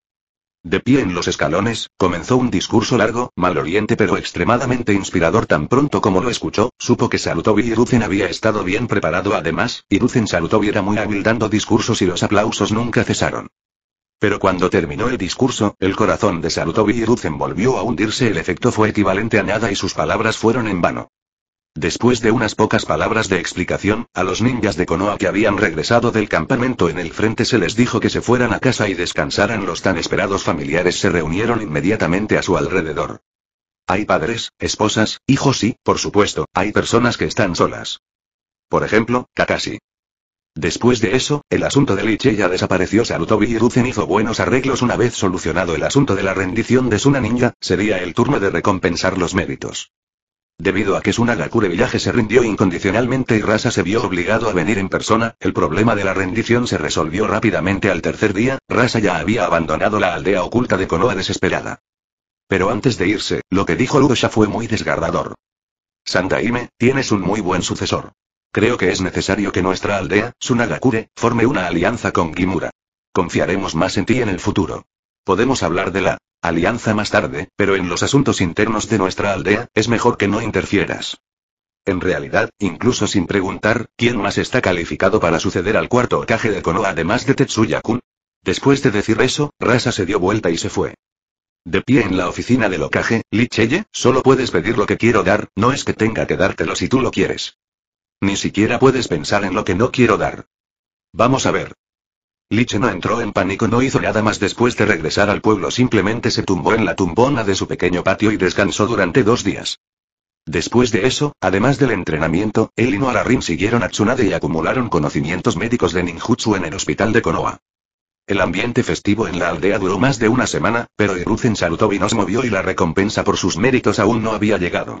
De pie en los escalones, comenzó un discurso largo, maloliente pero extremadamente inspirador tan pronto como lo escuchó, supo que y Hiruzen había estado bien preparado además, Hiruzen Sarutobi era muy hábil dando discursos y los aplausos nunca cesaron. Pero cuando terminó el discurso, el corazón de Sarutobi Hiruzen volvió a hundirse. El efecto fue equivalente a nada y sus palabras fueron en vano. Después de unas pocas palabras de explicación, a los ninjas de Konoha que habían regresado del campamento en el frente se les dijo que se fueran a casa y descansaran. Los tan esperados familiares se reunieron inmediatamente a su alrededor. Hay padres, esposas, hijos y, por supuesto, hay personas que están solas. Por ejemplo, Kakashi. Después de eso, el asunto de Liche ya desapareció. Sarutobi y Ruzen hizo buenos arreglos una vez solucionado el asunto de la rendición de Suna Ninja, sería el turno de recompensar los méritos. Debido a que Suna Gakure Village se rindió incondicionalmente y Rasa se vio obligado a venir en persona, el problema de la rendición se resolvió rápidamente al tercer día, Rasa ya había abandonado la aldea oculta de Konoha desesperada. Pero antes de irse, lo que dijo ya fue muy desgarrador. Santaime, tienes un muy buen sucesor. Creo que es necesario que nuestra aldea, Sunagakure, forme una alianza con Gimura. Confiaremos más en ti en el futuro. Podemos hablar de la alianza más tarde, pero en los asuntos internos de nuestra aldea, es mejor que no interfieras. En realidad, incluso sin preguntar, ¿quién más está calificado para suceder al cuarto Okage de Konoha además de Tetsuya-kun? Después de decir eso, Rasa se dio vuelta y se fue. De pie en la oficina del Okage, Lichelle, solo puedes pedir lo que quiero dar, no es que tenga que dártelo si tú lo quieres. Ni siquiera puedes pensar en lo que no quiero dar. Vamos a ver. Liche no entró en pánico, no hizo nada más después de regresar al pueblo, simplemente se tumbó en la tumbona de su pequeño patio y descansó durante dos días. Después de eso, además del entrenamiento, él y Noararim siguieron a Tsunade y acumularon conocimientos médicos de ninjutsu en el hospital de Konoha. El ambiente festivo en la aldea duró más de una semana, pero Iruzen y nos movió y la recompensa por sus méritos aún no había llegado.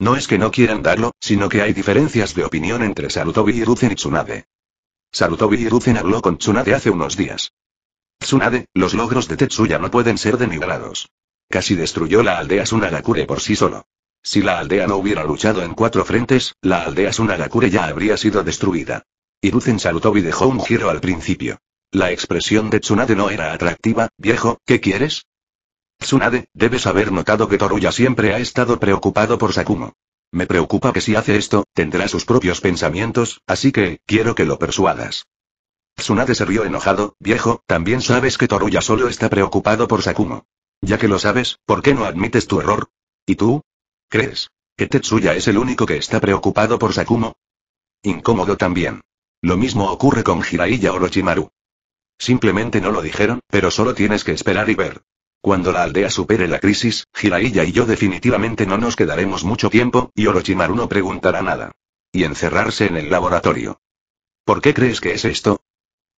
No es que no quieran darlo, sino que hay diferencias de opinión entre Sarutobi y y Tsunade. Sarutobi y habló con Tsunade hace unos días. Tsunade, los logros de Tetsuya no pueden ser denigrados. Casi destruyó la aldea Sunagakure por sí solo. Si la aldea no hubiera luchado en cuatro frentes, la aldea Sunagakure ya habría sido destruida. Hiruzen Sarutobi dejó un giro al principio. La expresión de Tsunade no era atractiva, viejo, ¿qué quieres? Tsunade, debes haber notado que Toruya siempre ha estado preocupado por Sakumo. Me preocupa que si hace esto, tendrá sus propios pensamientos, así que, quiero que lo persuadas. Tsunade se rió enojado, viejo, también sabes que Toruya solo está preocupado por Sakumo. Ya que lo sabes, ¿por qué no admites tu error? ¿Y tú? ¿Crees que Tetsuya es el único que está preocupado por Sakumo? Incómodo también. Lo mismo ocurre con Jiraiya Orochimaru. Simplemente no lo dijeron, pero solo tienes que esperar y ver. Cuando la aldea supere la crisis, Jiraiya y yo definitivamente no nos quedaremos mucho tiempo, y Orochimaru no preguntará nada. Y encerrarse en el laboratorio. ¿Por qué crees que es esto?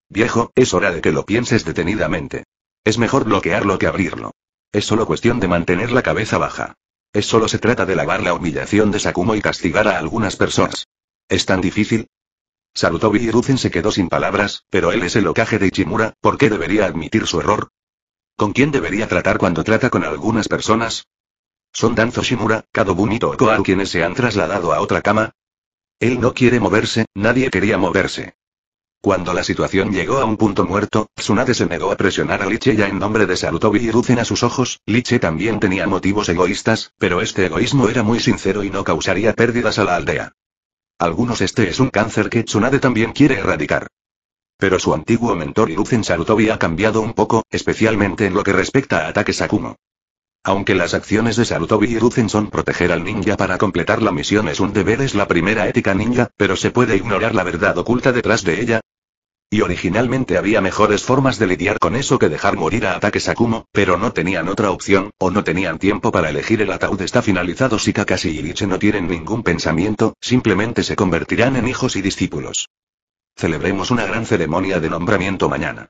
Viejo, es hora de que lo pienses detenidamente. Es mejor bloquearlo que abrirlo. Es solo cuestión de mantener la cabeza baja. Es solo se trata de lavar la humillación de Sakumo y castigar a algunas personas. ¿Es tan difícil? Sarutobi y se quedó sin palabras, pero él es el locaje de Ichimura, ¿por qué debería admitir su error? ¿Con quién debería tratar cuando trata con algunas personas? ¿Son Danzo Shimura, Kadobunito o quienes se han trasladado a otra cama? Él no quiere moverse, nadie quería moverse. Cuando la situación llegó a un punto muerto, Tsunade se negó a presionar a Liche ya en nombre de Sarutobi y Ruzen a sus ojos. Liche también tenía motivos egoístas, pero este egoísmo era muy sincero y no causaría pérdidas a la aldea. Algunos este es un cáncer que Tsunade también quiere erradicar. Pero su antiguo mentor Hiruzen Sarutobi ha cambiado un poco, especialmente en lo que respecta a ataques Sakumo. Aunque las acciones de Sarutobi y Iruzen son proteger al ninja para completar la misión es un deber es la primera ética ninja, pero se puede ignorar la verdad oculta detrás de ella, y originalmente había mejores formas de lidiar con eso que dejar morir a ataques Sakumo, pero no tenían otra opción, o no tenían tiempo para elegir el ataúd está finalizado si Kakashi y Ichi no tienen ningún pensamiento, simplemente se convertirán en hijos y discípulos. Celebremos una gran ceremonia de nombramiento mañana.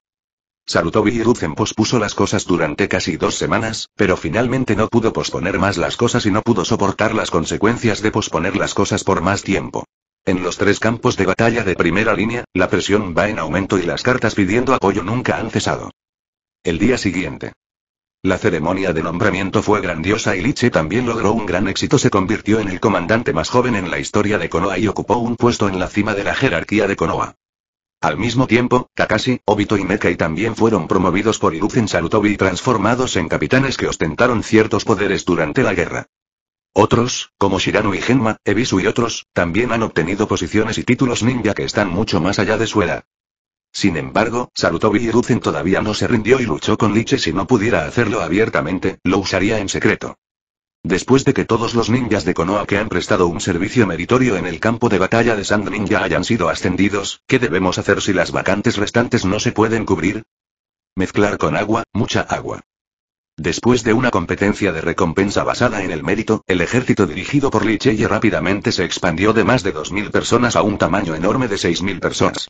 Sarutobi y pospuso las cosas durante casi dos semanas, pero finalmente no pudo posponer más las cosas y no pudo soportar las consecuencias de posponer las cosas por más tiempo. En los tres campos de batalla de primera línea, la presión va en aumento y las cartas pidiendo apoyo nunca han cesado. El día siguiente. La ceremonia de nombramiento fue grandiosa y Liche también logró un gran éxito. Se convirtió en el comandante más joven en la historia de Konoha y ocupó un puesto en la cima de la jerarquía de Konoha. Al mismo tiempo, Kakashi, Obito y Mekai también fueron promovidos por en Sarutobi y transformados en capitanes que ostentaron ciertos poderes durante la guerra. Otros, como Shirano y Genma, Ebisu y otros, también han obtenido posiciones y títulos ninja que están mucho más allá de su edad. Sin embargo, sarutobi Hiruzen todavía no se rindió y luchó con Liche si no pudiera hacerlo abiertamente, lo usaría en secreto. Después de que todos los ninjas de Konoha que han prestado un servicio meritorio en el campo de batalla de Sand Ninja hayan sido ascendidos, ¿qué debemos hacer si las vacantes restantes no se pueden cubrir? Mezclar con agua, mucha agua. Después de una competencia de recompensa basada en el mérito, el ejército dirigido por Liche rápidamente se expandió de más de 2.000 personas a un tamaño enorme de 6.000 personas.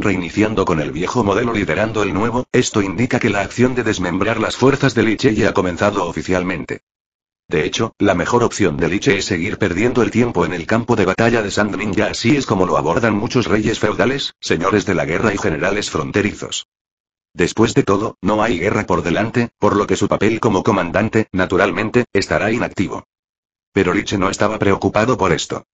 Reiniciando con el viejo modelo liderando el nuevo, esto indica que la acción de desmembrar las fuerzas de ya ha comenzado oficialmente. De hecho, la mejor opción de Liche es seguir perdiendo el tiempo en el campo de batalla de Sandmin ya así es como lo abordan muchos reyes feudales, señores de la guerra y generales fronterizos. Después de todo, no hay guerra por delante, por lo que su papel como comandante, naturalmente, estará inactivo. Pero Liche no estaba preocupado por esto.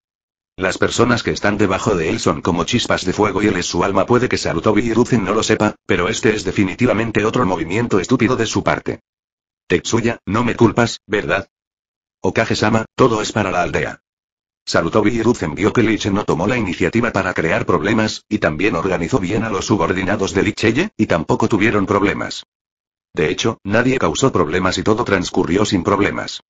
Las personas que están debajo de él son como chispas de fuego y él es su alma. Puede que Sarutobi y no lo sepa, pero este es definitivamente otro movimiento estúpido de su parte. Tetsuya, no me culpas, ¿verdad? Okage-sama, todo es para la aldea. Sarutobi y Ruzen vio que Liche no tomó la iniciativa para crear problemas, y también organizó bien a los subordinados de Lichelle, y tampoco tuvieron problemas. De hecho, nadie causó problemas y todo transcurrió sin problemas.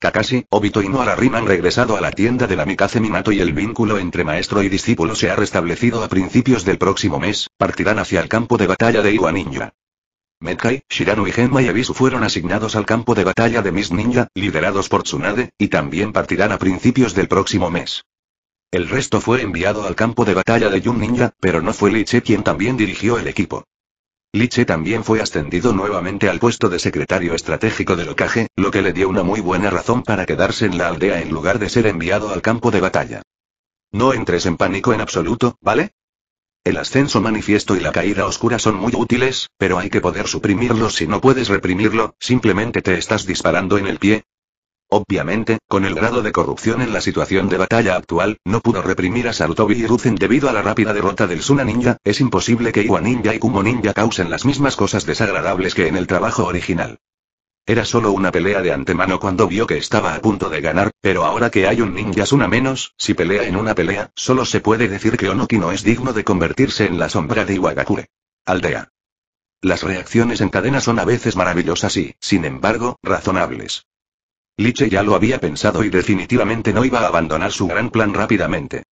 Kakashi, Obito y Noararim han regresado a la tienda de la Mikaze Minato y el vínculo entre maestro y discípulo se ha restablecido a principios del próximo mes, partirán hacia el campo de batalla de Iwa Ninja. Medkai, Shirano y Genma y Abisu fueron asignados al campo de batalla de Miss Ninja, liderados por Tsunade, y también partirán a principios del próximo mes. El resto fue enviado al campo de batalla de Yun Ninja, pero no fue Liche quien también dirigió el equipo. Liche también fue ascendido nuevamente al puesto de secretario estratégico de locaje, lo que le dio una muy buena razón para quedarse en la aldea en lugar de ser enviado al campo de batalla. No entres en pánico en absoluto, ¿vale? El ascenso manifiesto y la caída oscura son muy útiles, pero hay que poder suprimirlos si no puedes reprimirlo, simplemente te estás disparando en el pie, Obviamente, con el grado de corrupción en la situación de batalla actual, no pudo reprimir a Sarutobi y Ruzen debido a la rápida derrota del Suna Ninja, es imposible que Iwa Ninja y Kumo Ninja causen las mismas cosas desagradables que en el trabajo original. Era solo una pelea de antemano cuando vio que estaba a punto de ganar, pero ahora que hay un ninja Suna menos, si pelea en una pelea, solo se puede decir que Onoki no es digno de convertirse en la sombra de Iwagakure. Aldea. Las reacciones en cadena son a veces maravillosas y, sin embargo, razonables. Liche ya lo había pensado y definitivamente no iba a abandonar su gran plan rápidamente.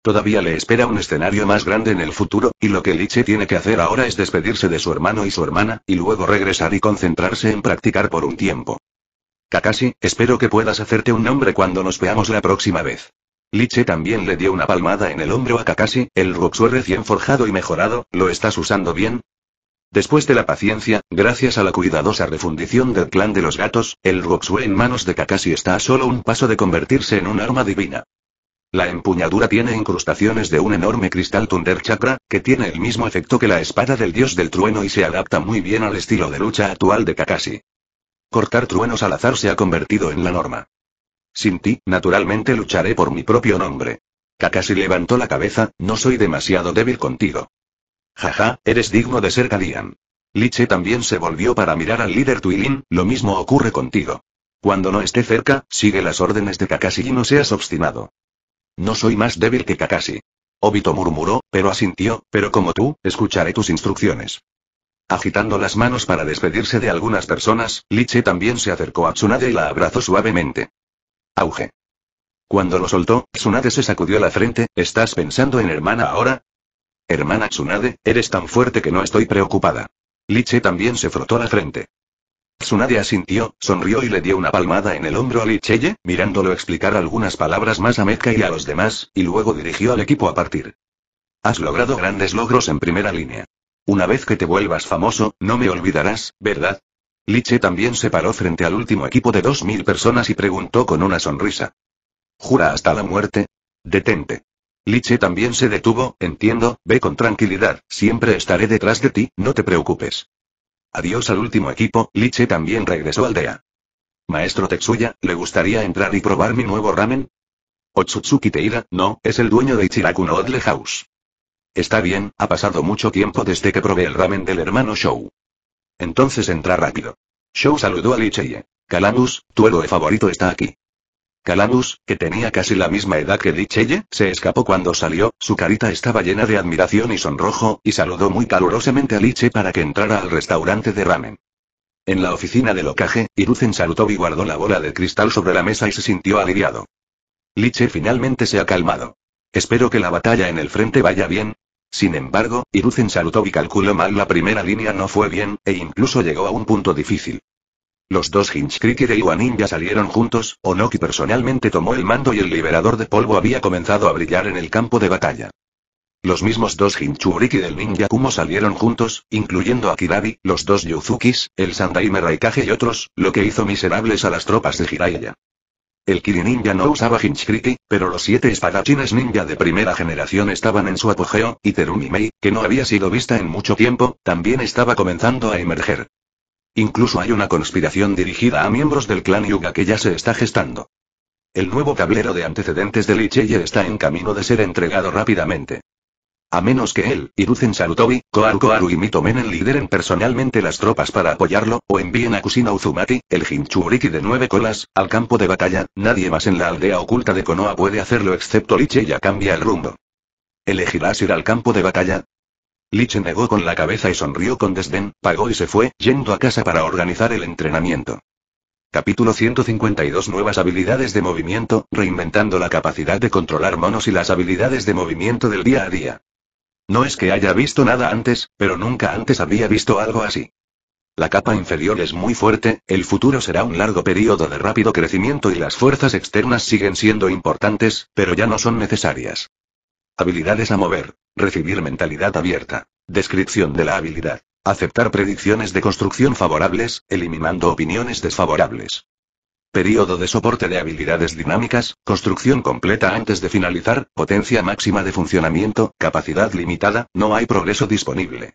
Todavía le espera un escenario más grande en el futuro, y lo que Liche tiene que hacer ahora es despedirse de su hermano y su hermana, y luego regresar y concentrarse en practicar por un tiempo. Kakashi, espero que puedas hacerte un nombre cuando nos veamos la próxima vez. Liche también le dio una palmada en el hombro a Kakashi, el Ruxue recién forjado y mejorado, ¿lo estás usando bien? Después de la paciencia, gracias a la cuidadosa refundición del clan de los gatos, el Ruxue en manos de Kakashi está a solo un paso de convertirse en un arma divina. La empuñadura tiene incrustaciones de un enorme cristal Thunder Chakra, que tiene el mismo efecto que la espada del dios del trueno y se adapta muy bien al estilo de lucha actual de Kakashi. Cortar truenos al azar se ha convertido en la norma. Sin ti, naturalmente lucharé por mi propio nombre. Kakashi levantó la cabeza, no soy demasiado débil contigo. Jaja, eres digno de ser Kalian. Liche también se volvió para mirar al líder Tuilin, lo mismo ocurre contigo. Cuando no esté cerca, sigue las órdenes de Kakashi y no seas obstinado. No soy más débil que Kakashi. Obito murmuró, pero asintió, pero como tú, escucharé tus instrucciones. Agitando las manos para despedirse de algunas personas, Liche también se acercó a Tsunade y la abrazó suavemente. Auge. Cuando lo soltó, Tsunade se sacudió la frente, ¿estás pensando en hermana ahora? Hermana Tsunade, eres tan fuerte que no estoy preocupada. Liche también se frotó la frente. Tsunade asintió, sonrió y le dio una palmada en el hombro a Licheye, mirándolo explicar algunas palabras más a Metka y a los demás, y luego dirigió al equipo a partir. Has logrado grandes logros en primera línea. Una vez que te vuelvas famoso, no me olvidarás, ¿verdad? Liche también se paró frente al último equipo de dos 2.000 personas y preguntó con una sonrisa. ¿Jura hasta la muerte? Detente. Liche también se detuvo, entiendo, ve con tranquilidad, siempre estaré detrás de ti, no te preocupes. Adiós al último equipo, Liche también regresó al aldea. Maestro Tetsuya, ¿le gustaría entrar y probar mi nuevo ramen? Otsutsuki Teira, no, es el dueño de Ichiraku no Odle House. Está bien, ha pasado mucho tiempo desde que probé el ramen del hermano Shou. Entonces entra rápido. Shou saludó a Licheye. Calamus, tu héroe favorito está aquí. Calamus, que tenía casi la misma edad que Dichelle, se escapó cuando salió, su carita estaba llena de admiración y sonrojo, y saludó muy calurosamente a Liche para que entrara al restaurante de ramen. En la oficina de ocaje, Iruzen saludó y guardó la bola de cristal sobre la mesa y se sintió aliviado. Liche finalmente se ha calmado. Espero que la batalla en el frente vaya bien. Sin embargo, Iruzen saludó y calculó mal la primera línea no fue bien, e incluso llegó a un punto difícil. Los dos del Iwa Ninja salieron juntos, Onoki personalmente tomó el mando y el liberador de polvo había comenzado a brillar en el campo de batalla. Los mismos dos Hinchuriki del Ninja Kumo salieron juntos, incluyendo a Kirari, los dos Yuzukis, el Sandaime Raikage y otros, lo que hizo miserables a las tropas de Hiraiya. El Kiri Ninja no usaba Hinchkriki, pero los siete espadachines ninja de primera generación estaban en su apogeo, y Terumi Mei, que no había sido vista en mucho tiempo, también estaba comenzando a emerger. Incluso hay una conspiración dirigida a miembros del clan Yuga que ya se está gestando. El nuevo tablero de antecedentes de Licheye está en camino de ser entregado rápidamente. A menos que él, Iruzen Sarutobi, Koaru Koaru y Mito Menen lideren personalmente las tropas para apoyarlo, o envíen a Kusina Uzumaki, el Hinchuriki de nueve colas, al campo de batalla, nadie más en la aldea oculta de Konoha puede hacerlo excepto Licheya cambia el rumbo. Elegirás ir al campo de batalla, Lich negó con la cabeza y sonrió con desdén, pagó y se fue, yendo a casa para organizar el entrenamiento. Capítulo 152 Nuevas habilidades de movimiento, reinventando la capacidad de controlar monos y las habilidades de movimiento del día a día. No es que haya visto nada antes, pero nunca antes había visto algo así. La capa inferior es muy fuerte, el futuro será un largo periodo de rápido crecimiento y las fuerzas externas siguen siendo importantes, pero ya no son necesarias. Habilidades a mover. Recibir mentalidad abierta. Descripción de la habilidad. Aceptar predicciones de construcción favorables, eliminando opiniones desfavorables. Período de soporte de habilidades dinámicas, construcción completa antes de finalizar, potencia máxima de funcionamiento, capacidad limitada, no hay progreso disponible.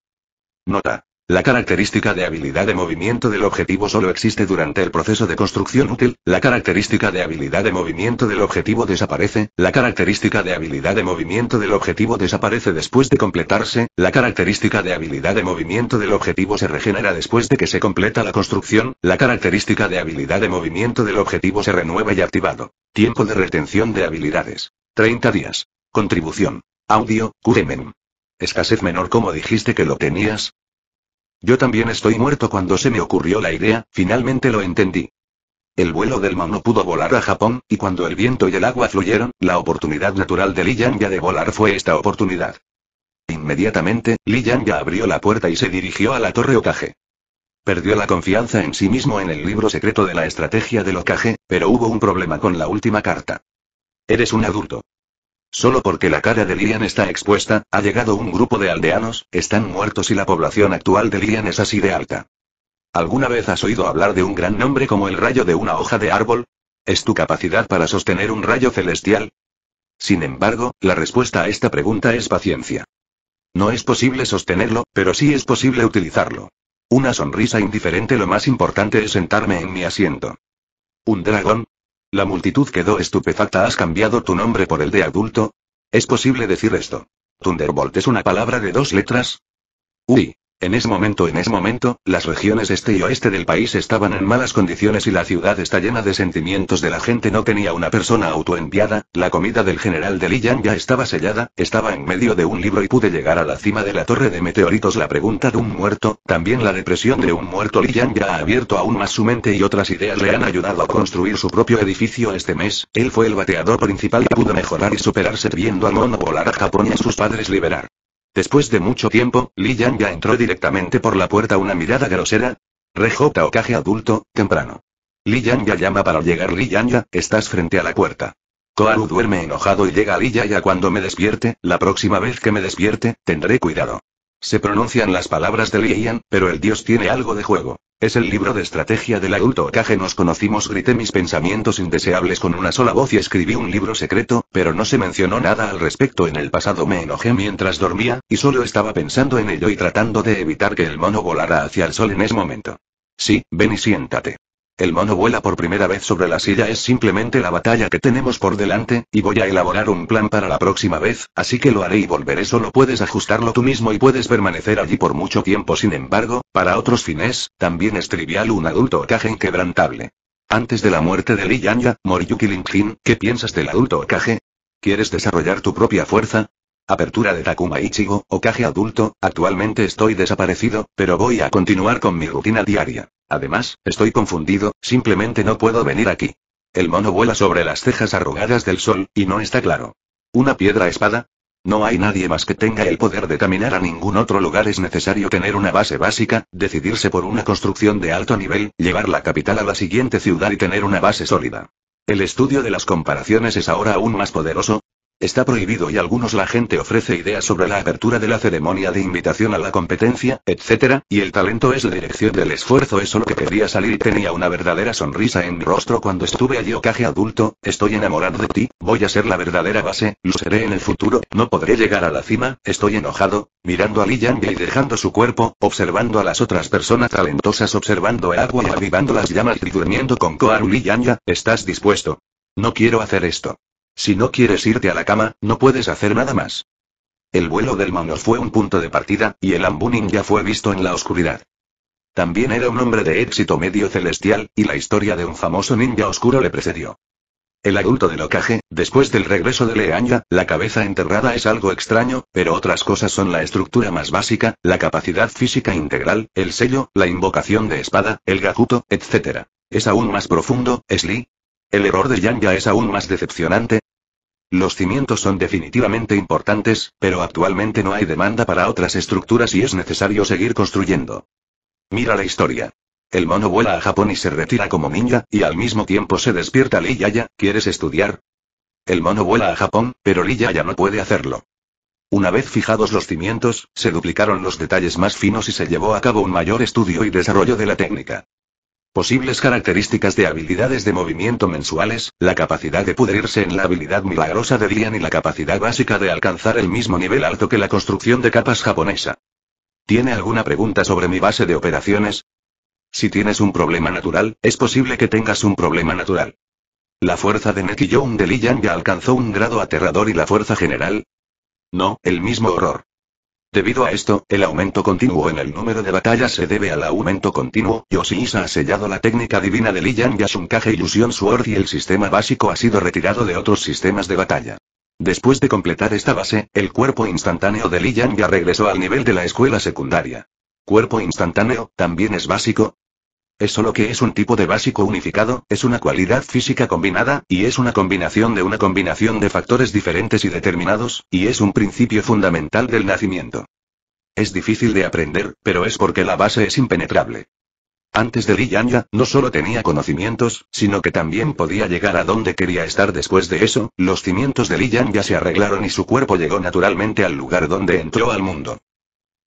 Nota. La característica de habilidad de movimiento del objetivo solo existe durante el proceso de construcción útil, la característica de habilidad de movimiento del objetivo desaparece, la característica de habilidad de movimiento del objetivo desaparece después de completarse, la característica de habilidad de movimiento del objetivo se regenera después de que se completa la construcción, la característica de habilidad de movimiento del objetivo se renueva y activado. Tiempo de retención de habilidades. 30 días. Contribución. Audio, Kuremen. Escasez menor como dijiste que lo tenías, yo también estoy muerto cuando se me ocurrió la idea, finalmente lo entendí. El vuelo del mono pudo volar a Japón, y cuando el viento y el agua fluyeron, la oportunidad natural de Li ya de volar fue esta oportunidad. Inmediatamente, Li ya abrió la puerta y se dirigió a la Torre Okage. Perdió la confianza en sí mismo en el libro secreto de la estrategia del Okage, pero hubo un problema con la última carta. Eres un adulto. Solo porque la cara de Lian está expuesta, ha llegado un grupo de aldeanos, están muertos y la población actual de Lian es así de alta. ¿Alguna vez has oído hablar de un gran nombre como el rayo de una hoja de árbol? ¿Es tu capacidad para sostener un rayo celestial? Sin embargo, la respuesta a esta pregunta es paciencia. No es posible sostenerlo, pero sí es posible utilizarlo. Una sonrisa indiferente lo más importante es sentarme en mi asiento. Un dragón, la multitud quedó estupefacta. ¿Has cambiado tu nombre por el de adulto? ¿Es posible decir esto? ¿Thunderbolt es una palabra de dos letras? Uy. En ese momento, en ese momento, las regiones este y oeste del país estaban en malas condiciones y la ciudad está llena de sentimientos de la gente. No tenía una persona autoenviada, la comida del general de Liyan ya estaba sellada, estaba en medio de un libro y pude llegar a la cima de la torre de meteoritos. La pregunta de un muerto, también la depresión de un muerto. Liyan ya ha abierto aún más su mente y otras ideas le han ayudado a construir su propio edificio este mes. Él fue el bateador principal y pudo mejorar y superarse viendo a Mono volar a Japón y a sus padres liberar. Después de mucho tiempo, Li Yang ya entró directamente por la puerta una mirada grosera. Rejota o caje adulto, temprano. Li Yang ya llama para llegar Li Yan ya, estás frente a la puerta. Koaru duerme enojado y llega a Li ya. cuando me despierte, la próxima vez que me despierte, tendré cuidado. Se pronuncian las palabras de Lian, pero el dios tiene algo de juego. Es el libro de estrategia del adulto Okage. Nos conocimos, grité mis pensamientos indeseables con una sola voz y escribí un libro secreto, pero no se mencionó nada al respecto. En el pasado me enojé mientras dormía, y solo estaba pensando en ello y tratando de evitar que el mono volara hacia el sol en ese momento. Sí, ven y siéntate. El mono vuela por primera vez sobre la silla es simplemente la batalla que tenemos por delante, y voy a elaborar un plan para la próxima vez, así que lo haré y volveré solo puedes ajustarlo tú mismo y puedes permanecer allí por mucho tiempo sin embargo, para otros fines, también es trivial un adulto ocaje inquebrantable. Antes de la muerte de Li Yanya, Moriyuki ¿qué piensas del adulto okage? ¿Quieres desarrollar tu propia fuerza? Apertura de Takuma Ichigo, caje adulto, actualmente estoy desaparecido, pero voy a continuar con mi rutina diaria. Además, estoy confundido, simplemente no puedo venir aquí. El mono vuela sobre las cejas arrugadas del sol, y no está claro. ¿Una piedra espada? No hay nadie más que tenga el poder de caminar a ningún otro lugar. Es necesario tener una base básica, decidirse por una construcción de alto nivel, llevar la capital a la siguiente ciudad y tener una base sólida. El estudio de las comparaciones es ahora aún más poderoso, Está prohibido y algunos la gente ofrece ideas sobre la apertura de la ceremonia de invitación a la competencia, etc., y el talento es la dirección del esfuerzo, eso lo que quería salir y tenía una verdadera sonrisa en mi rostro cuando estuve allí ocaje oh, adulto, estoy enamorado de ti, voy a ser la verdadera base, lo seré en el futuro, no podré llegar a la cima, estoy enojado, mirando a Li y dejando su cuerpo, observando a las otras personas talentosas, observando el agua y avivando las llamas y durmiendo con Koaru Li ¿estás dispuesto? No quiero hacer esto. Si no quieres irte a la cama, no puedes hacer nada más. El vuelo del mono fue un punto de partida, y el Ambunin ya fue visto en la oscuridad. También era un hombre de éxito medio celestial, y la historia de un famoso ninja oscuro le precedió. El adulto de locaje, después del regreso de Leanya, la cabeza enterrada es algo extraño, pero otras cosas son la estructura más básica, la capacidad física integral, el sello, la invocación de espada, el gajuto, etc. Es aún más profundo, es El error de Yanya es aún más decepcionante, los cimientos son definitivamente importantes, pero actualmente no hay demanda para otras estructuras y es necesario seguir construyendo. Mira la historia. El mono vuela a Japón y se retira como ninja, y al mismo tiempo se despierta Li Yaya, ¿quieres estudiar? El mono vuela a Japón, pero Li Yaya no puede hacerlo. Una vez fijados los cimientos, se duplicaron los detalles más finos y se llevó a cabo un mayor estudio y desarrollo de la técnica. Posibles características de habilidades de movimiento mensuales, la capacidad de pudrirse en la habilidad milagrosa de Dian y la capacidad básica de alcanzar el mismo nivel alto que la construcción de capas japonesa. ¿Tiene alguna pregunta sobre mi base de operaciones? Si tienes un problema natural, es posible que tengas un problema natural. La fuerza de Neki de Li Yang ya alcanzó un grado aterrador y la fuerza general. No, el mismo horror. Debido a esto, el aumento continuo en el número de batallas se debe al aumento continuo. Yoshiisa ha sellado la técnica divina de Liyan caja Illusion Sword y el sistema básico ha sido retirado de otros sistemas de batalla. Después de completar esta base, el cuerpo instantáneo de Li ya regresó al nivel de la escuela secundaria. Cuerpo instantáneo, también es básico, es solo que es un tipo de básico unificado, es una cualidad física combinada, y es una combinación de una combinación de factores diferentes y determinados, y es un principio fundamental del nacimiento. Es difícil de aprender, pero es porque la base es impenetrable. Antes de Li no solo tenía conocimientos, sino que también podía llegar a donde quería estar después de eso, los cimientos de Li se arreglaron y su cuerpo llegó naturalmente al lugar donde entró al mundo.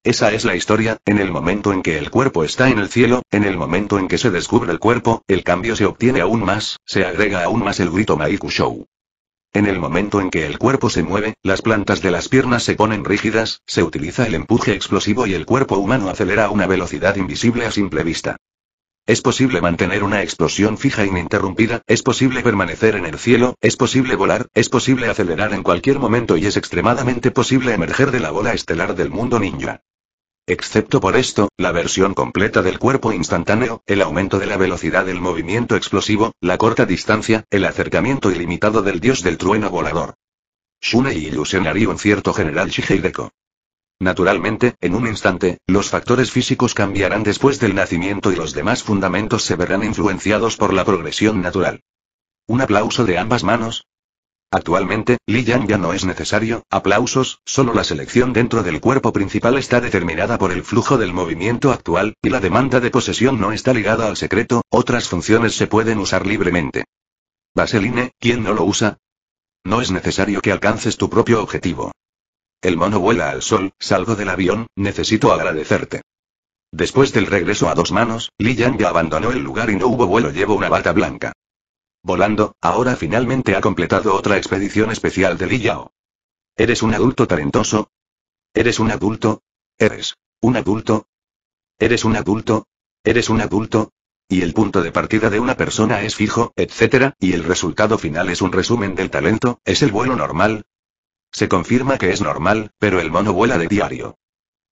Esa es la historia, en el momento en que el cuerpo está en el cielo, en el momento en que se descubre el cuerpo, el cambio se obtiene aún más, se agrega aún más el grito Maiku Show. En el momento en que el cuerpo se mueve, las plantas de las piernas se ponen rígidas, se utiliza el empuje explosivo y el cuerpo humano acelera a una velocidad invisible a simple vista. Es posible mantener una explosión fija ininterrumpida, es posible permanecer en el cielo, es posible volar, es posible acelerar en cualquier momento y es extremadamente posible emerger de la bola estelar del mundo ninja. Excepto por esto, la versión completa del cuerpo instantáneo, el aumento de la velocidad del movimiento explosivo, la corta distancia, el acercamiento ilimitado del dios del trueno volador. Shunei ilusionaría un cierto general Shigeideko. Naturalmente, en un instante, los factores físicos cambiarán después del nacimiento y los demás fundamentos se verán influenciados por la progresión natural. Un aplauso de ambas manos, Actualmente, Li Yang ya no es necesario, aplausos, solo la selección dentro del cuerpo principal está determinada por el flujo del movimiento actual, y la demanda de posesión no está ligada al secreto, otras funciones se pueden usar libremente. Vaseline, ¿quién no lo usa? No es necesario que alcances tu propio objetivo. El mono vuela al sol, salgo del avión, necesito agradecerte. Después del regreso a dos manos, Li Yan ya abandonó el lugar y no hubo vuelo. Llevo una bata blanca. Volando, ahora finalmente ha completado otra expedición especial de Yao. ¿Eres un adulto talentoso? ¿Eres un adulto? ¿Eres un adulto? ¿Eres un adulto? ¿Eres un adulto? Y el punto de partida de una persona es fijo, etc., y el resultado final es un resumen del talento, ¿es el vuelo normal? Se confirma que es normal, pero el mono vuela de diario.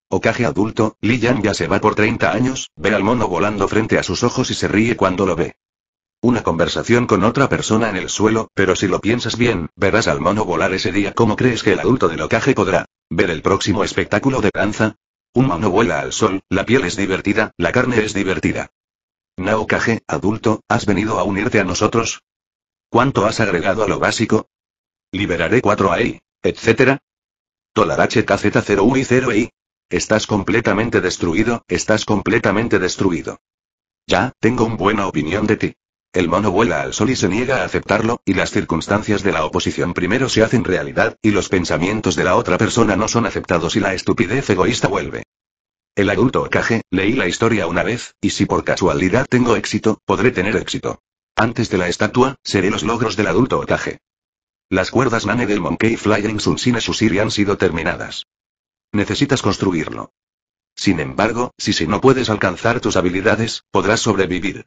Ocaje adulto, Li Yang ya se va por 30 años, ve al mono volando frente a sus ojos y se ríe cuando lo ve. Una conversación con otra persona en el suelo, pero si lo piensas bien, verás al mono volar ese día. ¿Cómo crees que el adulto del ocaje podrá ver el próximo espectáculo de danza? Un mono vuela al sol, la piel es divertida, la carne es divertida. Naokage, adulto, ¿has venido a unirte a nosotros? ¿Cuánto has agregado a lo básico? Liberaré 4 AI, etc. Tolarache kz 0 y 0I. Estás completamente destruido, estás completamente destruido. Ya, tengo una buena opinión de ti. El mono vuela al sol y se niega a aceptarlo, y las circunstancias de la oposición primero se hacen realidad, y los pensamientos de la otra persona no son aceptados y la estupidez egoísta vuelve. El adulto Okage, leí la historia una vez, y si por casualidad tengo éxito, podré tener éxito. Antes de la estatua, seré los logros del adulto Okage. Las cuerdas Nane del Monkey Flying Sunsine Susiri han sido terminadas. Necesitas construirlo. Sin embargo, si si no puedes alcanzar tus habilidades, podrás sobrevivir.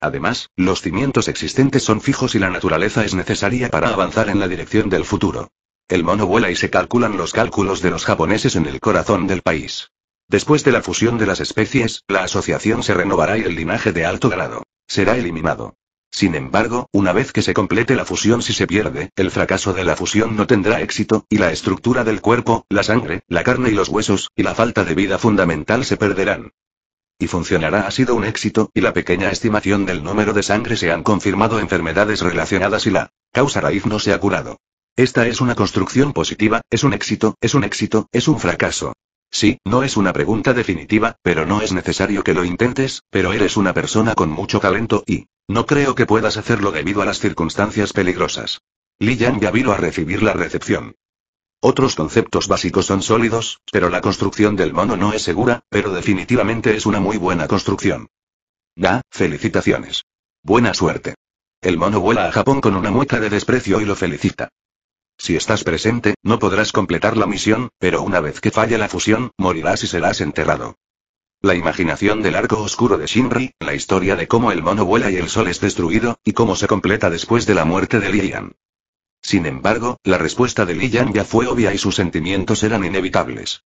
Además, los cimientos existentes son fijos y la naturaleza es necesaria para avanzar en la dirección del futuro. El mono vuela y se calculan los cálculos de los japoneses en el corazón del país. Después de la fusión de las especies, la asociación se renovará y el linaje de alto grado será eliminado. Sin embargo, una vez que se complete la fusión si se pierde, el fracaso de la fusión no tendrá éxito, y la estructura del cuerpo, la sangre, la carne y los huesos, y la falta de vida fundamental se perderán y funcionará ha sido un éxito, y la pequeña estimación del número de sangre se han confirmado enfermedades relacionadas y la causa raíz no se ha curado. Esta es una construcción positiva, es un éxito, es un éxito, es un fracaso. Sí, no es una pregunta definitiva, pero no es necesario que lo intentes, pero eres una persona con mucho talento y no creo que puedas hacerlo debido a las circunstancias peligrosas. Li Yang ya vino a recibir la recepción. Otros conceptos básicos son sólidos, pero la construcción del mono no es segura, pero definitivamente es una muy buena construcción. Da, felicitaciones. Buena suerte. El mono vuela a Japón con una mueca de desprecio y lo felicita. Si estás presente, no podrás completar la misión, pero una vez que falle la fusión, morirás y serás enterrado. La imaginación del arco oscuro de Shinri, la historia de cómo el mono vuela y el sol es destruido, y cómo se completa después de la muerte de Lian. Sin embargo, la respuesta de Li Yang ya fue obvia y sus sentimientos eran inevitables.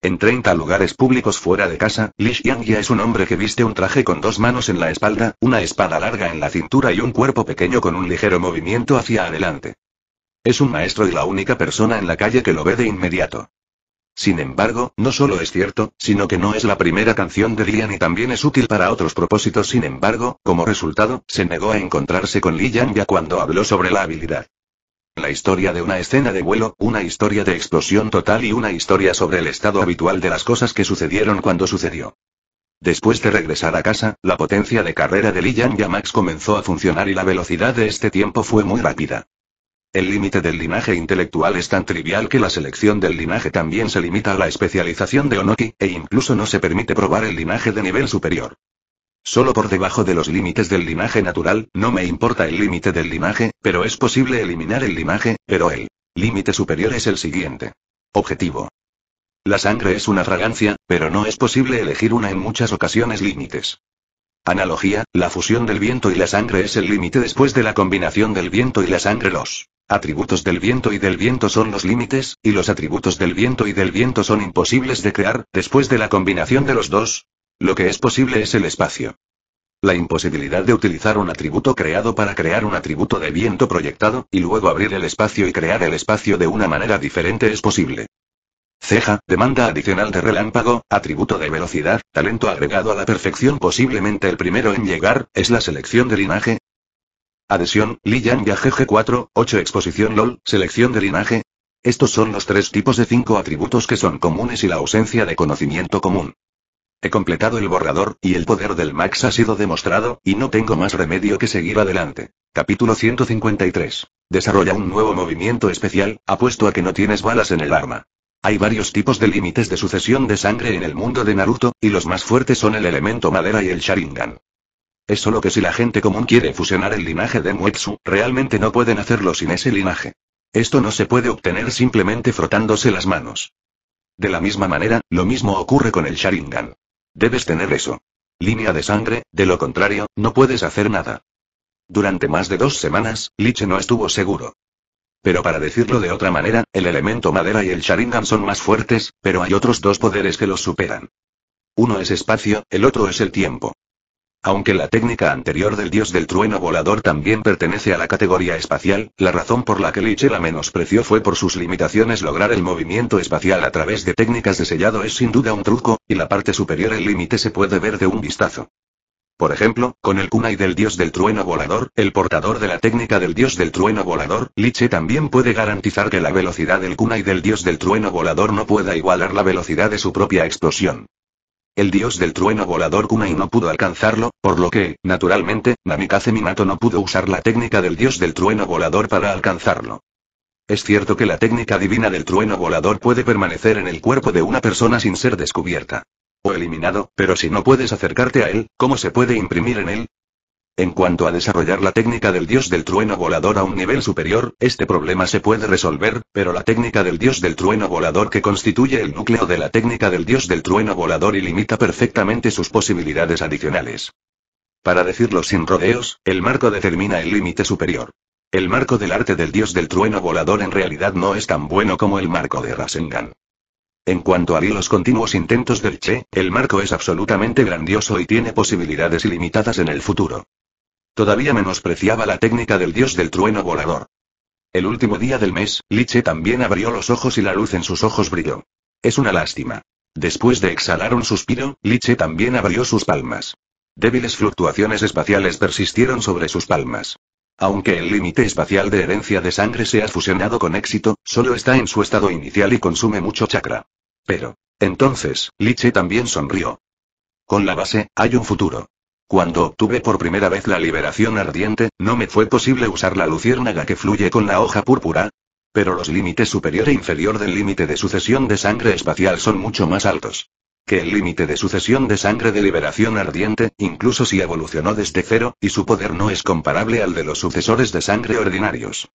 En 30 lugares públicos fuera de casa, Li ya es un hombre que viste un traje con dos manos en la espalda, una espada larga en la cintura y un cuerpo pequeño con un ligero movimiento hacia adelante. Es un maestro y la única persona en la calle que lo ve de inmediato. Sin embargo, no solo es cierto, sino que no es la primera canción de Lian y también es útil para otros propósitos. Sin embargo, como resultado, se negó a encontrarse con Li Yang ya cuando habló sobre la habilidad. La historia de una escena de vuelo, una historia de explosión total y una historia sobre el estado habitual de las cosas que sucedieron cuando sucedió. Después de regresar a casa, la potencia de carrera de Li Yamax comenzó a funcionar y la velocidad de este tiempo fue muy rápida. El límite del linaje intelectual es tan trivial que la selección del linaje también se limita a la especialización de Onoki, e incluso no se permite probar el linaje de nivel superior. Solo por debajo de los límites del linaje natural, no me importa el límite del linaje, pero es posible eliminar el linaje, pero el límite superior es el siguiente. Objetivo. La sangre es una fragancia, pero no es posible elegir una en muchas ocasiones límites. Analogía, la fusión del viento y la sangre es el límite después de la combinación del viento y la sangre. Los atributos del viento y del viento son los límites, y los atributos del viento y del viento son imposibles de crear, después de la combinación de los dos, lo que es posible es el espacio. La imposibilidad de utilizar un atributo creado para crear un atributo de viento proyectado, y luego abrir el espacio y crear el espacio de una manera diferente es posible. Ceja, demanda adicional de relámpago, atributo de velocidad, talento agregado a la perfección posiblemente el primero en llegar, es la selección de linaje. Adhesión, Yang ya GG4, 8 exposición LOL, selección de linaje. Estos son los tres tipos de cinco atributos que son comunes y la ausencia de conocimiento común. He completado el borrador, y el poder del Max ha sido demostrado, y no tengo más remedio que seguir adelante. Capítulo 153. Desarrolla un nuevo movimiento especial, apuesto a que no tienes balas en el arma. Hay varios tipos de límites de sucesión de sangre en el mundo de Naruto, y los más fuertes son el elemento madera y el Sharingan. Es solo que si la gente común quiere fusionar el linaje de Muetsu, realmente no pueden hacerlo sin ese linaje. Esto no se puede obtener simplemente frotándose las manos. De la misma manera, lo mismo ocurre con el Sharingan. Debes tener eso. Línea de sangre, de lo contrario, no puedes hacer nada. Durante más de dos semanas, Liche no estuvo seguro. Pero para decirlo de otra manera, el elemento madera y el Sharingan son más fuertes, pero hay otros dos poderes que los superan. Uno es espacio, el otro es el tiempo. Aunque la técnica anterior del dios del trueno volador también pertenece a la categoría espacial, la razón por la que Liche la menospreció fue por sus limitaciones. Lograr el movimiento espacial a través de técnicas de sellado es sin duda un truco, y la parte superior el límite se puede ver de un vistazo. Por ejemplo, con el kunai del dios del trueno volador, el portador de la técnica del dios del trueno volador, Liche también puede garantizar que la velocidad del kunai del dios del trueno volador no pueda igualar la velocidad de su propia explosión. El dios del trueno volador Kunai no pudo alcanzarlo, por lo que, naturalmente, Namikaze Minato no pudo usar la técnica del dios del trueno volador para alcanzarlo. Es cierto que la técnica divina del trueno volador puede permanecer en el cuerpo de una persona sin ser descubierta. O eliminado, pero si no puedes acercarte a él, ¿cómo se puede imprimir en él? En cuanto a desarrollar la técnica del dios del trueno volador a un nivel superior, este problema se puede resolver, pero la técnica del dios del trueno volador que constituye el núcleo de la técnica del dios del trueno volador y limita perfectamente sus posibilidades adicionales. Para decirlo sin rodeos, el marco determina el límite superior. El marco del arte del dios del trueno volador en realidad no es tan bueno como el marco de Rasengan. En cuanto a los continuos intentos del Che, el marco es absolutamente grandioso y tiene posibilidades ilimitadas en el futuro. Todavía menospreciaba la técnica del dios del trueno volador. El último día del mes, Liche también abrió los ojos y la luz en sus ojos brilló. Es una lástima. Después de exhalar un suspiro, Liche también abrió sus palmas. Débiles fluctuaciones espaciales persistieron sobre sus palmas. Aunque el límite espacial de herencia de sangre se ha fusionado con éxito, solo está en su estado inicial y consume mucho chakra. Pero, entonces, Liche también sonrió. Con la base, hay un futuro. Cuando obtuve por primera vez la liberación ardiente, no me fue posible usar la luciérnaga que fluye con la hoja púrpura. Pero los límites superior e inferior del límite de sucesión de sangre espacial son mucho más altos que el límite de sucesión de sangre de liberación ardiente, incluso si evolucionó desde cero, y su poder no es comparable al de los sucesores de sangre ordinarios.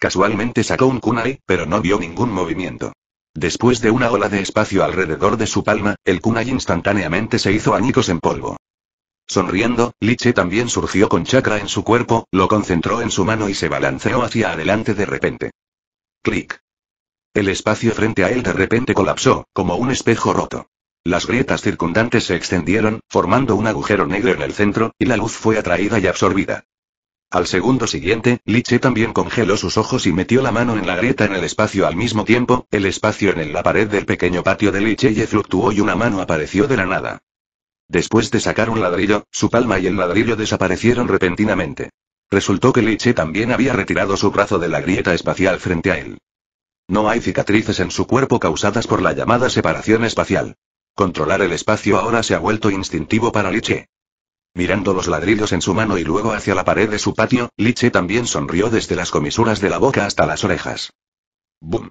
Casualmente sacó un kunai, pero no vio ningún movimiento. Después de una ola de espacio alrededor de su palma, el kunai instantáneamente se hizo añicos en polvo. Sonriendo, Liche también surgió con chakra en su cuerpo, lo concentró en su mano y se balanceó hacia adelante de repente. Clic. El espacio frente a él de repente colapsó, como un espejo roto. Las grietas circundantes se extendieron, formando un agujero negro en el centro, y la luz fue atraída y absorbida. Al segundo siguiente, Liche también congeló sus ojos y metió la mano en la grieta en el espacio al mismo tiempo, el espacio en la pared del pequeño patio de Liche y fluctuó y una mano apareció de la nada. Después de sacar un ladrillo, su palma y el ladrillo desaparecieron repentinamente. Resultó que Liche también había retirado su brazo de la grieta espacial frente a él. No hay cicatrices en su cuerpo causadas por la llamada separación espacial. Controlar el espacio ahora se ha vuelto instintivo para Liche. Mirando los ladrillos en su mano y luego hacia la pared de su patio, Liche también sonrió desde las comisuras de la boca hasta las orejas. ¡Bum!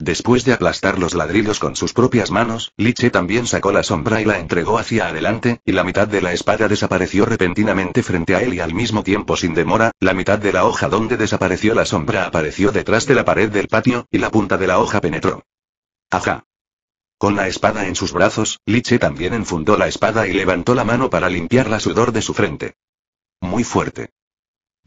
Después de aplastar los ladrillos con sus propias manos, Liche también sacó la sombra y la entregó hacia adelante, y la mitad de la espada desapareció repentinamente frente a él y al mismo tiempo sin demora, la mitad de la hoja donde desapareció la sombra apareció detrás de la pared del patio, y la punta de la hoja penetró. Ajá. Con la espada en sus brazos, Liche también enfundó la espada y levantó la mano para limpiar la sudor de su frente. Muy fuerte.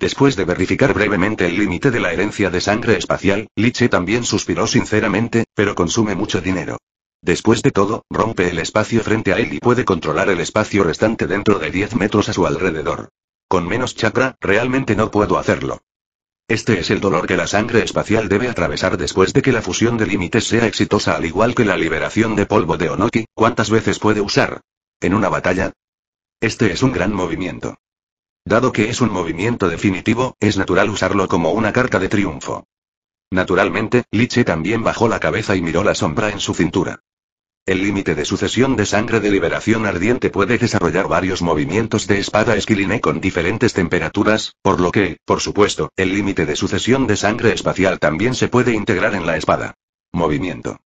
Después de verificar brevemente el límite de la herencia de sangre espacial, Liche también suspiró sinceramente, pero consume mucho dinero. Después de todo, rompe el espacio frente a él y puede controlar el espacio restante dentro de 10 metros a su alrededor. Con menos chakra, realmente no puedo hacerlo. Este es el dolor que la sangre espacial debe atravesar después de que la fusión de límites sea exitosa al igual que la liberación de polvo de Onoki, ¿cuántas veces puede usar? ¿En una batalla? Este es un gran movimiento. Dado que es un movimiento definitivo, es natural usarlo como una carta de triunfo. Naturalmente, Liche también bajó la cabeza y miró la sombra en su cintura. El límite de sucesión de sangre de liberación ardiente puede desarrollar varios movimientos de espada esquiline con diferentes temperaturas, por lo que, por supuesto, el límite de sucesión de sangre espacial también se puede integrar en la espada. Movimiento.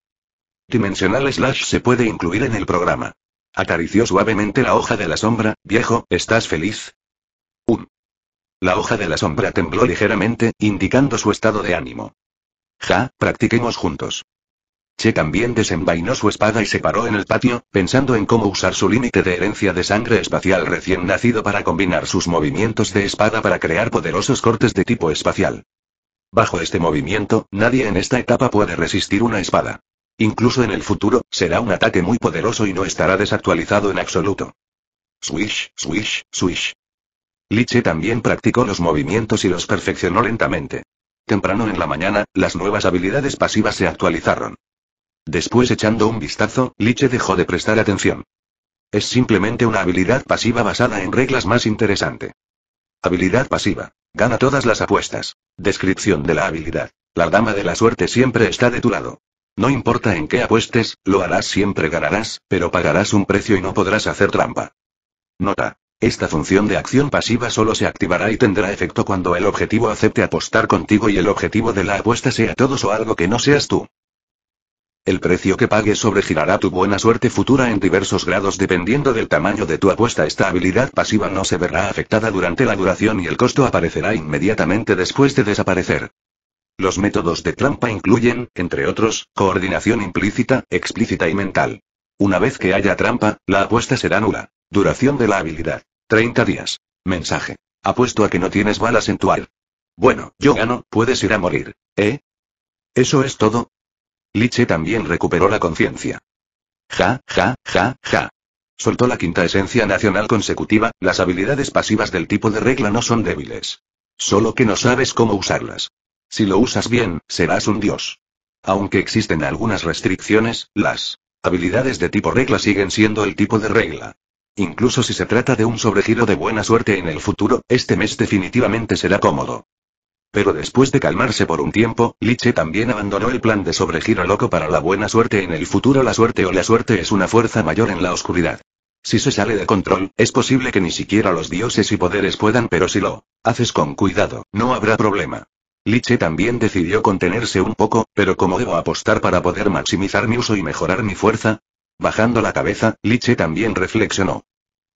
Dimensional Slash se puede incluir en el programa. Acarició suavemente la hoja de la sombra, viejo, ¿estás feliz? La hoja de la sombra tembló ligeramente, indicando su estado de ánimo. Ja, practiquemos juntos. Che también desenvainó su espada y se paró en el patio, pensando en cómo usar su límite de herencia de sangre espacial recién nacido para combinar sus movimientos de espada para crear poderosos cortes de tipo espacial. Bajo este movimiento, nadie en esta etapa puede resistir una espada. Incluso en el futuro, será un ataque muy poderoso y no estará desactualizado en absoluto. Swish, swish, swish. Liche también practicó los movimientos y los perfeccionó lentamente. Temprano en la mañana, las nuevas habilidades pasivas se actualizaron. Después echando un vistazo, Liche dejó de prestar atención. Es simplemente una habilidad pasiva basada en reglas más interesante. Habilidad pasiva. Gana todas las apuestas. Descripción de la habilidad. La dama de la suerte siempre está de tu lado. No importa en qué apuestes, lo harás siempre ganarás, pero pagarás un precio y no podrás hacer trampa. Nota. Esta función de acción pasiva solo se activará y tendrá efecto cuando el objetivo acepte apostar contigo y el objetivo de la apuesta sea todos o algo que no seas tú. El precio que pagues sobregirará tu buena suerte futura en diversos grados dependiendo del tamaño de tu apuesta. Esta habilidad pasiva no se verá afectada durante la duración y el costo aparecerá inmediatamente después de desaparecer. Los métodos de trampa incluyen, entre otros, coordinación implícita, explícita y mental. Una vez que haya trampa, la apuesta será nula. Duración de la habilidad. 30 días. Mensaje. Apuesto a que no tienes balas en tu ar. Bueno, yo gano, puedes ir a morir. ¿Eh? ¿Eso es todo? Liche también recuperó la conciencia. Ja, ja, ja, ja. Soltó la quinta esencia nacional consecutiva, las habilidades pasivas del tipo de regla no son débiles. Solo que no sabes cómo usarlas. Si lo usas bien, serás un dios. Aunque existen algunas restricciones, las Habilidades de tipo regla siguen siendo el tipo de regla. Incluso si se trata de un sobregiro de buena suerte en el futuro, este mes definitivamente será cómodo. Pero después de calmarse por un tiempo, Liche también abandonó el plan de sobregiro loco para la buena suerte en el futuro. La suerte o la suerte es una fuerza mayor en la oscuridad. Si se sale de control, es posible que ni siquiera los dioses y poderes puedan, pero si lo haces con cuidado, no habrá problema. Liche también decidió contenerse un poco, pero como debo apostar para poder maximizar mi uso y mejorar mi fuerza? Bajando la cabeza, Liche también reflexionó.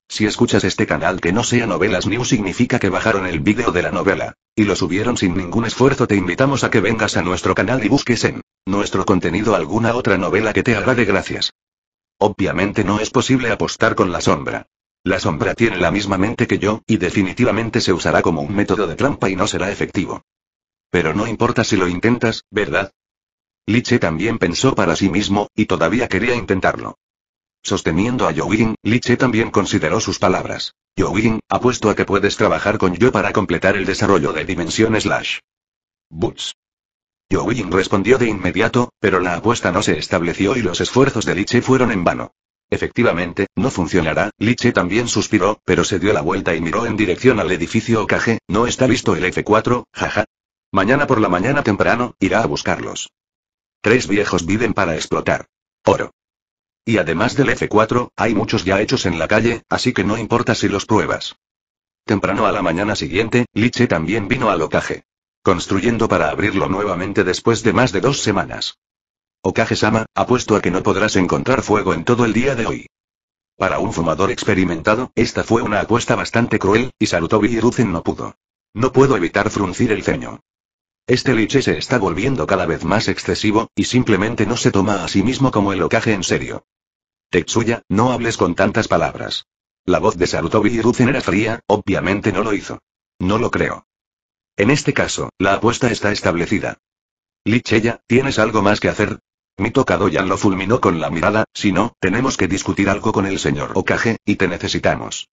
Si escuchas este canal que no sea Novelas New significa que bajaron el vídeo de la novela. Y lo subieron sin ningún esfuerzo te invitamos a que vengas a nuestro canal y busques en nuestro contenido alguna otra novela que te de gracias. Obviamente no es posible apostar con la sombra. La sombra tiene la misma mente que yo, y definitivamente se usará como un método de trampa y no será efectivo. Pero no importa si lo intentas, ¿verdad? Liche también pensó para sí mismo, y todavía quería intentarlo. Sosteniendo a Wing, Liche también consideró sus palabras. Yowin, apuesto a que puedes trabajar con yo para completar el desarrollo de dimensiones Slash. Boots. Wing respondió de inmediato, pero la apuesta no se estableció y los esfuerzos de Liche fueron en vano. Efectivamente, no funcionará, Liche también suspiró, pero se dio la vuelta y miró en dirección al edificio Okage, no está listo el F4, jaja. Mañana por la mañana temprano, irá a buscarlos. Tres viejos viven para explotar. Oro. Y además del F4, hay muchos ya hechos en la calle, así que no importa si los pruebas. Temprano a la mañana siguiente, Liche también vino al ocaje. Construyendo para abrirlo nuevamente después de más de dos semanas. Okage-sama, apuesto a que no podrás encontrar fuego en todo el día de hoy. Para un fumador experimentado, esta fue una apuesta bastante cruel, y Sarutobi Hiruzen no pudo. No puedo evitar fruncir el ceño. Este liche se está volviendo cada vez más excesivo, y simplemente no se toma a sí mismo como el ocaje en serio. Tetsuya, no hables con tantas palabras. La voz de Sarutobi Hiruzen era fría, obviamente no lo hizo. No lo creo. En este caso, la apuesta está establecida. Licheya, ¿tienes algo más que hacer? Mi tocado ya lo fulminó con la mirada, si no, tenemos que discutir algo con el señor ocaje, y te necesitamos.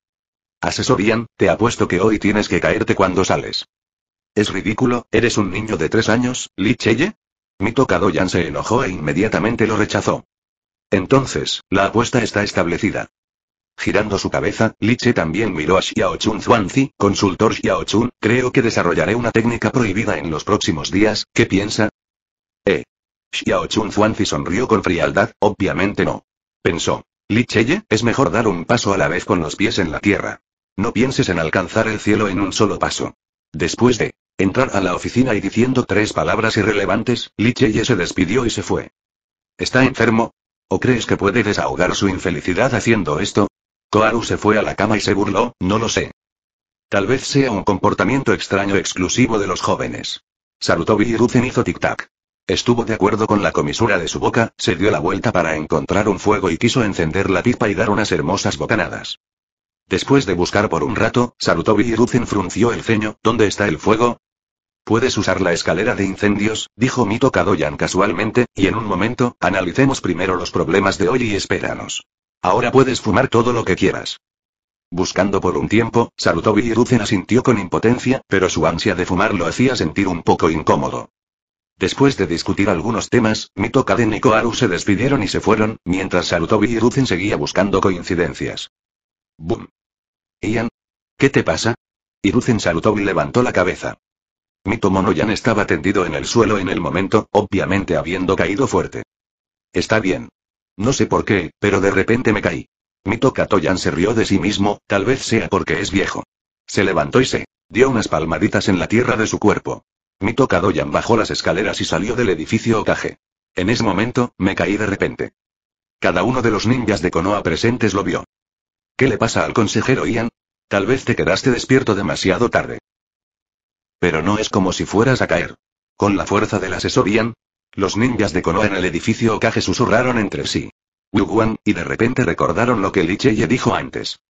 Asesorian, te apuesto que hoy tienes que caerte cuando sales. Es ridículo, eres un niño de tres años, Li Cheye. tocado Kadoyan se enojó e inmediatamente lo rechazó. Entonces, la apuesta está establecida. Girando su cabeza, Li Che también miró a Xiaochun Zhuangzi, consultor Xiaochun, creo que desarrollaré una técnica prohibida en los próximos días, ¿qué piensa? Eh. Xiaochun Zhuangzi sonrió con frialdad, obviamente no. Pensó. Li Cheye, es mejor dar un paso a la vez con los pies en la tierra. No pienses en alcanzar el cielo en un solo paso. Después de Entrar a la oficina y diciendo tres palabras irrelevantes, Li se despidió y se fue. ¿Está enfermo? ¿O crees que puede desahogar su infelicidad haciendo esto? Koaru se fue a la cama y se burló, no lo sé. Tal vez sea un comportamiento extraño exclusivo de los jóvenes. Sarutobi Hiruzen hizo tic-tac. Estuvo de acuerdo con la comisura de su boca, se dio la vuelta para encontrar un fuego y quiso encender la pipa y dar unas hermosas bocanadas. Después de buscar por un rato, Sarutobi Hiruzen frunció el ceño, ¿dónde está el fuego? Puedes usar la escalera de incendios, dijo Mito Kadoyan casualmente, y en un momento, analicemos primero los problemas de hoy y espéranos. Ahora puedes fumar todo lo que quieras. Buscando por un tiempo, Sarutobi y asintió con impotencia, pero su ansia de fumar lo hacía sentir un poco incómodo. Después de discutir algunos temas, Mito Kaden y Koharu se despidieron y se fueron, mientras Sarutobi y seguía buscando coincidencias. ¡Bum! Ian. ¿Qué te pasa? Hiruzen Sarutobi levantó la cabeza. Mito Monoyan estaba tendido en el suelo en el momento, obviamente habiendo caído fuerte. Está bien. No sé por qué, pero de repente me caí. Mito Katoyan se rió de sí mismo, tal vez sea porque es viejo. Se levantó y se dio unas palmaditas en la tierra de su cuerpo. Mito Katoyan bajó las escaleras y salió del edificio ocaje. En ese momento, me caí de repente. Cada uno de los ninjas de Konoha presentes lo vio. ¿Qué le pasa al consejero Ian? Tal vez te quedaste despierto demasiado tarde. Pero no es como si fueras a caer. Con la fuerza del asesorían, los ninjas de Konoha en el edificio Okage susurraron entre sí. Wuguan, y de repente recordaron lo que Licheye dijo antes.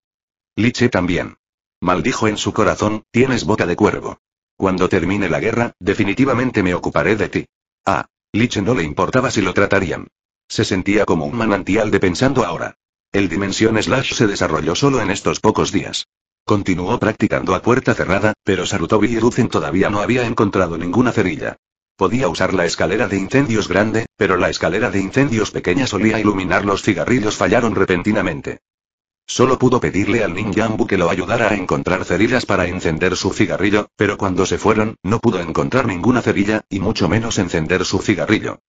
Liche también. Maldijo en su corazón, tienes boca de cuervo. Cuando termine la guerra, definitivamente me ocuparé de ti. Ah, Liche no le importaba si lo tratarían. Se sentía como un manantial de pensando ahora. El Dimension Slash se desarrolló solo en estos pocos días. Continuó practicando a puerta cerrada, pero Sarutobi y Ruzen todavía no había encontrado ninguna cerilla. Podía usar la escalera de incendios grande, pero la escalera de incendios pequeña solía iluminar los cigarrillos fallaron repentinamente. Solo pudo pedirle al ninjambu que lo ayudara a encontrar cerillas para encender su cigarrillo, pero cuando se fueron, no pudo encontrar ninguna cerilla, y mucho menos encender su cigarrillo.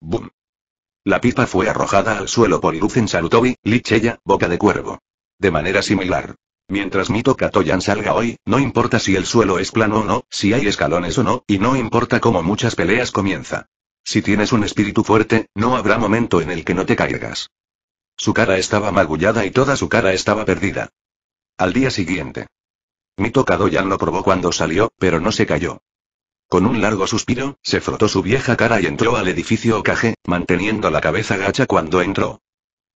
¡Bum! La pipa fue arrojada al suelo por Iruzen Sarutobi, Licheya, Boca de Cuervo. De manera similar, Mientras Mito Katoyan salga hoy, no importa si el suelo es plano o no, si hay escalones o no, y no importa cómo muchas peleas comienza. Si tienes un espíritu fuerte, no habrá momento en el que no te caigas. Su cara estaba magullada y toda su cara estaba perdida. Al día siguiente. Mito Katoyan lo probó cuando salió, pero no se cayó. Con un largo suspiro, se frotó su vieja cara y entró al edificio Okage, manteniendo la cabeza gacha cuando entró.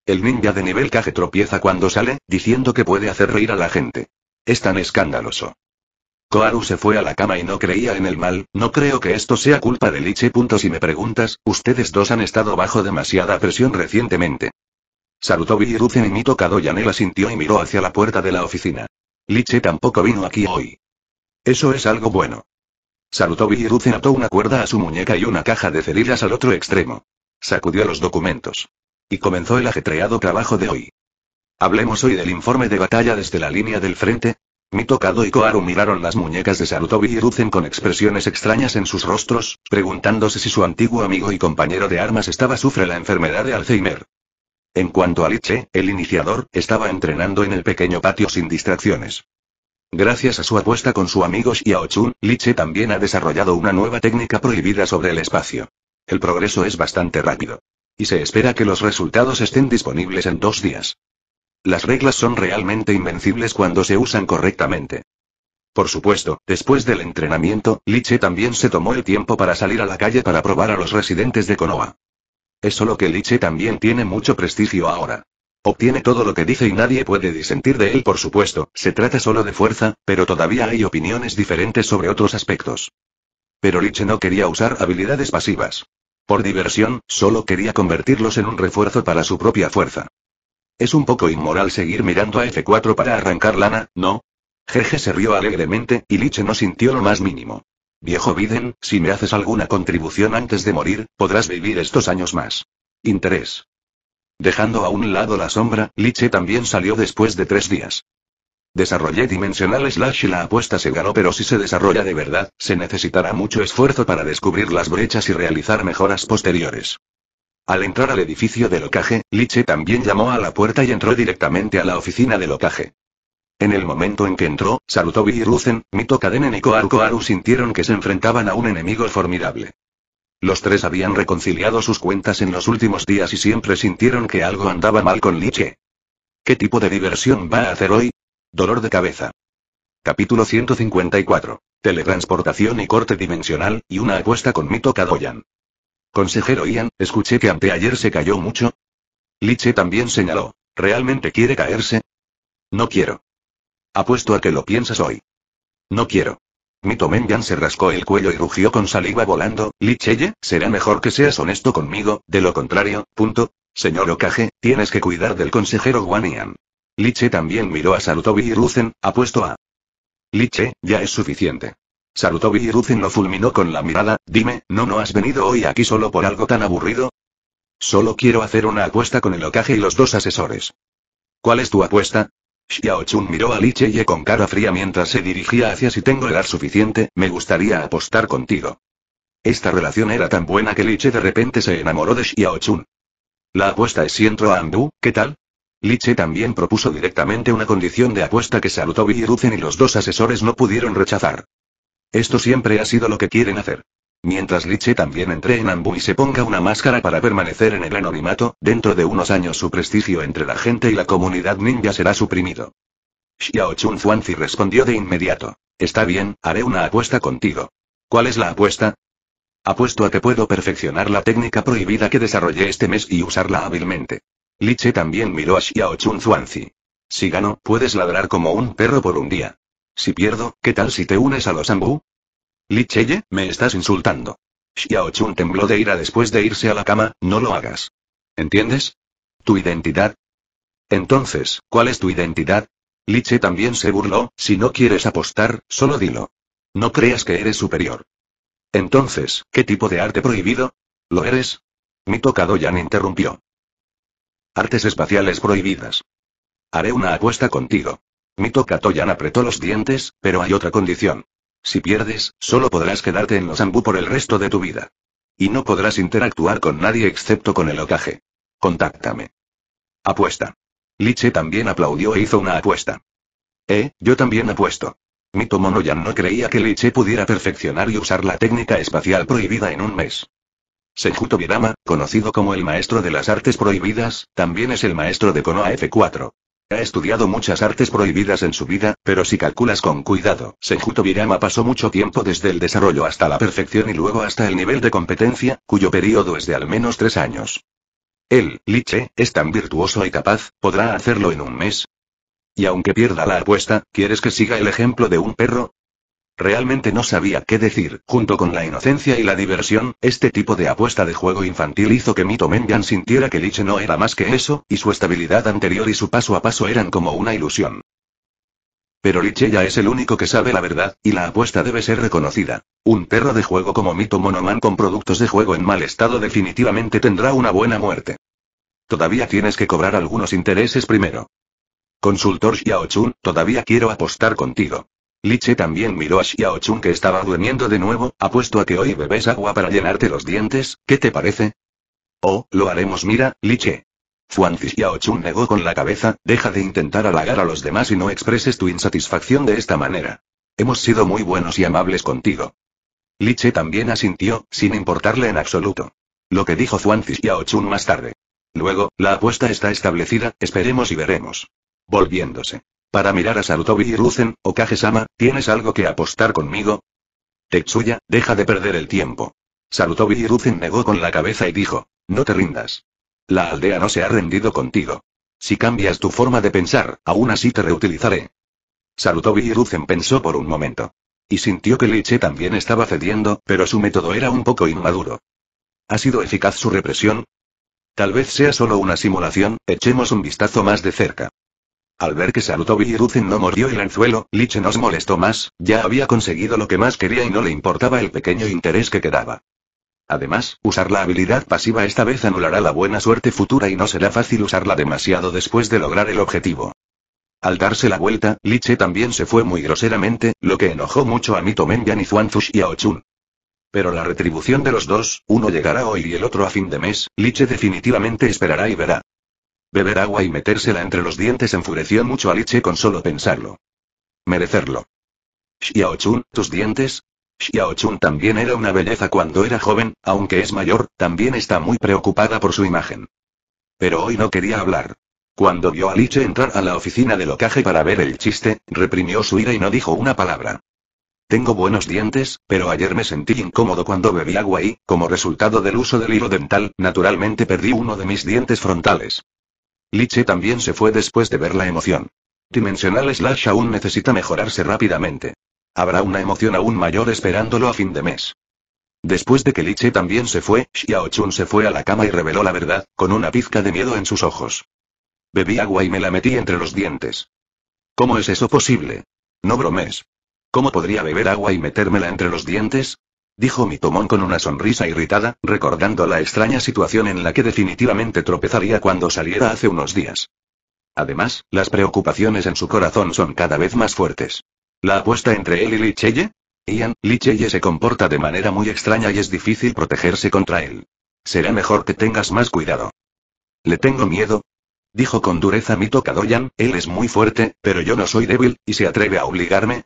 El ninja de nivel caje tropieza cuando sale, diciendo que puede hacer reír a la gente. Es tan escandaloso. Koaru se fue a la cama y no creía en el mal, no creo que esto sea culpa de Liche. Si me preguntas, ustedes dos han estado bajo demasiada presión recientemente. Sarutobi Biruzen y Mito tocado la sintió y miró hacia la puerta de la oficina. Liche tampoco vino aquí hoy. Eso es algo bueno. y y ató una cuerda a su muñeca y una caja de cerillas al otro extremo. Sacudió los documentos. Y comenzó el ajetreado trabajo de hoy. Hablemos hoy del informe de batalla desde la línea del frente. Mi Kado y Koaru miraron las muñecas de Sarutobi y Ruzen con expresiones extrañas en sus rostros, preguntándose si su antiguo amigo y compañero de armas estaba sufre la enfermedad de Alzheimer. En cuanto a Liche, el iniciador, estaba entrenando en el pequeño patio sin distracciones. Gracias a su apuesta con su amigo Xiaochun, Liche también ha desarrollado una nueva técnica prohibida sobre el espacio. El progreso es bastante rápido. Y se espera que los resultados estén disponibles en dos días. Las reglas son realmente invencibles cuando se usan correctamente. Por supuesto, después del entrenamiento, Liche también se tomó el tiempo para salir a la calle para probar a los residentes de Konoha. Es solo que Liche también tiene mucho prestigio ahora. Obtiene todo lo que dice y nadie puede disentir de él, por supuesto, se trata solo de fuerza, pero todavía hay opiniones diferentes sobre otros aspectos. Pero Liche no quería usar habilidades pasivas. Por diversión, solo quería convertirlos en un refuerzo para su propia fuerza. Es un poco inmoral seguir mirando a F4 para arrancar lana, ¿no? Jeje se rió alegremente, y Liche no sintió lo más mínimo. Viejo Biden, si me haces alguna contribución antes de morir, podrás vivir estos años más. Interés. Dejando a un lado la sombra, Liche también salió después de tres días. Desarrollé Dimensional Slash y la apuesta se ganó, pero si se desarrolla de verdad, se necesitará mucho esfuerzo para descubrir las brechas y realizar mejoras posteriores. Al entrar al edificio de locaje, Liche también llamó a la puerta y entró directamente a la oficina del locaje. En el momento en que entró, Sarutobi y Ruzen, Mito Kadenen y Koaru Koaru sintieron que se enfrentaban a un enemigo formidable. Los tres habían reconciliado sus cuentas en los últimos días y siempre sintieron que algo andaba mal con Liche. ¿Qué tipo de diversión va a hacer hoy? Dolor de cabeza. Capítulo 154. Teletransportación y corte dimensional, y una apuesta con Mito Kadoyan. Consejero Ian, escuché que anteayer se cayó mucho. Liche también señaló. ¿Realmente quiere caerse? No quiero. Apuesto a que lo piensas hoy. No quiero. Mito Menyan se rascó el cuello y rugió con saliva volando. Licheye, será mejor que seas honesto conmigo, de lo contrario, punto. Señor Okage, tienes que cuidar del consejero Guanian. Liche también miró a Sarutobi y Ruzen, apuesto a. Liche, ya es suficiente. Sarutobi y Ruzen lo fulminó con la mirada, dime, ¿no no has venido hoy aquí solo por algo tan aburrido? Solo quiero hacer una apuesta con el Okage y los dos asesores. ¿Cuál es tu apuesta? Xiaochun miró a Liche y con cara fría mientras se dirigía hacia si tengo edad suficiente, me gustaría apostar contigo. Esta relación era tan buena que Liche de repente se enamoró de Xiaochun. La apuesta es si entro a Andu, ¿qué tal? Liche también propuso directamente una condición de apuesta que saludó y y los dos asesores no pudieron rechazar. Esto siempre ha sido lo que quieren hacer. Mientras Liche también entre en Ambu y se ponga una máscara para permanecer en el anonimato, dentro de unos años su prestigio entre la gente y la comunidad ninja será suprimido. Xiao Chun respondió de inmediato. Está bien, haré una apuesta contigo. ¿Cuál es la apuesta? Apuesto a que puedo perfeccionar la técnica prohibida que desarrollé este mes y usarla hábilmente. Liche también miró a Xiao Chun Si gano, puedes ladrar como un perro por un día. Si pierdo, ¿qué tal si te unes a los Ambu? Licheye, me estás insultando. Xiaochun tembló de ira después de irse a la cama, no lo hagas. ¿Entiendes? ¿Tu identidad? Entonces, ¿cuál es tu identidad? Liche también se burló, si no quieres apostar, solo dilo. No creas que eres superior. Entonces, ¿qué tipo de arte prohibido? ¿Lo eres? Mi tocado Yan interrumpió. Artes espaciales prohibidas. Haré una apuesta contigo. Mito Katoyan apretó los dientes, pero hay otra condición. Si pierdes, solo podrás quedarte en los Ambú por el resto de tu vida. Y no podrás interactuar con nadie excepto con el ocaje. Contáctame. Apuesta. Liche también aplaudió e hizo una apuesta. Eh, yo también apuesto. Mito Monoyan no creía que Liche pudiera perfeccionar y usar la técnica espacial prohibida en un mes. Senjuto Birama, conocido como el maestro de las artes prohibidas, también es el maestro de Konoha F4. Ha estudiado muchas artes prohibidas en su vida, pero si calculas con cuidado, Senjuto Birama pasó mucho tiempo desde el desarrollo hasta la perfección y luego hasta el nivel de competencia, cuyo periodo es de al menos tres años. Él, Liche, es tan virtuoso y capaz, ¿podrá hacerlo en un mes? Y aunque pierda la apuesta, ¿quieres que siga el ejemplo de un perro? Realmente no sabía qué decir. Junto con la inocencia y la diversión, este tipo de apuesta de juego infantil hizo que Mito Menyan sintiera que Liche no era más que eso, y su estabilidad anterior y su paso a paso eran como una ilusión. Pero Liche ya es el único que sabe la verdad, y la apuesta debe ser reconocida. Un perro de juego como Mito Monoman con productos de juego en mal estado definitivamente tendrá una buena muerte. Todavía tienes que cobrar algunos intereses primero. Consultor Xiaochun, todavía quiero apostar contigo. Liche también miró a Xiaochun que estaba durmiendo de nuevo, apuesto a que hoy bebes agua para llenarte los dientes, ¿qué te parece? Oh, lo haremos mira, Liche. Fuanzi Xiaochun negó con la cabeza, deja de intentar halagar a los demás y no expreses tu insatisfacción de esta manera. Hemos sido muy buenos y amables contigo. Liche también asintió, sin importarle en absoluto. Lo que dijo Zuanzi Xiaochun más tarde. Luego, la apuesta está establecida, esperemos y veremos. Volviéndose. Para mirar a Sarutobi y Ruzen, o sama ¿tienes algo que apostar conmigo? Tetsuya, deja de perder el tiempo. Sarutobi y negó con la cabeza y dijo, no te rindas. La aldea no se ha rendido contigo. Si cambias tu forma de pensar, aún así te reutilizaré. Sarutobi y pensó por un momento. Y sintió que Liche también estaba cediendo, pero su método era un poco inmaduro. ¿Ha sido eficaz su represión? Tal vez sea solo una simulación, echemos un vistazo más de cerca. Al ver que y Ruzin no mordió el anzuelo, Liche nos molestó más, ya había conseguido lo que más quería y no le importaba el pequeño interés que quedaba. Además, usar la habilidad pasiva esta vez anulará la buena suerte futura y no será fácil usarla demasiado después de lograr el objetivo. Al darse la vuelta, Liche también se fue muy groseramente, lo que enojó mucho a Mito Menyan y y a Ochun. Pero la retribución de los dos, uno llegará hoy y el otro a fin de mes, Liche definitivamente esperará y verá. Beber agua y metérsela entre los dientes enfureció mucho a Liche con solo pensarlo. Merecerlo. Chun, tus dientes. Xiaochun también era una belleza cuando era joven, aunque es mayor, también está muy preocupada por su imagen. Pero hoy no quería hablar. Cuando vio a Liche entrar a la oficina de locaje para ver el chiste, reprimió su ira y no dijo una palabra. Tengo buenos dientes, pero ayer me sentí incómodo cuando bebí agua y, como resultado del uso del hilo dental, naturalmente perdí uno de mis dientes frontales. Liche también se fue después de ver la emoción. Dimensional Slash aún necesita mejorarse rápidamente. Habrá una emoción aún mayor esperándolo a fin de mes. Después de que Liche también se fue, Xiao Chun se fue a la cama y reveló la verdad, con una pizca de miedo en sus ojos. Bebí agua y me la metí entre los dientes. ¿Cómo es eso posible? No bromes. ¿Cómo podría beber agua y metérmela entre los dientes? dijo Mitomon con una sonrisa irritada, recordando la extraña situación en la que definitivamente tropezaría cuando saliera hace unos días. Además, las preocupaciones en su corazón son cada vez más fuertes. ¿La apuesta entre él y Lichelle? Ian, Lichelle se comporta de manera muy extraña y es difícil protegerse contra él. Será mejor que tengas más cuidado. ¿Le tengo miedo? Dijo con dureza Mito Kadoyan, él es muy fuerte, pero yo no soy débil, y se atreve a obligarme.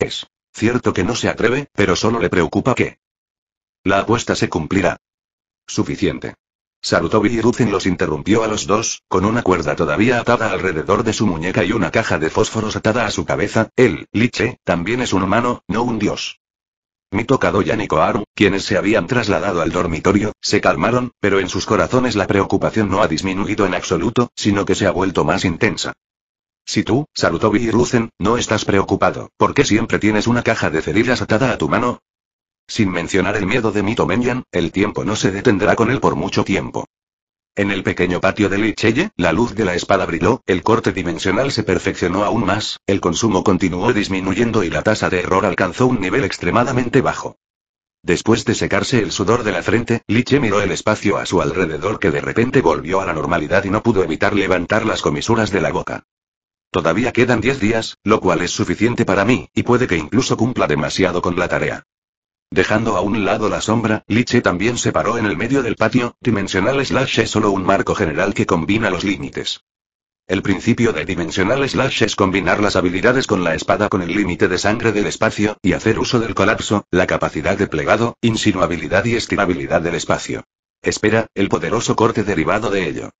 Es Cierto que no se atreve, pero solo le preocupa que... La apuesta se cumplirá. Suficiente. Sarutobi y los interrumpió a los dos, con una cuerda todavía atada alrededor de su muñeca y una caja de fósforos atada a su cabeza. Él, Liche, también es un humano, no un dios. Mito tocado y Koharu, quienes se habían trasladado al dormitorio, se calmaron, pero en sus corazones la preocupación no ha disminuido en absoluto, sino que se ha vuelto más intensa. Si tú, saludó Biruzen, no estás preocupado, ¿por qué siempre tienes una caja de cerillas atada a tu mano? Sin mencionar el miedo de Mito Menyan, el tiempo no se detendrá con él por mucho tiempo. En el pequeño patio de Lichelle, la luz de la espada brilló, el corte dimensional se perfeccionó aún más, el consumo continuó disminuyendo y la tasa de error alcanzó un nivel extremadamente bajo. Después de secarse el sudor de la frente, Liche miró el espacio a su alrededor que de repente volvió a la normalidad y no pudo evitar levantar las comisuras de la boca. Todavía quedan 10 días, lo cual es suficiente para mí, y puede que incluso cumpla demasiado con la tarea. Dejando a un lado la sombra, Liche también se paró en el medio del patio, Dimensional Slash es solo un marco general que combina los límites. El principio de Dimensional Slash es combinar las habilidades con la espada con el límite de sangre del espacio, y hacer uso del colapso, la capacidad de plegado, insinuabilidad y estirabilidad del espacio. Espera, el poderoso corte derivado de ello.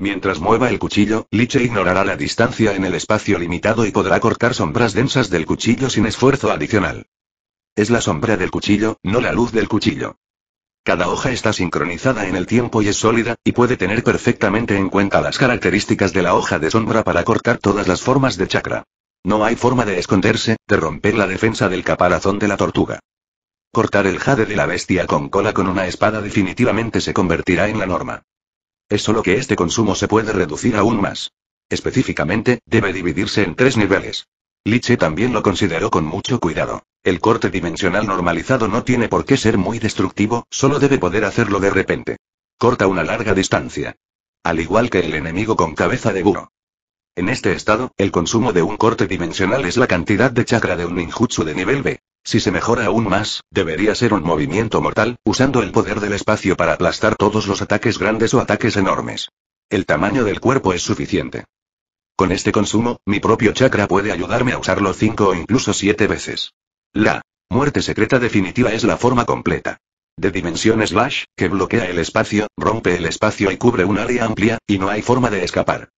Mientras mueva el cuchillo, Liche ignorará la distancia en el espacio limitado y podrá cortar sombras densas del cuchillo sin esfuerzo adicional. Es la sombra del cuchillo, no la luz del cuchillo. Cada hoja está sincronizada en el tiempo y es sólida, y puede tener perfectamente en cuenta las características de la hoja de sombra para cortar todas las formas de chakra. No hay forma de esconderse, de romper la defensa del caparazón de la tortuga. Cortar el jade de la bestia con cola con una espada definitivamente se convertirá en la norma. Es solo que este consumo se puede reducir aún más. Específicamente, debe dividirse en tres niveles. Liche también lo consideró con mucho cuidado. El corte dimensional normalizado no tiene por qué ser muy destructivo, solo debe poder hacerlo de repente. Corta una larga distancia. Al igual que el enemigo con cabeza de burro. En este estado, el consumo de un corte dimensional es la cantidad de chakra de un ninjutsu de nivel B. Si se mejora aún más, debería ser un movimiento mortal, usando el poder del espacio para aplastar todos los ataques grandes o ataques enormes. El tamaño del cuerpo es suficiente. Con este consumo, mi propio chakra puede ayudarme a usarlo cinco o incluso siete veces. La muerte secreta definitiva es la forma completa. De dimensiones slash, que bloquea el espacio, rompe el espacio y cubre un área amplia, y no hay forma de escapar.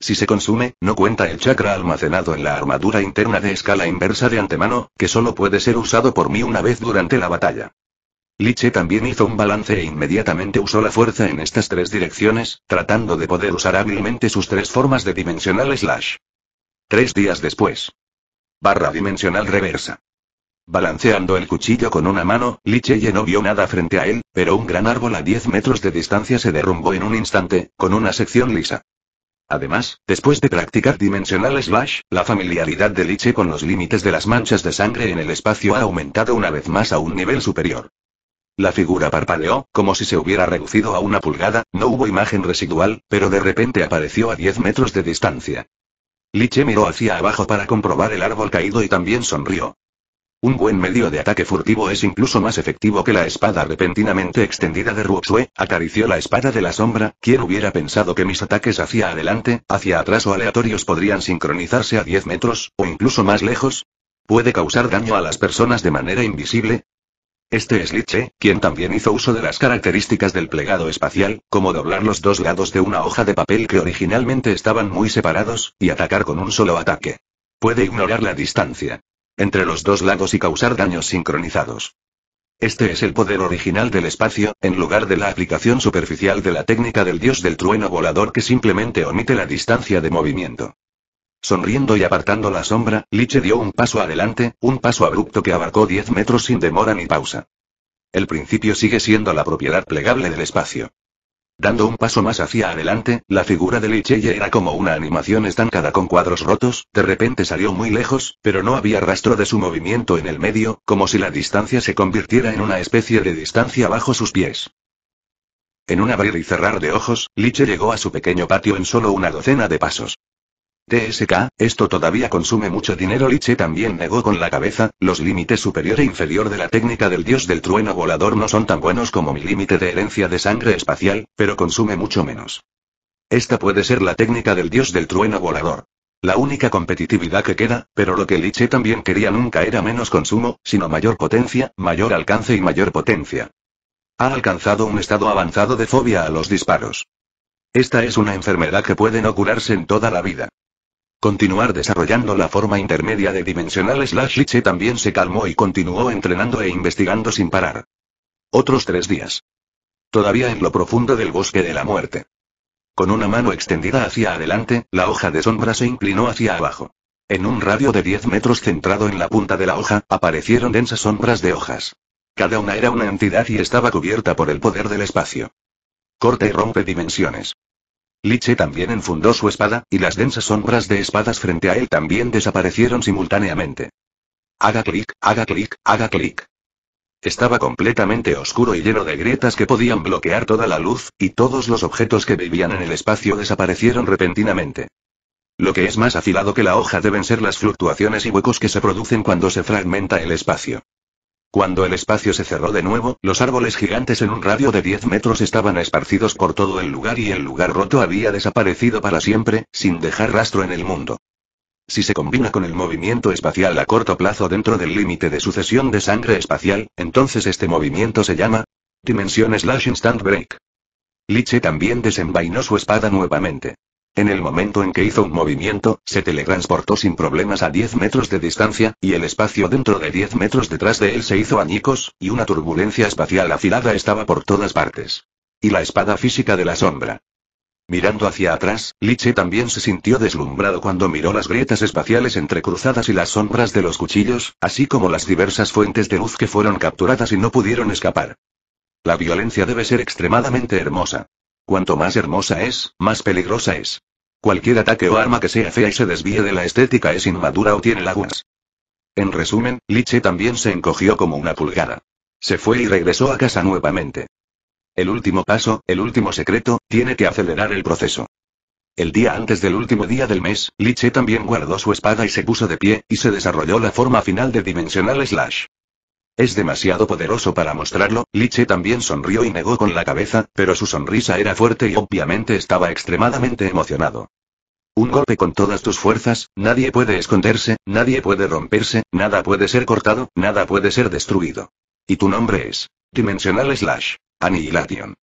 Si se consume, no cuenta el chakra almacenado en la armadura interna de escala inversa de antemano, que solo puede ser usado por mí una vez durante la batalla. Liche también hizo un balance e inmediatamente usó la fuerza en estas tres direcciones, tratando de poder usar hábilmente sus tres formas de dimensional slash. Tres días después. Barra dimensional reversa. Balanceando el cuchillo con una mano, ya no vio nada frente a él, pero un gran árbol a 10 metros de distancia se derrumbó en un instante, con una sección lisa. Además, después de practicar Dimensional Slash, la familiaridad de Liche con los límites de las manchas de sangre en el espacio ha aumentado una vez más a un nivel superior. La figura parpadeó, como si se hubiera reducido a una pulgada, no hubo imagen residual, pero de repente apareció a 10 metros de distancia. Liche miró hacia abajo para comprobar el árbol caído y también sonrió. Un buen medio de ataque furtivo es incluso más efectivo que la espada repentinamente extendida de Ruxue. acarició la espada de la sombra, ¿quién hubiera pensado que mis ataques hacia adelante, hacia atrás o aleatorios podrían sincronizarse a 10 metros, o incluso más lejos? ¿Puede causar daño a las personas de manera invisible? Este es Liche, quien también hizo uso de las características del plegado espacial, como doblar los dos lados de una hoja de papel que originalmente estaban muy separados, y atacar con un solo ataque. Puede ignorar la distancia entre los dos lagos y causar daños sincronizados. Este es el poder original del espacio, en lugar de la aplicación superficial de la técnica del dios del trueno volador que simplemente omite la distancia de movimiento. Sonriendo y apartando la sombra, Liche dio un paso adelante, un paso abrupto que abarcó 10 metros sin demora ni pausa. El principio sigue siendo la propiedad plegable del espacio. Dando un paso más hacia adelante, la figura de ya era como una animación estancada con cuadros rotos, de repente salió muy lejos, pero no había rastro de su movimiento en el medio, como si la distancia se convirtiera en una especie de distancia bajo sus pies. En un abrir y cerrar de ojos, Liche llegó a su pequeño patio en solo una docena de pasos. TSK, esto todavía consume mucho dinero. Liche también negó con la cabeza, los límites superior e inferior de la técnica del dios del trueno volador no son tan buenos como mi límite de herencia de sangre espacial, pero consume mucho menos. Esta puede ser la técnica del dios del trueno volador. La única competitividad que queda, pero lo que Liche también quería nunca era menos consumo, sino mayor potencia, mayor alcance y mayor potencia. Ha alcanzado un estado avanzado de fobia a los disparos. Esta es una enfermedad que puede no curarse en toda la vida. Continuar desarrollando la forma intermedia de dimensionales, Slash Liche también se calmó y continuó entrenando e investigando sin parar. Otros tres días. Todavía en lo profundo del bosque de la muerte. Con una mano extendida hacia adelante, la hoja de sombra se inclinó hacia abajo. En un radio de 10 metros centrado en la punta de la hoja, aparecieron densas sombras de hojas. Cada una era una entidad y estaba cubierta por el poder del espacio. Corte y rompe dimensiones. Liche también enfundó su espada, y las densas sombras de espadas frente a él también desaparecieron simultáneamente. Haga clic, haga clic, haga clic. Estaba completamente oscuro y lleno de grietas que podían bloquear toda la luz, y todos los objetos que vivían en el espacio desaparecieron repentinamente. Lo que es más afilado que la hoja deben ser las fluctuaciones y huecos que se producen cuando se fragmenta el espacio. Cuando el espacio se cerró de nuevo, los árboles gigantes en un radio de 10 metros estaban esparcidos por todo el lugar y el lugar roto había desaparecido para siempre, sin dejar rastro en el mundo. Si se combina con el movimiento espacial a corto plazo dentro del límite de sucesión de sangre espacial, entonces este movimiento se llama Dimension Slash Instant Break. Liche también desenvainó su espada nuevamente. En el momento en que hizo un movimiento, se teletransportó sin problemas a 10 metros de distancia, y el espacio dentro de 10 metros detrás de él se hizo añicos, y una turbulencia espacial afilada estaba por todas partes. Y la espada física de la sombra. Mirando hacia atrás, Liche también se sintió deslumbrado cuando miró las grietas espaciales entrecruzadas y las sombras de los cuchillos, así como las diversas fuentes de luz que fueron capturadas y no pudieron escapar. La violencia debe ser extremadamente hermosa. Cuanto más hermosa es, más peligrosa es. Cualquier ataque o arma que sea fea y se desvíe de la estética es inmadura o tiene lagunas. En resumen, Liche también se encogió como una pulgada. Se fue y regresó a casa nuevamente. El último paso, el último secreto, tiene que acelerar el proceso. El día antes del último día del mes, Liche también guardó su espada y se puso de pie, y se desarrolló la forma final de Dimensional Slash. Es demasiado poderoso para mostrarlo, Liche también sonrió y negó con la cabeza, pero su sonrisa era fuerte y obviamente estaba extremadamente emocionado. Un golpe con todas tus fuerzas, nadie puede esconderse, nadie puede romperse, nada puede ser cortado, nada puede ser destruido. Y tu nombre es. Dimensional Slash. Annihilation.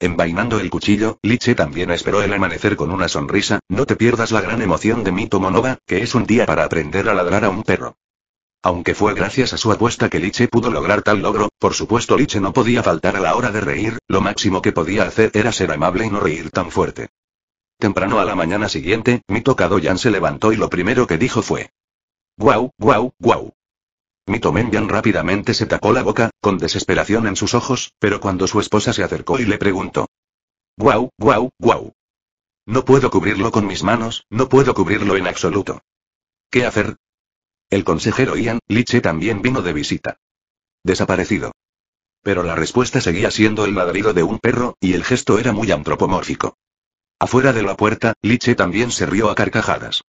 Envainando el cuchillo, Liche también esperó el amanecer con una sonrisa, no te pierdas la gran emoción de Mito Monova, que es un día para aprender a ladrar a un perro. Aunque fue gracias a su apuesta que Liche pudo lograr tal logro, por supuesto Liche no podía faltar a la hora de reír, lo máximo que podía hacer era ser amable y no reír tan fuerte. Temprano a la mañana siguiente, Mito Kadoyan se levantó y lo primero que dijo fue: ¡Guau, guau, guau! Mito Menyan rápidamente se tapó la boca, con desesperación en sus ojos, pero cuando su esposa se acercó y le preguntó: ¡Guau, guau, guau! No puedo cubrirlo con mis manos, no puedo cubrirlo en absoluto. ¿Qué hacer? El consejero Ian Liche también vino de visita. Desaparecido. Pero la respuesta seguía siendo el ladrido de un perro, y el gesto era muy antropomórfico. Afuera de la puerta, Liche también se rió a carcajadas.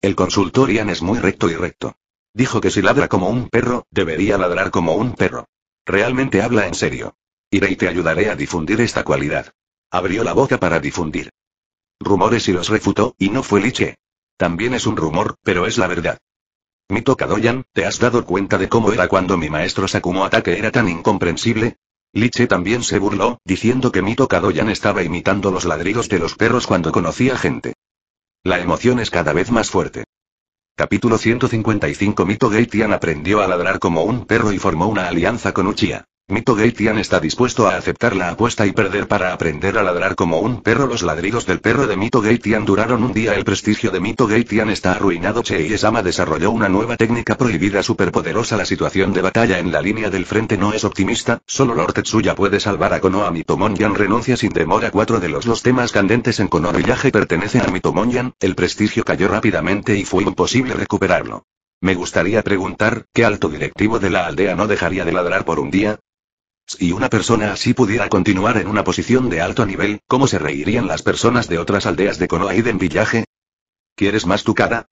El consultor Ian es muy recto y recto. Dijo que si ladra como un perro, debería ladrar como un perro. Realmente habla en serio. Iré y te ayudaré a difundir esta cualidad. Abrió la boca para difundir rumores y los refutó, y no fue Liche. También es un rumor, pero es la verdad. Mito Kadoyan, ¿te has dado cuenta de cómo era cuando mi maestro Sakumo ataque era tan incomprensible? Liche también se burló, diciendo que Mito Kadoyan estaba imitando los ladridos de los perros cuando conocía gente. La emoción es cada vez más fuerte. Capítulo 155 Mito Gaitian aprendió a ladrar como un perro y formó una alianza con Uchiha. Mito Gaitian está dispuesto a aceptar la apuesta y perder para aprender a ladrar como un perro. Los ladridos del perro de Mito Gaitian duraron un día. El prestigio de Mito Gaitian está arruinado. Cheyesama desarrolló una nueva técnica prohibida superpoderosa. La situación de batalla en la línea del frente no es optimista, solo Lord Tetsuya puede salvar a Konoha. Mitomonyan renuncia sin demora. Cuatro de los dos temas candentes en Konoha Village pertenecen a Mito Monjan el prestigio cayó rápidamente y fue imposible recuperarlo. Me gustaría preguntar, ¿qué alto directivo de la aldea no dejaría de ladrar por un día? Si una persona así pudiera continuar en una posición de alto nivel, ¿cómo se reirían las personas de otras aldeas de Konohaiden Villaje? ¿Quieres más tu cara?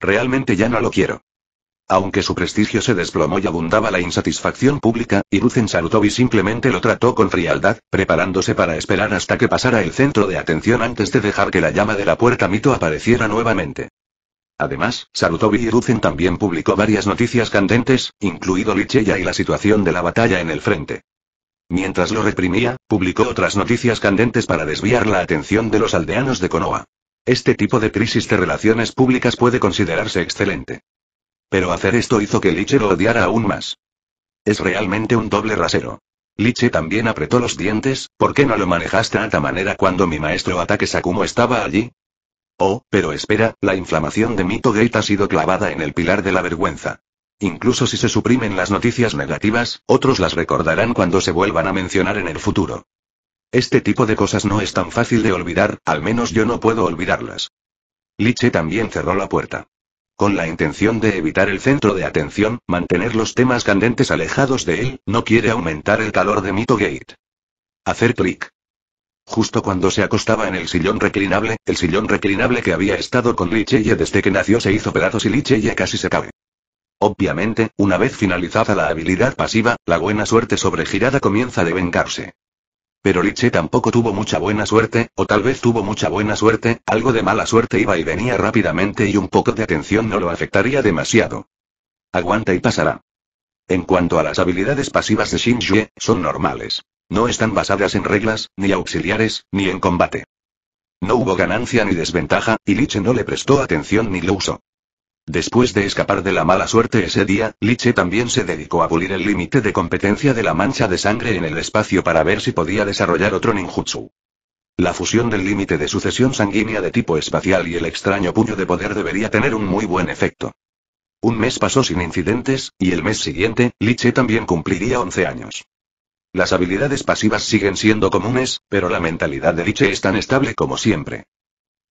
Realmente ya no lo quiero. Aunque su prestigio se desplomó y abundaba la insatisfacción pública, Iruzen y simplemente lo trató con frialdad, preparándose para esperar hasta que pasara el centro de atención antes de dejar que la llama de la puerta mito apareciera nuevamente. Además, Sarutobi y también publicó varias noticias candentes, incluido Licheya y la situación de la batalla en el frente. Mientras lo reprimía, publicó otras noticias candentes para desviar la atención de los aldeanos de Konoha. Este tipo de crisis de relaciones públicas puede considerarse excelente. Pero hacer esto hizo que Liche lo odiara aún más. Es realmente un doble rasero. Liche también apretó los dientes, ¿por qué no lo manejaste a esta manera cuando mi maestro Ataque Sakumo estaba allí? Oh, pero espera, la inflamación de Mitogate ha sido clavada en el pilar de la vergüenza. Incluso si se suprimen las noticias negativas, otros las recordarán cuando se vuelvan a mencionar en el futuro. Este tipo de cosas no es tan fácil de olvidar, al menos yo no puedo olvidarlas. Liche también cerró la puerta. Con la intención de evitar el centro de atención, mantener los temas candentes alejados de él, no quiere aumentar el calor de Mitogate. Hacer clic. Justo cuando se acostaba en el sillón reclinable, el sillón reclinable que había estado con Licheye desde que nació se hizo pedazos y Licheye casi se cae. Obviamente, una vez finalizada la habilidad pasiva, la buena suerte sobregirada comienza a devengarse. Pero Liche tampoco tuvo mucha buena suerte, o tal vez tuvo mucha buena suerte, algo de mala suerte iba y venía rápidamente y un poco de atención no lo afectaría demasiado. Aguanta y pasará. En cuanto a las habilidades pasivas de Shinjue, son normales. No están basadas en reglas, ni auxiliares, ni en combate. No hubo ganancia ni desventaja, y Liche no le prestó atención ni lo usó. Después de escapar de la mala suerte ese día, Liche también se dedicó a pulir el límite de competencia de la mancha de sangre en el espacio para ver si podía desarrollar otro ninjutsu. La fusión del límite de sucesión sanguínea de tipo espacial y el extraño puño de poder debería tener un muy buen efecto. Un mes pasó sin incidentes, y el mes siguiente, Liche también cumpliría 11 años. Las habilidades pasivas siguen siendo comunes, pero la mentalidad de Liche es tan estable como siempre.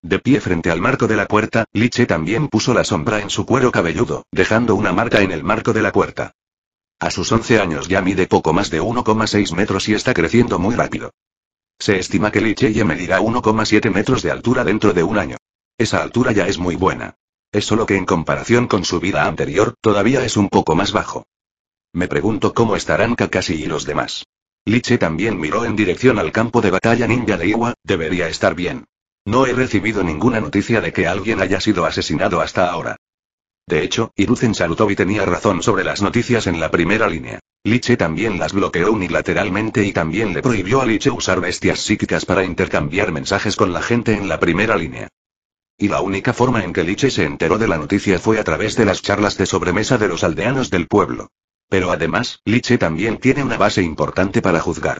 De pie frente al marco de la puerta, Liche también puso la sombra en su cuero cabelludo, dejando una marca en el marco de la puerta. A sus 11 años ya mide poco más de 1,6 metros y está creciendo muy rápido. Se estima que Liche ya medirá 1,7 metros de altura dentro de un año. Esa altura ya es muy buena. Es solo que en comparación con su vida anterior, todavía es un poco más bajo. Me pregunto cómo estarán Kakashi y los demás. Liche también miró en dirección al campo de batalla ninja de Iwa, debería estar bien. No he recibido ninguna noticia de que alguien haya sido asesinado hasta ahora. De hecho, Iruzen y tenía razón sobre las noticias en la primera línea. Liche también las bloqueó unilateralmente y también le prohibió a Liche usar bestias psíquicas para intercambiar mensajes con la gente en la primera línea. Y la única forma en que Liche se enteró de la noticia fue a través de las charlas de sobremesa de los aldeanos del pueblo. Pero además, Liche también tiene una base importante para juzgar.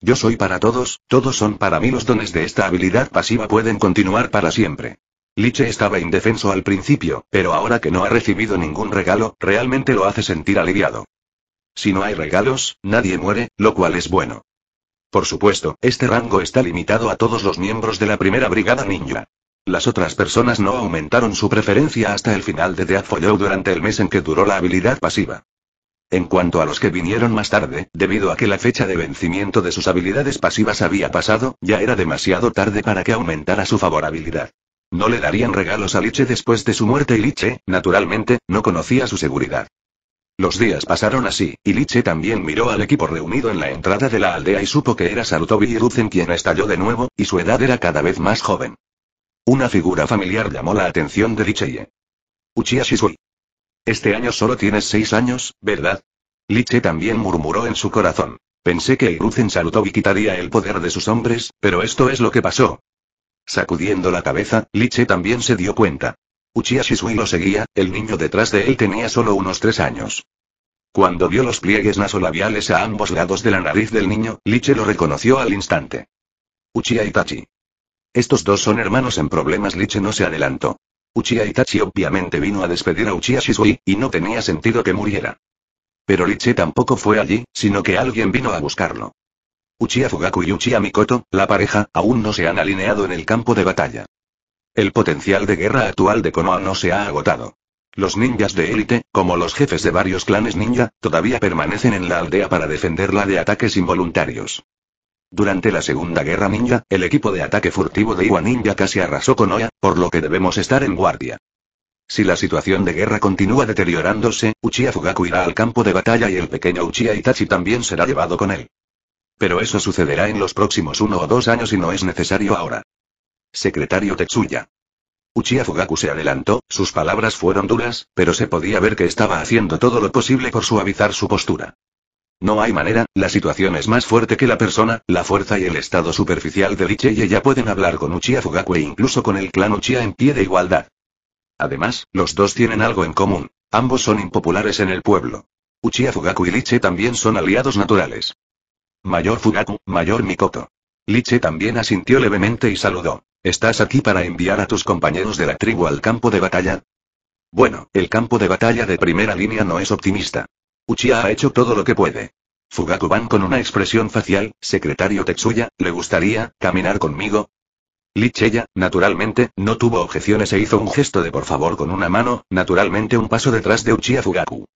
Yo soy para todos, todos son para mí los dones de esta habilidad pasiva pueden continuar para siempre. Liche estaba indefenso al principio, pero ahora que no ha recibido ningún regalo, realmente lo hace sentir aliviado. Si no hay regalos, nadie muere, lo cual es bueno. Por supuesto, este rango está limitado a todos los miembros de la primera brigada ninja. Las otras personas no aumentaron su preferencia hasta el final de Death Follow durante el mes en que duró la habilidad pasiva. En cuanto a los que vinieron más tarde, debido a que la fecha de vencimiento de sus habilidades pasivas había pasado, ya era demasiado tarde para que aumentara su favorabilidad. No le darían regalos a Liche después de su muerte y Liche, naturalmente, no conocía su seguridad. Los días pasaron así, y Liche también miró al equipo reunido en la entrada de la aldea y supo que era Sarutobi y quien estalló de nuevo, y su edad era cada vez más joven. Una figura familiar llamó la atención de Liche. Uchiha este año solo tienes seis años, ¿verdad? Liche también murmuró en su corazón. Pensé que saludó y quitaría el poder de sus hombres, pero esto es lo que pasó. Sacudiendo la cabeza, Liche también se dio cuenta. Uchiha Shisui lo seguía, el niño detrás de él tenía solo unos tres años. Cuando vio los pliegues nasolabiales a ambos lados de la nariz del niño, Liche lo reconoció al instante. Uchiha Itachi. Estos dos son hermanos en problemas. Liche no se adelantó. Uchiha Itachi obviamente vino a despedir a Uchiha Shisui, y no tenía sentido que muriera. Pero Liche tampoco fue allí, sino que alguien vino a buscarlo. Uchiha Fugaku y Uchiha Mikoto, la pareja, aún no se han alineado en el campo de batalla. El potencial de guerra actual de Konoha no se ha agotado. Los ninjas de élite, como los jefes de varios clanes ninja, todavía permanecen en la aldea para defenderla de ataques involuntarios. Durante la Segunda Guerra Ninja, el equipo de ataque furtivo de Iwa Ninja casi arrasó con Oya, por lo que debemos estar en guardia. Si la situación de guerra continúa deteriorándose, Uchiha Fugaku irá al campo de batalla y el pequeño Uchiha Itachi también será llevado con él. Pero eso sucederá en los próximos uno o dos años y no es necesario ahora. Secretario Tetsuya. Uchiha Fugaku se adelantó, sus palabras fueron duras, pero se podía ver que estaba haciendo todo lo posible por suavizar su postura. No hay manera, la situación es más fuerte que la persona, la fuerza y el estado superficial de Liche y ella pueden hablar con Uchiha Fugaku e incluso con el clan Uchiha en pie de igualdad. Además, los dos tienen algo en común. Ambos son impopulares en el pueblo. Uchiha Fugaku y Liche también son aliados naturales. Mayor Fugaku, Mayor Mikoto. Liche también asintió levemente y saludó. ¿Estás aquí para enviar a tus compañeros de la tribu al campo de batalla? Bueno, el campo de batalla de primera línea no es optimista. Uchiha ha hecho todo lo que puede. Fugaku van con una expresión facial, secretario Tetsuya, ¿le gustaría caminar conmigo? Licheya, naturalmente, no tuvo objeciones e hizo un gesto de por favor con una mano, naturalmente un paso detrás de Uchiha Fugaku.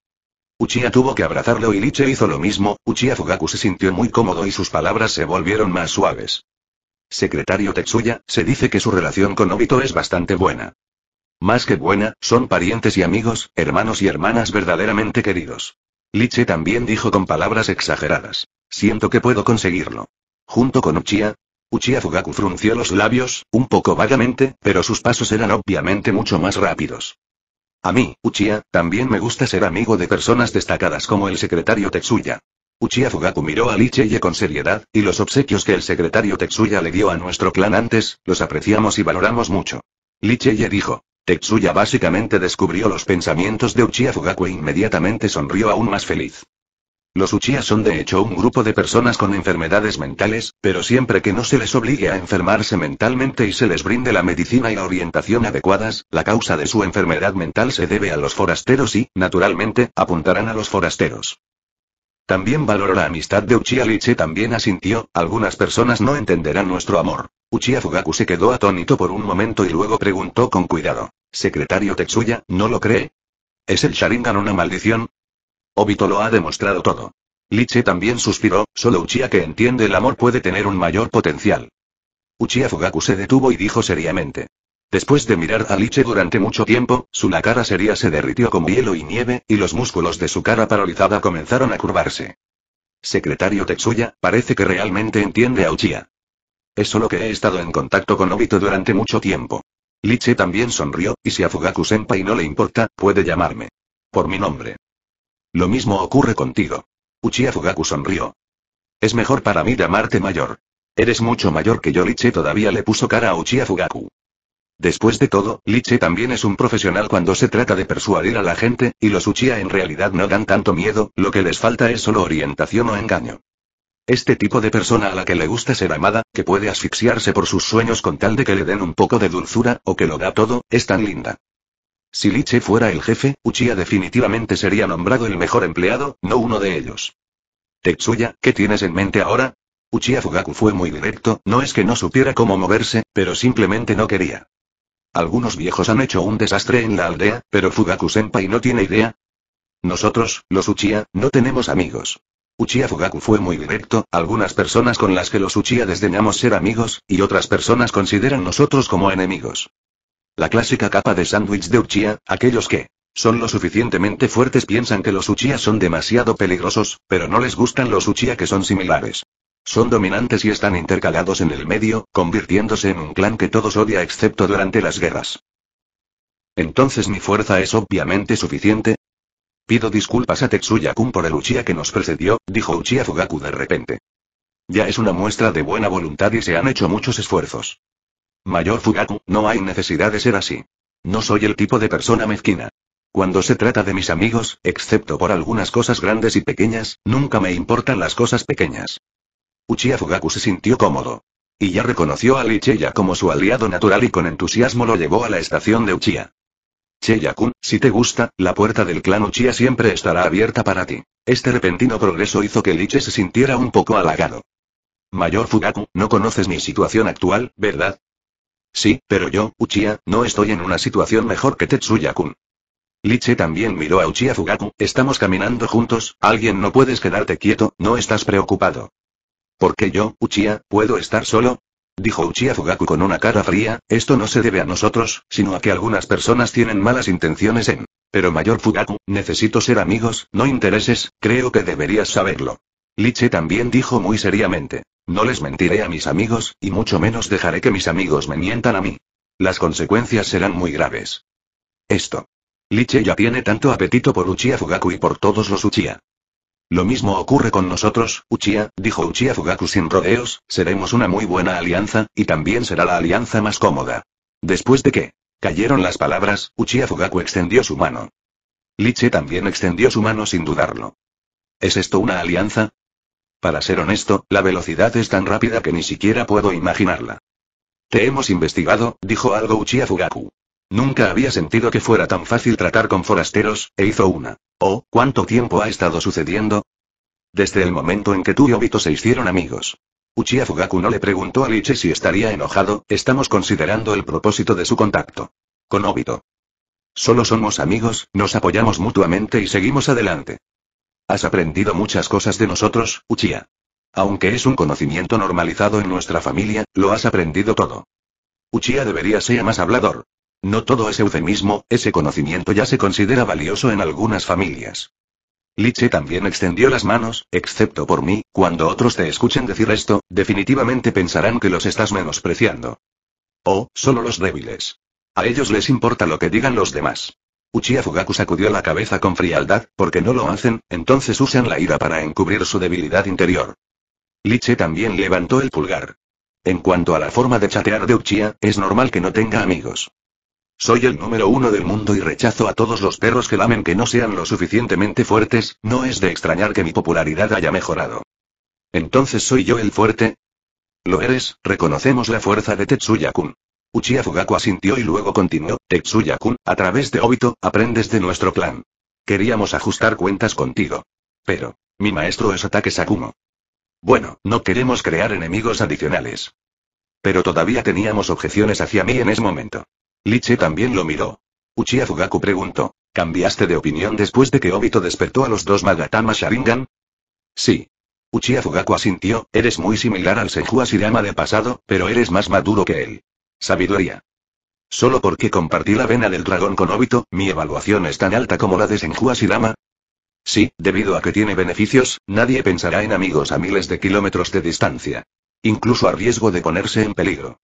Uchiha tuvo que abrazarlo y Liche hizo lo mismo, Uchiha Fugaku se sintió muy cómodo y sus palabras se volvieron más suaves. Secretario Tetsuya, se dice que su relación con Obito es bastante buena. Más que buena, son parientes y amigos, hermanos y hermanas verdaderamente queridos. Liche también dijo con palabras exageradas. Siento que puedo conseguirlo. Junto con Uchiha. Uchiha Fugaku frunció los labios, un poco vagamente, pero sus pasos eran obviamente mucho más rápidos. A mí, Uchiha, también me gusta ser amigo de personas destacadas como el secretario Tetsuya. Uchiha Fugaku miró a Licheye con seriedad, y los obsequios que el secretario Tetsuya le dio a nuestro clan antes, los apreciamos y valoramos mucho. Licheye dijo. Tetsuya básicamente descubrió los pensamientos de Uchiha Fugaku e inmediatamente sonrió aún más feliz. Los Uchiha son de hecho un grupo de personas con enfermedades mentales, pero siempre que no se les obligue a enfermarse mentalmente y se les brinde la medicina y la orientación adecuadas, la causa de su enfermedad mental se debe a los forasteros y, naturalmente, apuntarán a los forasteros. También valoró la amistad de Uchiha Liche también asintió, algunas personas no entenderán nuestro amor. Uchiha Fugaku se quedó atónito por un momento y luego preguntó con cuidado. Secretario Tetsuya, ¿no lo cree? ¿Es el Sharingan una maldición? Obito lo ha demostrado todo. Liche también suspiró, solo Uchiha que entiende el amor puede tener un mayor potencial. Uchiha Fugaku se detuvo y dijo seriamente. Después de mirar a Liche durante mucho tiempo, su la cara seria se derritió con hielo y nieve, y los músculos de su cara paralizada comenzaron a curvarse. Secretario Tetsuya, parece que realmente entiende a Uchiha. Es solo que he estado en contacto con Obito durante mucho tiempo. Liche también sonrió, y si a Fugaku-senpai no le importa, puede llamarme. Por mi nombre. Lo mismo ocurre contigo. Uchiha Fugaku sonrió. Es mejor para mí llamarte mayor. Eres mucho mayor que yo Liche todavía le puso cara a Uchiha Fugaku. Después de todo, Liche también es un profesional cuando se trata de persuadir a la gente, y los Uchiha en realidad no dan tanto miedo, lo que les falta es solo orientación o engaño. Este tipo de persona a la que le gusta ser amada, que puede asfixiarse por sus sueños con tal de que le den un poco de dulzura, o que lo da todo, es tan linda. Si Liche fuera el jefe, Uchiha definitivamente sería nombrado el mejor empleado, no uno de ellos. Tetsuya, ¿qué tienes en mente ahora? Uchiha Fugaku fue muy directo, no es que no supiera cómo moverse, pero simplemente no quería. Algunos viejos han hecho un desastre en la aldea, pero Fugaku-senpai no tiene idea. Nosotros, los Uchiha, no tenemos amigos. Uchiha Fugaku fue muy directo, algunas personas con las que los Uchiha desdeñamos ser amigos, y otras personas consideran nosotros como enemigos. La clásica capa de sándwich de Uchiha, aquellos que son lo suficientemente fuertes piensan que los Uchiha son demasiado peligrosos, pero no les gustan los Uchiha que son similares. Son dominantes y están intercalados en el medio, convirtiéndose en un clan que todos odia excepto durante las guerras. Entonces mi fuerza es obviamente suficiente. Pido disculpas a Tetsuya-kun por el Uchia que nos precedió, dijo Uchiha Fugaku de repente. Ya es una muestra de buena voluntad y se han hecho muchos esfuerzos. Mayor Fugaku, no hay necesidad de ser así. No soy el tipo de persona mezquina. Cuando se trata de mis amigos, excepto por algunas cosas grandes y pequeñas, nunca me importan las cosas pequeñas. Uchiha Fugaku se sintió cómodo. Y ya reconoció a Licheya como su aliado natural y con entusiasmo lo llevó a la estación de Uchia. Cheyakun, si te gusta, la puerta del clan Uchia siempre estará abierta para ti. Este repentino progreso hizo que Liche se sintiera un poco halagado. Mayor Fugaku, no conoces mi situación actual, ¿verdad? Sí, pero yo, Uchiha, no estoy en una situación mejor que Tetsuya-kun. Liche también miró a Uchiha Fugaku, estamos caminando juntos, alguien no puedes quedarte quieto, no estás preocupado. ¿Por qué yo, Uchia, puedo estar solo? Dijo Uchia Fugaku con una cara fría, esto no se debe a nosotros, sino a que algunas personas tienen malas intenciones en... Pero mayor Fugaku, necesito ser amigos, no intereses, creo que deberías saberlo. Liche también dijo muy seriamente. No les mentiré a mis amigos, y mucho menos dejaré que mis amigos me mientan a mí. Las consecuencias serán muy graves. Esto. Liche ya tiene tanto apetito por Uchiha Fugaku y por todos los Uchia. Lo mismo ocurre con nosotros, Uchiha, dijo Uchiha Fugaku sin rodeos, seremos una muy buena alianza, y también será la alianza más cómoda. Después de que cayeron las palabras, Uchiha Fugaku extendió su mano. Liche también extendió su mano sin dudarlo. ¿Es esto una alianza? Para ser honesto, la velocidad es tan rápida que ni siquiera puedo imaginarla. Te hemos investigado, dijo algo Uchiha Fugaku. Nunca había sentido que fuera tan fácil tratar con forasteros, e hizo una. Oh, ¿cuánto tiempo ha estado sucediendo? Desde el momento en que tú y Obito se hicieron amigos. Uchiha Fugaku no le preguntó a Liche si estaría enojado, estamos considerando el propósito de su contacto. Con Obito. Solo somos amigos, nos apoyamos mutuamente y seguimos adelante. Has aprendido muchas cosas de nosotros, Uchiha. Aunque es un conocimiento normalizado en nuestra familia, lo has aprendido todo. Uchiha debería ser más hablador. No todo es eufemismo, ese conocimiento ya se considera valioso en algunas familias. Liche también extendió las manos, excepto por mí, cuando otros te escuchen decir esto, definitivamente pensarán que los estás menospreciando. Oh, solo los débiles. A ellos les importa lo que digan los demás. Uchiha Fugaku sacudió la cabeza con frialdad, porque no lo hacen, entonces usan la ira para encubrir su debilidad interior. Liche también levantó el pulgar. En cuanto a la forma de chatear de Uchiha, es normal que no tenga amigos. Soy el número uno del mundo y rechazo a todos los perros que lamen que no sean lo suficientemente fuertes, no es de extrañar que mi popularidad haya mejorado. ¿Entonces soy yo el fuerte? Lo eres, reconocemos la fuerza de Tetsuya-kun. Uchiha Fugaku asintió y luego continuó, Tetsuya-kun, a través de Obito, aprendes de nuestro clan. Queríamos ajustar cuentas contigo. Pero, mi maestro es ataque Sakumo. Bueno, no queremos crear enemigos adicionales. Pero todavía teníamos objeciones hacia mí en ese momento. Liche también lo miró. Uchiha Fugaku preguntó. ¿Cambiaste de opinión después de que Obito despertó a los dos Magatama Sharingan? Sí. Uchiha Fugaku asintió, eres muy similar al Senju Asirama de pasado, pero eres más maduro que él. Sabiduría. Solo porque compartí la vena del dragón con Obito, mi evaluación es tan alta como la de Senju Asirama? Sí, debido a que tiene beneficios, nadie pensará en amigos a miles de kilómetros de distancia. Incluso a riesgo de ponerse en peligro.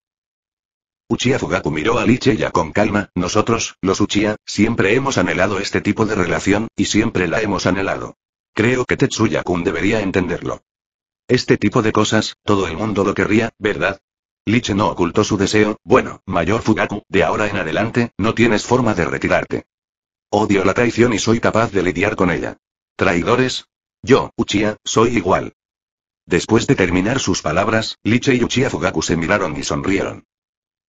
Uchiha Fugaku miró a ya con calma, nosotros, los Uchiha, siempre hemos anhelado este tipo de relación, y siempre la hemos anhelado. Creo que Tetsuya-kun debería entenderlo. Este tipo de cosas, todo el mundo lo querría, ¿verdad? Liche no ocultó su deseo, bueno, mayor Fugaku, de ahora en adelante, no tienes forma de retirarte. Odio la traición y soy capaz de lidiar con ella. ¿Traidores? Yo, Uchiha, soy igual. Después de terminar sus palabras, Liche y Uchiha Fugaku se miraron y sonrieron.